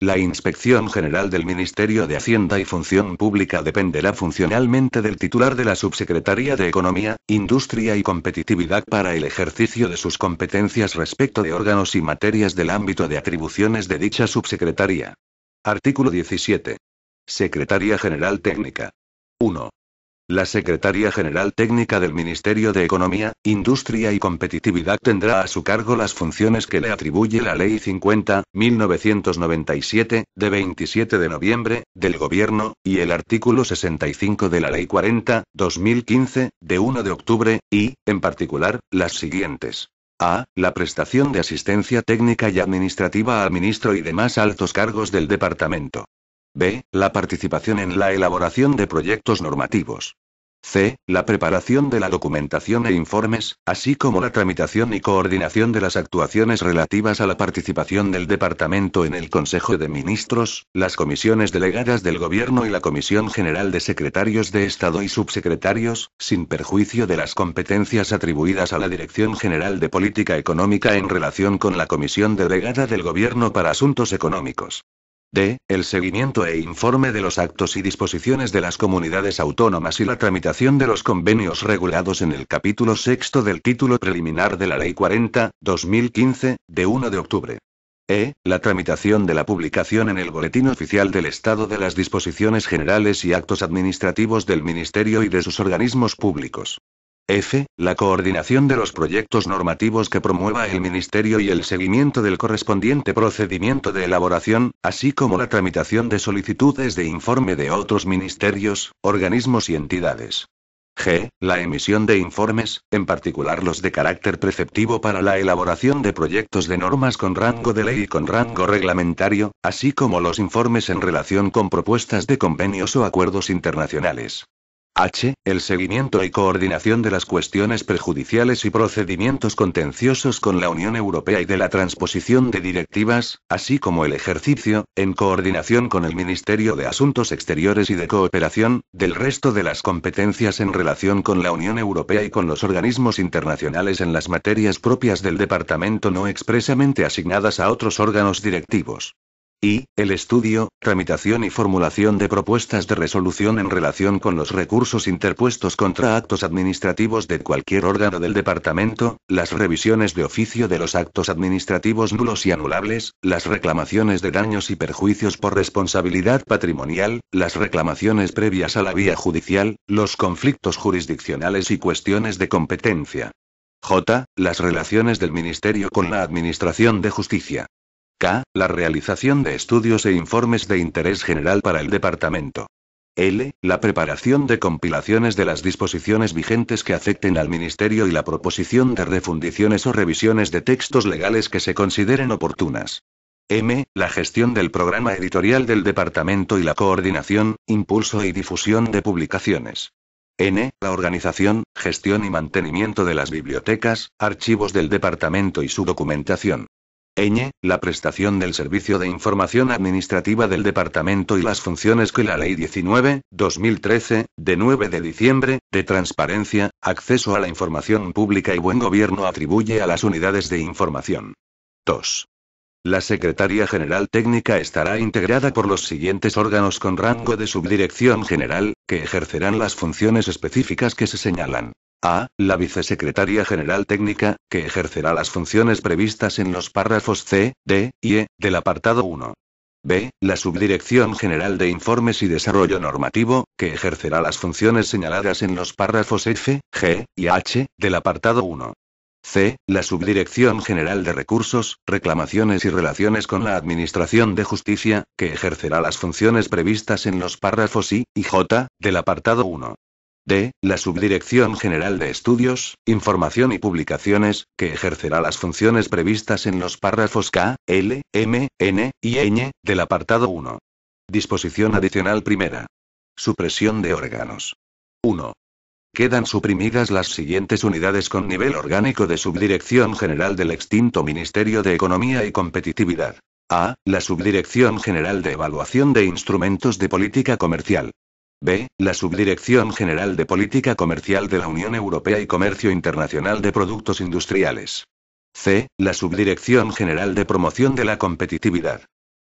Speaker 1: La Inspección General del Ministerio de Hacienda y Función Pública dependerá funcionalmente del titular de la Subsecretaría de Economía, Industria y Competitividad para el ejercicio de sus competencias respecto de órganos y materias del ámbito de atribuciones de dicha subsecretaría. Artículo 17. Secretaría General Técnica. 1. La Secretaría General Técnica del Ministerio de Economía, Industria y Competitividad tendrá a su cargo las funciones que le atribuye la Ley 50, 1997, de 27 de noviembre, del Gobierno, y el artículo 65 de la Ley 40, 2015, de 1 de octubre, y, en particular, las siguientes. A. La prestación de asistencia técnica y administrativa al ministro y demás altos cargos del departamento. B. La participación en la elaboración de proyectos normativos. C. La preparación de la documentación e informes, así como la tramitación y coordinación de las actuaciones relativas a la participación del Departamento en el Consejo de Ministros, las comisiones delegadas del Gobierno y la Comisión General de Secretarios de Estado y Subsecretarios, sin perjuicio de las competencias atribuidas a la Dirección General de Política Económica en relación con la Comisión Delegada del Gobierno para Asuntos Económicos. D. El seguimiento e informe de los actos y disposiciones de las comunidades autónomas y la tramitación de los convenios regulados en el capítulo sexto del título preliminar de la Ley 40, 2015, de 1 de octubre. E. La tramitación de la publicación en el Boletín Oficial del Estado de las disposiciones generales y actos administrativos del Ministerio y de sus organismos públicos. F. La coordinación de los proyectos normativos que promueva el Ministerio y el seguimiento del correspondiente procedimiento de elaboración, así como la tramitación de solicitudes de informe de otros ministerios, organismos y entidades. G. La emisión de informes, en particular los de carácter preceptivo para la elaboración de proyectos de normas con rango de ley y con rango reglamentario, así como los informes en relación con propuestas de convenios o acuerdos internacionales. H. El seguimiento y coordinación de las cuestiones prejudiciales y procedimientos contenciosos con la Unión Europea y de la transposición de directivas, así como el ejercicio, en coordinación con el Ministerio de Asuntos Exteriores y de Cooperación, del resto de las competencias en relación con la Unión Europea y con los organismos internacionales en las materias propias del Departamento no expresamente asignadas a otros órganos directivos y, el estudio, tramitación y formulación de propuestas de resolución en relación con los recursos interpuestos contra actos administrativos de cualquier órgano del departamento, las revisiones de oficio de los actos administrativos nulos y anulables, las reclamaciones de daños y perjuicios por responsabilidad patrimonial, las reclamaciones previas a la vía judicial, los conflictos jurisdiccionales y cuestiones de competencia. J. Las relaciones del Ministerio con la Administración de Justicia. K. La realización de estudios e informes de interés general para el departamento. L. La preparación de compilaciones de las disposiciones vigentes que afecten al Ministerio y la proposición de refundiciones o revisiones de textos legales que se consideren oportunas. M. La gestión del programa editorial del departamento y la coordinación, impulso y difusión de publicaciones. N. La organización, gestión y mantenimiento de las bibliotecas, archivos del departamento y su documentación. Ñ, la prestación del servicio de información administrativa del departamento y las funciones que la Ley 19, 2013, de 9 de diciembre, de transparencia, acceso a la información pública y buen gobierno atribuye a las unidades de información. 2. La Secretaría General Técnica estará integrada por los siguientes órganos con rango de subdirección general, que ejercerán las funciones específicas que se señalan. A. La Vicesecretaría General Técnica, que ejercerá las funciones previstas en los párrafos C, D y E del apartado 1. B. La Subdirección General de Informes y Desarrollo Normativo, que ejercerá las funciones señaladas en los párrafos F, G y H del apartado 1. C. La Subdirección General de Recursos, Reclamaciones y Relaciones con la Administración de Justicia, que ejercerá las funciones previstas en los párrafos I y J del apartado 1. D. La Subdirección General de Estudios, Información y Publicaciones, que ejercerá las funciones previstas en los párrafos K, L, M, N y e, ñ del apartado 1. Disposición adicional primera. Supresión de órganos. 1. Quedan suprimidas las siguientes unidades con nivel orgánico de Subdirección General del extinto Ministerio de Economía y Competitividad. A. La Subdirección General de Evaluación de Instrumentos de Política Comercial. B. La Subdirección General de Política Comercial de la Unión Europea y Comercio Internacional de Productos Industriales. C. La Subdirección General de Promoción de la Competitividad.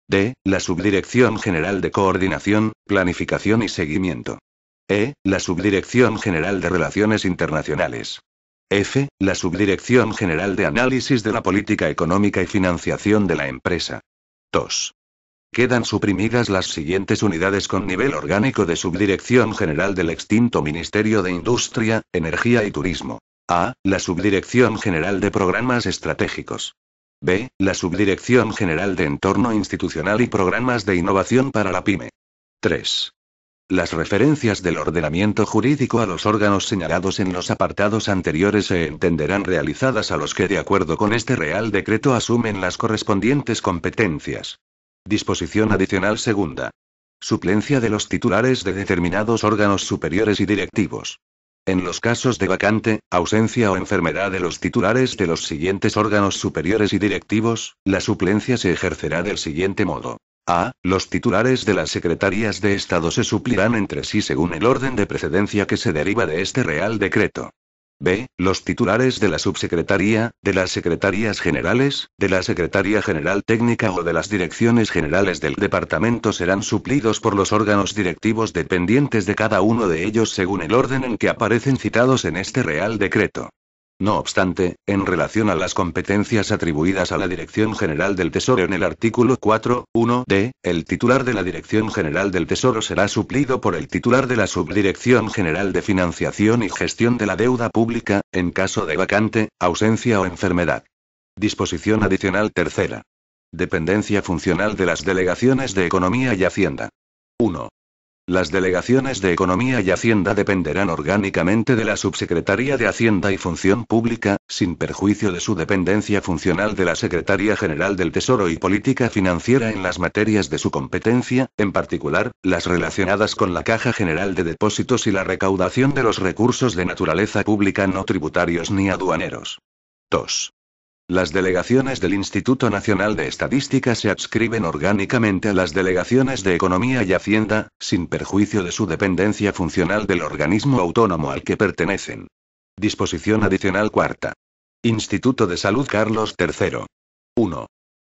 Speaker 1: D. La Subdirección General de Coordinación, Planificación y Seguimiento. E, la Subdirección General de Relaciones Internacionales. F, la Subdirección General de Análisis de la Política Económica y Financiación de la Empresa. 2. Quedan suprimidas las siguientes unidades con nivel orgánico de Subdirección General del extinto Ministerio de Industria, Energía y Turismo. A, la Subdirección General de Programas Estratégicos. B, la Subdirección General de Entorno Institucional y Programas de Innovación para la PyME. 3. Las referencias del ordenamiento jurídico a los órganos señalados en los apartados anteriores se entenderán realizadas a los que de acuerdo con este Real Decreto asumen las correspondientes competencias. Disposición adicional segunda. Suplencia de los titulares de determinados órganos superiores y directivos. En los casos de vacante, ausencia o enfermedad de los titulares de los siguientes órganos superiores y directivos, la suplencia se ejercerá del siguiente modo. A. Los titulares de las secretarías de Estado se suplirán entre sí según el orden de precedencia que se deriva de este Real Decreto. B. Los titulares de la subsecretaría, de las secretarías generales, de la secretaría general técnica o de las direcciones generales del departamento serán suplidos por los órganos directivos dependientes de cada uno de ellos según el orden en que aparecen citados en este Real Decreto. No obstante, en relación a las competencias atribuidas a la Dirección General del Tesoro en el artículo 4.1 d, el titular de la Dirección General del Tesoro será suplido por el titular de la Subdirección General de Financiación y Gestión de la Deuda Pública, en caso de vacante, ausencia o enfermedad. Disposición adicional tercera. Dependencia funcional de las Delegaciones de Economía y Hacienda. Las delegaciones de Economía y Hacienda dependerán orgánicamente de la Subsecretaría de Hacienda y Función Pública, sin perjuicio de su dependencia funcional de la Secretaría General del Tesoro y Política Financiera en las materias de su competencia, en particular, las relacionadas con la Caja General de Depósitos y la recaudación de los recursos de naturaleza pública no tributarios ni aduaneros. 2. Las delegaciones del Instituto Nacional de Estadística se adscriben orgánicamente a las delegaciones de Economía y Hacienda, sin perjuicio de su dependencia funcional del organismo autónomo al que pertenecen. Disposición adicional cuarta. Instituto de Salud Carlos III. 1.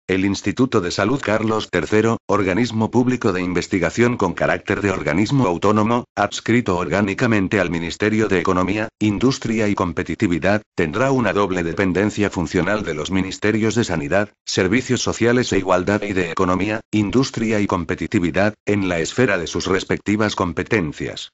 Speaker 1: El Instituto de Salud Carlos III, organismo público de investigación con carácter de organismo autónomo, adscrito orgánicamente al Ministerio de Economía, Industria y Competitividad, tendrá una doble dependencia funcional de los Ministerios de Sanidad, Servicios Sociales e Igualdad y de Economía, Industria y Competitividad, en la esfera de sus respectivas competencias.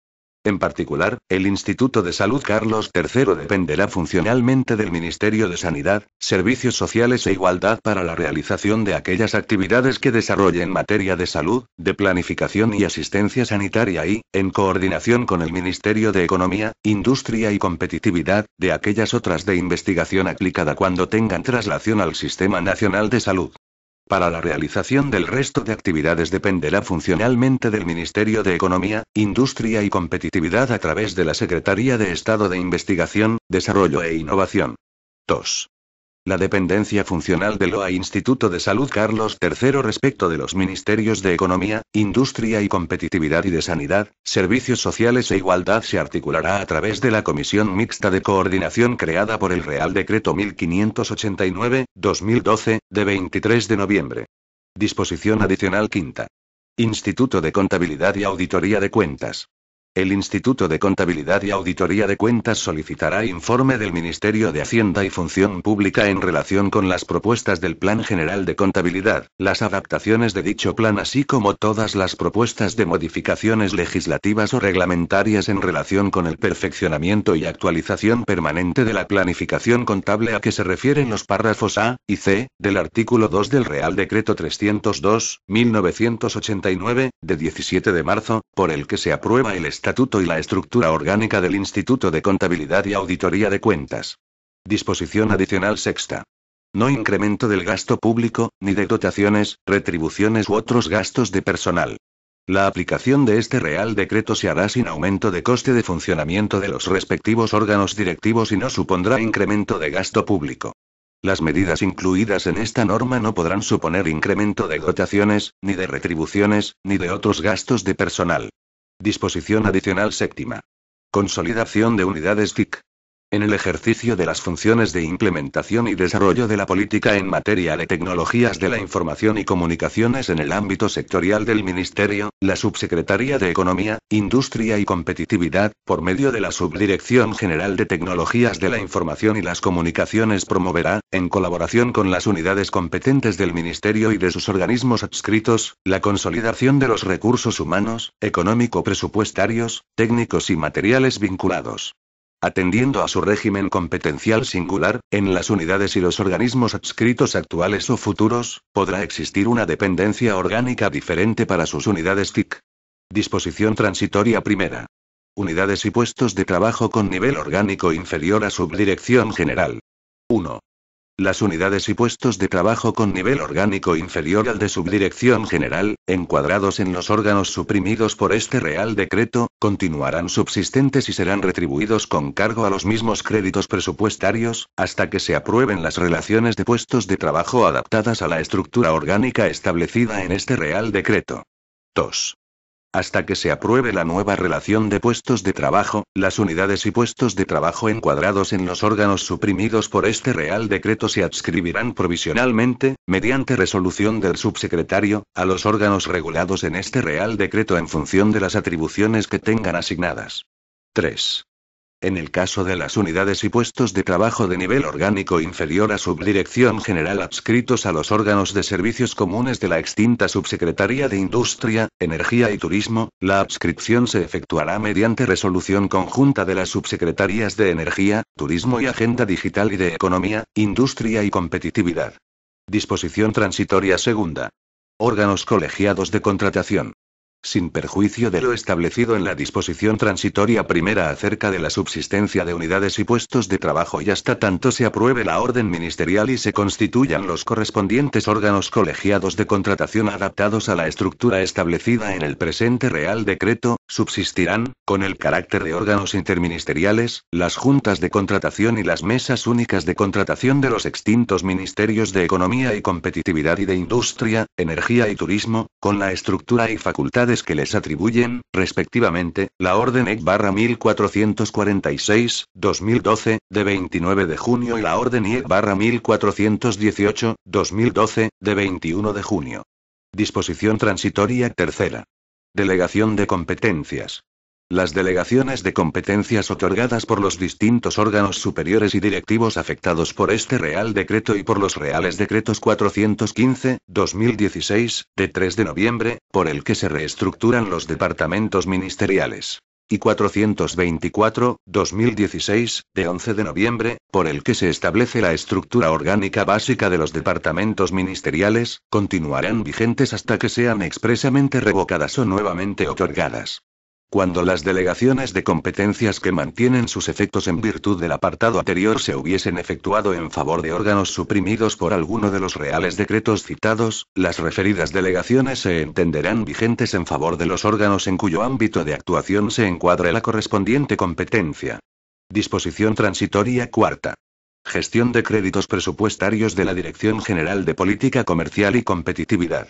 Speaker 1: En particular, el Instituto de Salud Carlos III dependerá funcionalmente del Ministerio de Sanidad, Servicios Sociales e Igualdad para la realización de aquellas actividades que desarrolle en materia de salud, de planificación y asistencia sanitaria y, en coordinación con el Ministerio de Economía, Industria y Competitividad, de aquellas otras de investigación aplicada cuando tengan traslación al Sistema Nacional de Salud. Para la realización del resto de actividades dependerá funcionalmente del Ministerio de Economía, Industria y Competitividad a través de la Secretaría de Estado de Investigación, Desarrollo e Innovación. 2. La dependencia funcional del OA Instituto de Salud Carlos III respecto de los Ministerios de Economía, Industria y Competitividad y de Sanidad, Servicios Sociales e Igualdad se articulará a través de la Comisión Mixta de Coordinación creada por el Real Decreto 1589-2012, de 23 de noviembre. Disposición adicional quinta. Instituto de Contabilidad y Auditoría de Cuentas. El Instituto de Contabilidad y Auditoría de Cuentas solicitará informe del Ministerio de Hacienda y Función Pública en relación con las propuestas del Plan General de Contabilidad, las adaptaciones de dicho plan así como todas las propuestas de modificaciones legislativas o reglamentarias en relación con el perfeccionamiento y actualización permanente de la planificación contable a que se refieren los párrafos A y C del artículo 2 del Real Decreto 302-1989 de 17 de marzo, por el que se aprueba el estatuto y la estructura orgánica del Instituto de Contabilidad y Auditoría de Cuentas. Disposición adicional sexta. No incremento del gasto público, ni de dotaciones, retribuciones u otros gastos de personal. La aplicación de este Real Decreto se hará sin aumento de coste de funcionamiento de los respectivos órganos directivos y no supondrá incremento de gasto público. Las medidas incluidas en esta norma no podrán suponer incremento de dotaciones, ni de retribuciones, ni de otros gastos de personal. Disposición adicional séptima. Consolidación de unidades TIC. En el ejercicio de las funciones de implementación y desarrollo de la política en materia de tecnologías de la información y comunicaciones en el ámbito sectorial del Ministerio, la Subsecretaría de Economía, Industria y Competitividad, por medio de la Subdirección General de Tecnologías de la Información y las Comunicaciones promoverá, en colaboración con las unidades competentes del Ministerio y de sus organismos adscritos, la consolidación de los recursos humanos, económico-presupuestarios, técnicos y materiales vinculados atendiendo a su régimen competencial singular, en las unidades y los organismos adscritos actuales o futuros, podrá existir una dependencia orgánica diferente para sus unidades TIC. Disposición transitoria primera. Unidades y puestos de trabajo con nivel orgánico inferior a subdirección general. Las unidades y puestos de trabajo con nivel orgánico inferior al de subdirección general, encuadrados en los órganos suprimidos por este Real Decreto, continuarán subsistentes y serán retribuidos con cargo a los mismos créditos presupuestarios, hasta que se aprueben las relaciones de puestos de trabajo adaptadas a la estructura orgánica establecida en este Real Decreto. 2. Hasta que se apruebe la nueva relación de puestos de trabajo, las unidades y puestos de trabajo encuadrados en los órganos suprimidos por este Real Decreto se adscribirán provisionalmente, mediante resolución del subsecretario, a los órganos regulados en este Real Decreto en función de las atribuciones que tengan asignadas. 3 en el caso de las unidades y puestos de trabajo de nivel orgánico inferior a Subdirección General adscritos a los órganos de servicios comunes de la extinta Subsecretaría de Industria, Energía y Turismo, la adscripción se efectuará mediante resolución conjunta de las Subsecretarías de Energía, Turismo y Agenda Digital y de Economía, Industria y Competitividad. Disposición transitoria segunda. Órganos colegiados de contratación sin perjuicio de lo establecido en la disposición transitoria primera acerca de la subsistencia de unidades y puestos de trabajo y hasta tanto se apruebe la orden ministerial y se constituyan los correspondientes órganos colegiados de contratación adaptados a la estructura establecida en el presente Real Decreto, Subsistirán, con el carácter de órganos interministeriales, las juntas de contratación y las mesas únicas de contratación de los extintos ministerios de Economía y Competitividad y de Industria, Energía y Turismo, con la estructura y facultades que les atribuyen, respectivamente, la Orden EC 1446, 2012, de 29 de junio y la Orden IEC 1418, 2012, de 21 de junio. Disposición transitoria tercera. Delegación de competencias. Las delegaciones de competencias otorgadas por los distintos órganos superiores y directivos afectados por este Real Decreto y por los Reales Decretos 415-2016, de 3 de noviembre, por el que se reestructuran los departamentos ministeriales y 424, 2016, de 11 de noviembre, por el que se establece la estructura orgánica básica de los departamentos ministeriales, continuarán vigentes hasta que sean expresamente revocadas o nuevamente otorgadas cuando las delegaciones de competencias que mantienen sus efectos en virtud del apartado anterior se hubiesen efectuado en favor de órganos suprimidos por alguno de los reales decretos citados, las referidas delegaciones se entenderán vigentes en favor de los órganos en cuyo ámbito de actuación se encuadre la correspondiente competencia. Disposición transitoria cuarta. Gestión de créditos presupuestarios de la Dirección General de Política Comercial y Competitividad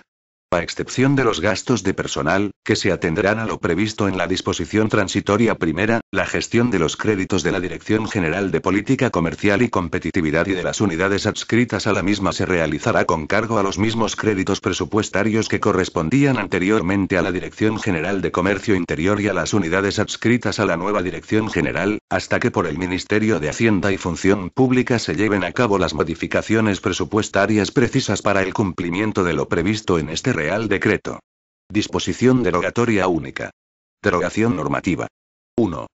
Speaker 1: a excepción de los gastos de personal, que se atenderán a lo previsto en la disposición transitoria primera, la gestión de los créditos de la Dirección General de Política Comercial y Competitividad y de las unidades adscritas a la misma se realizará con cargo a los mismos créditos presupuestarios que correspondían anteriormente a la Dirección General de Comercio Interior y a las unidades adscritas a la nueva Dirección General, hasta que por el Ministerio de Hacienda y Función Pública se lleven a cabo las modificaciones presupuestarias precisas para el cumplimiento de lo previsto en este Real Decreto. Disposición derogatoria única. Derogación normativa. 1.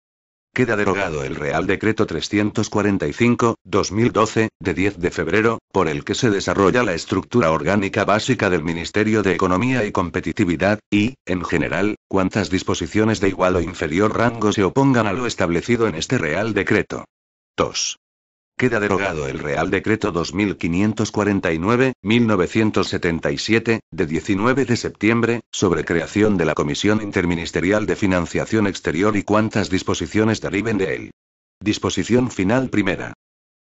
Speaker 1: Queda derogado el Real Decreto 345-2012, de 10 de febrero, por el que se desarrolla la estructura orgánica básica del Ministerio de Economía y Competitividad, y, en general, cuantas disposiciones de igual o inferior rango se opongan a lo establecido en este Real Decreto. 2. Queda derogado el Real Decreto 2549-1977, de 19 de septiembre, sobre creación de la Comisión Interministerial de Financiación Exterior y cuantas disposiciones deriven de él. Disposición final primera.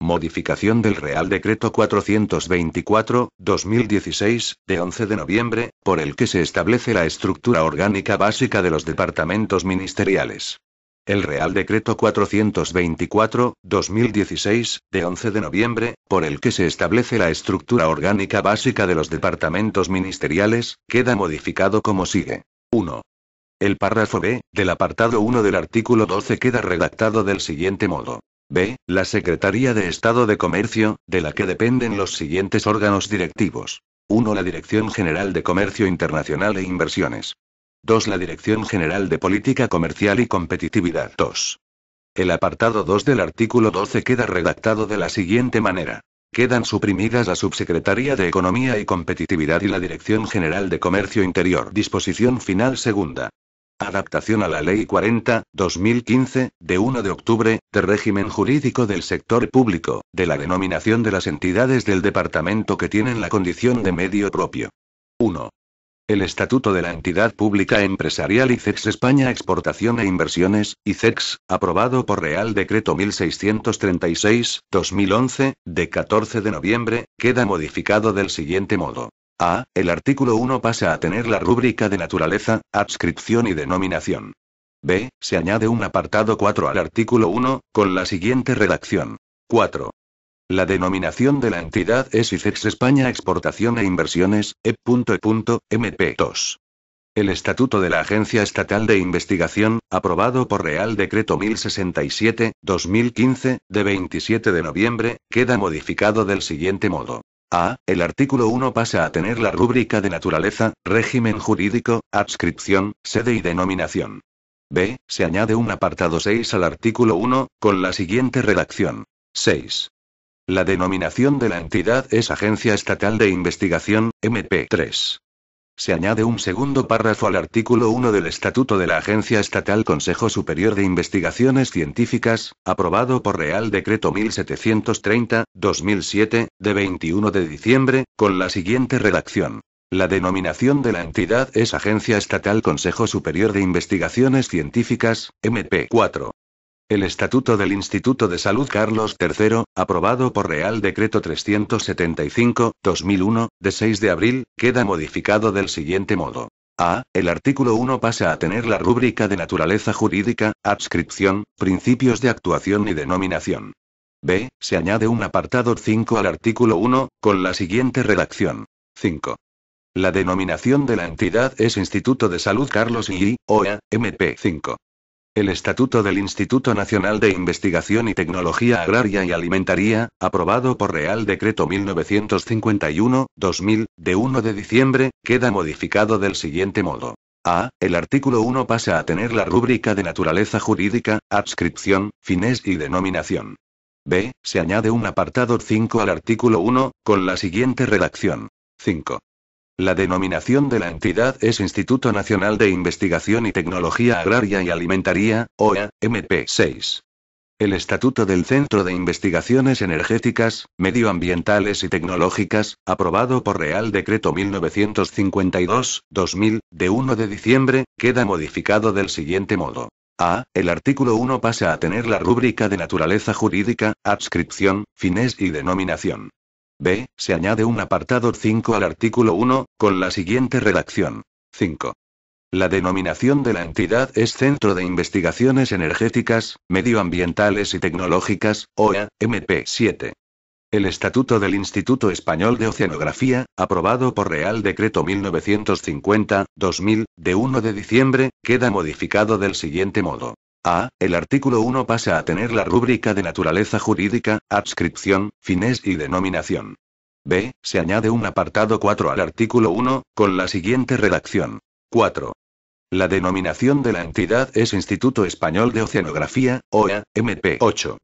Speaker 1: Modificación del Real Decreto 424-2016, de 11 de noviembre, por el que se establece la estructura orgánica básica de los departamentos ministeriales. El Real Decreto 424-2016, de 11 de noviembre, por el que se establece la estructura orgánica básica de los departamentos ministeriales, queda modificado como sigue. 1. El párrafo B, del apartado 1 del artículo 12 queda redactado del siguiente modo. B. La Secretaría de Estado de Comercio, de la que dependen los siguientes órganos directivos. 1. La Dirección General de Comercio Internacional e Inversiones. 2. La Dirección General de Política Comercial y Competitividad 2. El apartado 2 del artículo 12 queda redactado de la siguiente manera. Quedan suprimidas la Subsecretaría de Economía y Competitividad y la Dirección General de Comercio Interior. Disposición final segunda. Adaptación a la Ley 40, 2015, de 1 de octubre, de régimen jurídico del sector público, de la denominación de las entidades del departamento que tienen la condición de medio propio. 1. El Estatuto de la Entidad Pública Empresarial ICEX España Exportación e Inversiones, ICEX, aprobado por Real Decreto 1636-2011, de 14 de noviembre, queda modificado del siguiente modo. A. El artículo 1 pasa a tener la rúbrica de naturaleza, adscripción y denominación. B. Se añade un apartado 4 al artículo 1, con la siguiente redacción. 4. La denominación de la entidad es ICEX España Exportación e Inversiones, EP.mp2. El estatuto de la Agencia Estatal de Investigación, aprobado por Real Decreto 1067-2015, de 27 de noviembre, queda modificado del siguiente modo. A. El artículo 1 pasa a tener la rúbrica de naturaleza, régimen jurídico, adscripción, sede y denominación. B. Se añade un apartado 6 al artículo 1, con la siguiente redacción. 6. La denominación de la entidad es Agencia Estatal de Investigación, MP3. Se añade un segundo párrafo al artículo 1 del Estatuto de la Agencia Estatal Consejo Superior de Investigaciones Científicas, aprobado por Real Decreto 1730-2007, de 21 de diciembre, con la siguiente redacción. La denominación de la entidad es Agencia Estatal Consejo Superior de Investigaciones Científicas, MP4. El Estatuto del Instituto de Salud Carlos III, aprobado por Real Decreto 375-2001, de 6 de abril, queda modificado del siguiente modo. A. El artículo 1 pasa a tener la rúbrica de naturaleza jurídica, adscripción, principios de actuación y denominación. B. Se añade un apartado 5 al artículo 1, con la siguiente redacción. 5. La denominación de la entidad es Instituto de Salud Carlos I, OEA, MP5. El Estatuto del Instituto Nacional de Investigación y Tecnología Agraria y Alimentaria, aprobado por Real Decreto 1951-2000, de 1 de diciembre, queda modificado del siguiente modo. A. El artículo 1 pasa a tener la rúbrica de naturaleza jurídica, adscripción, fines y denominación. B. Se añade un apartado 5 al artículo 1, con la siguiente redacción. 5. La denominación de la entidad es Instituto Nacional de Investigación y Tecnología Agraria y Alimentaria, OEA, MP6. El Estatuto del Centro de Investigaciones Energéticas, Medioambientales y Tecnológicas, aprobado por Real Decreto 1952-2000, de 1 de diciembre, queda modificado del siguiente modo. A. El artículo 1 pasa a tener la rúbrica de naturaleza jurídica, adscripción, fines y denominación. B. Se añade un apartado 5 al artículo 1, con la siguiente redacción. 5. La denominación de la entidad es Centro de Investigaciones Energéticas, Medioambientales y Tecnológicas, OEA, MP7. El Estatuto del Instituto Español de Oceanografía, aprobado por Real Decreto 1950-2000, de 1 de diciembre, queda modificado del siguiente modo. A. El artículo 1 pasa a tener la rúbrica de naturaleza jurídica, adscripción, fines y denominación. B. Se añade un apartado 4 al artículo 1, con la siguiente redacción. 4. La denominación de la entidad es Instituto Español de Oceanografía, OEA, MP8.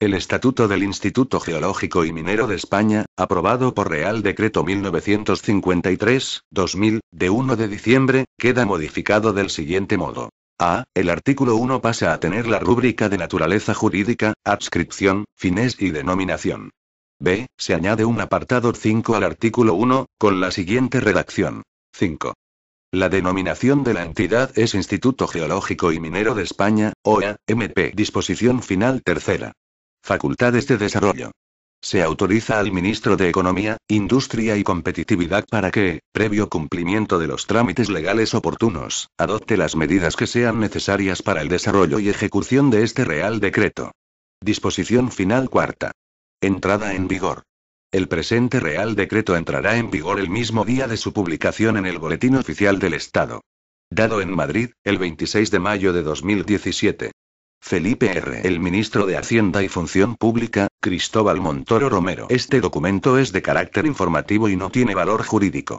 Speaker 1: El Estatuto del Instituto Geológico y Minero de España, aprobado por Real Decreto 1953-2000, de 1 de diciembre, queda modificado del siguiente modo. A. El artículo 1 pasa a tener la rúbrica de naturaleza jurídica, adscripción, fines y denominación. B. Se añade un apartado 5 al artículo 1, con la siguiente redacción. 5. La denominación de la entidad es Instituto Geológico y Minero de España, OEA, MP. Disposición final tercera. Facultades de desarrollo. Se autoriza al ministro de Economía, Industria y Competitividad para que, previo cumplimiento de los trámites legales oportunos, adopte las medidas que sean necesarias para el desarrollo y ejecución de este Real Decreto. Disposición final cuarta. Entrada en vigor. El presente Real Decreto entrará en vigor el mismo día de su publicación en el Boletín Oficial del Estado. Dado en Madrid, el 26 de mayo de 2017. Felipe R. El ministro de Hacienda y Función Pública, Cristóbal Montoro Romero. Este documento es de carácter informativo y no tiene valor jurídico.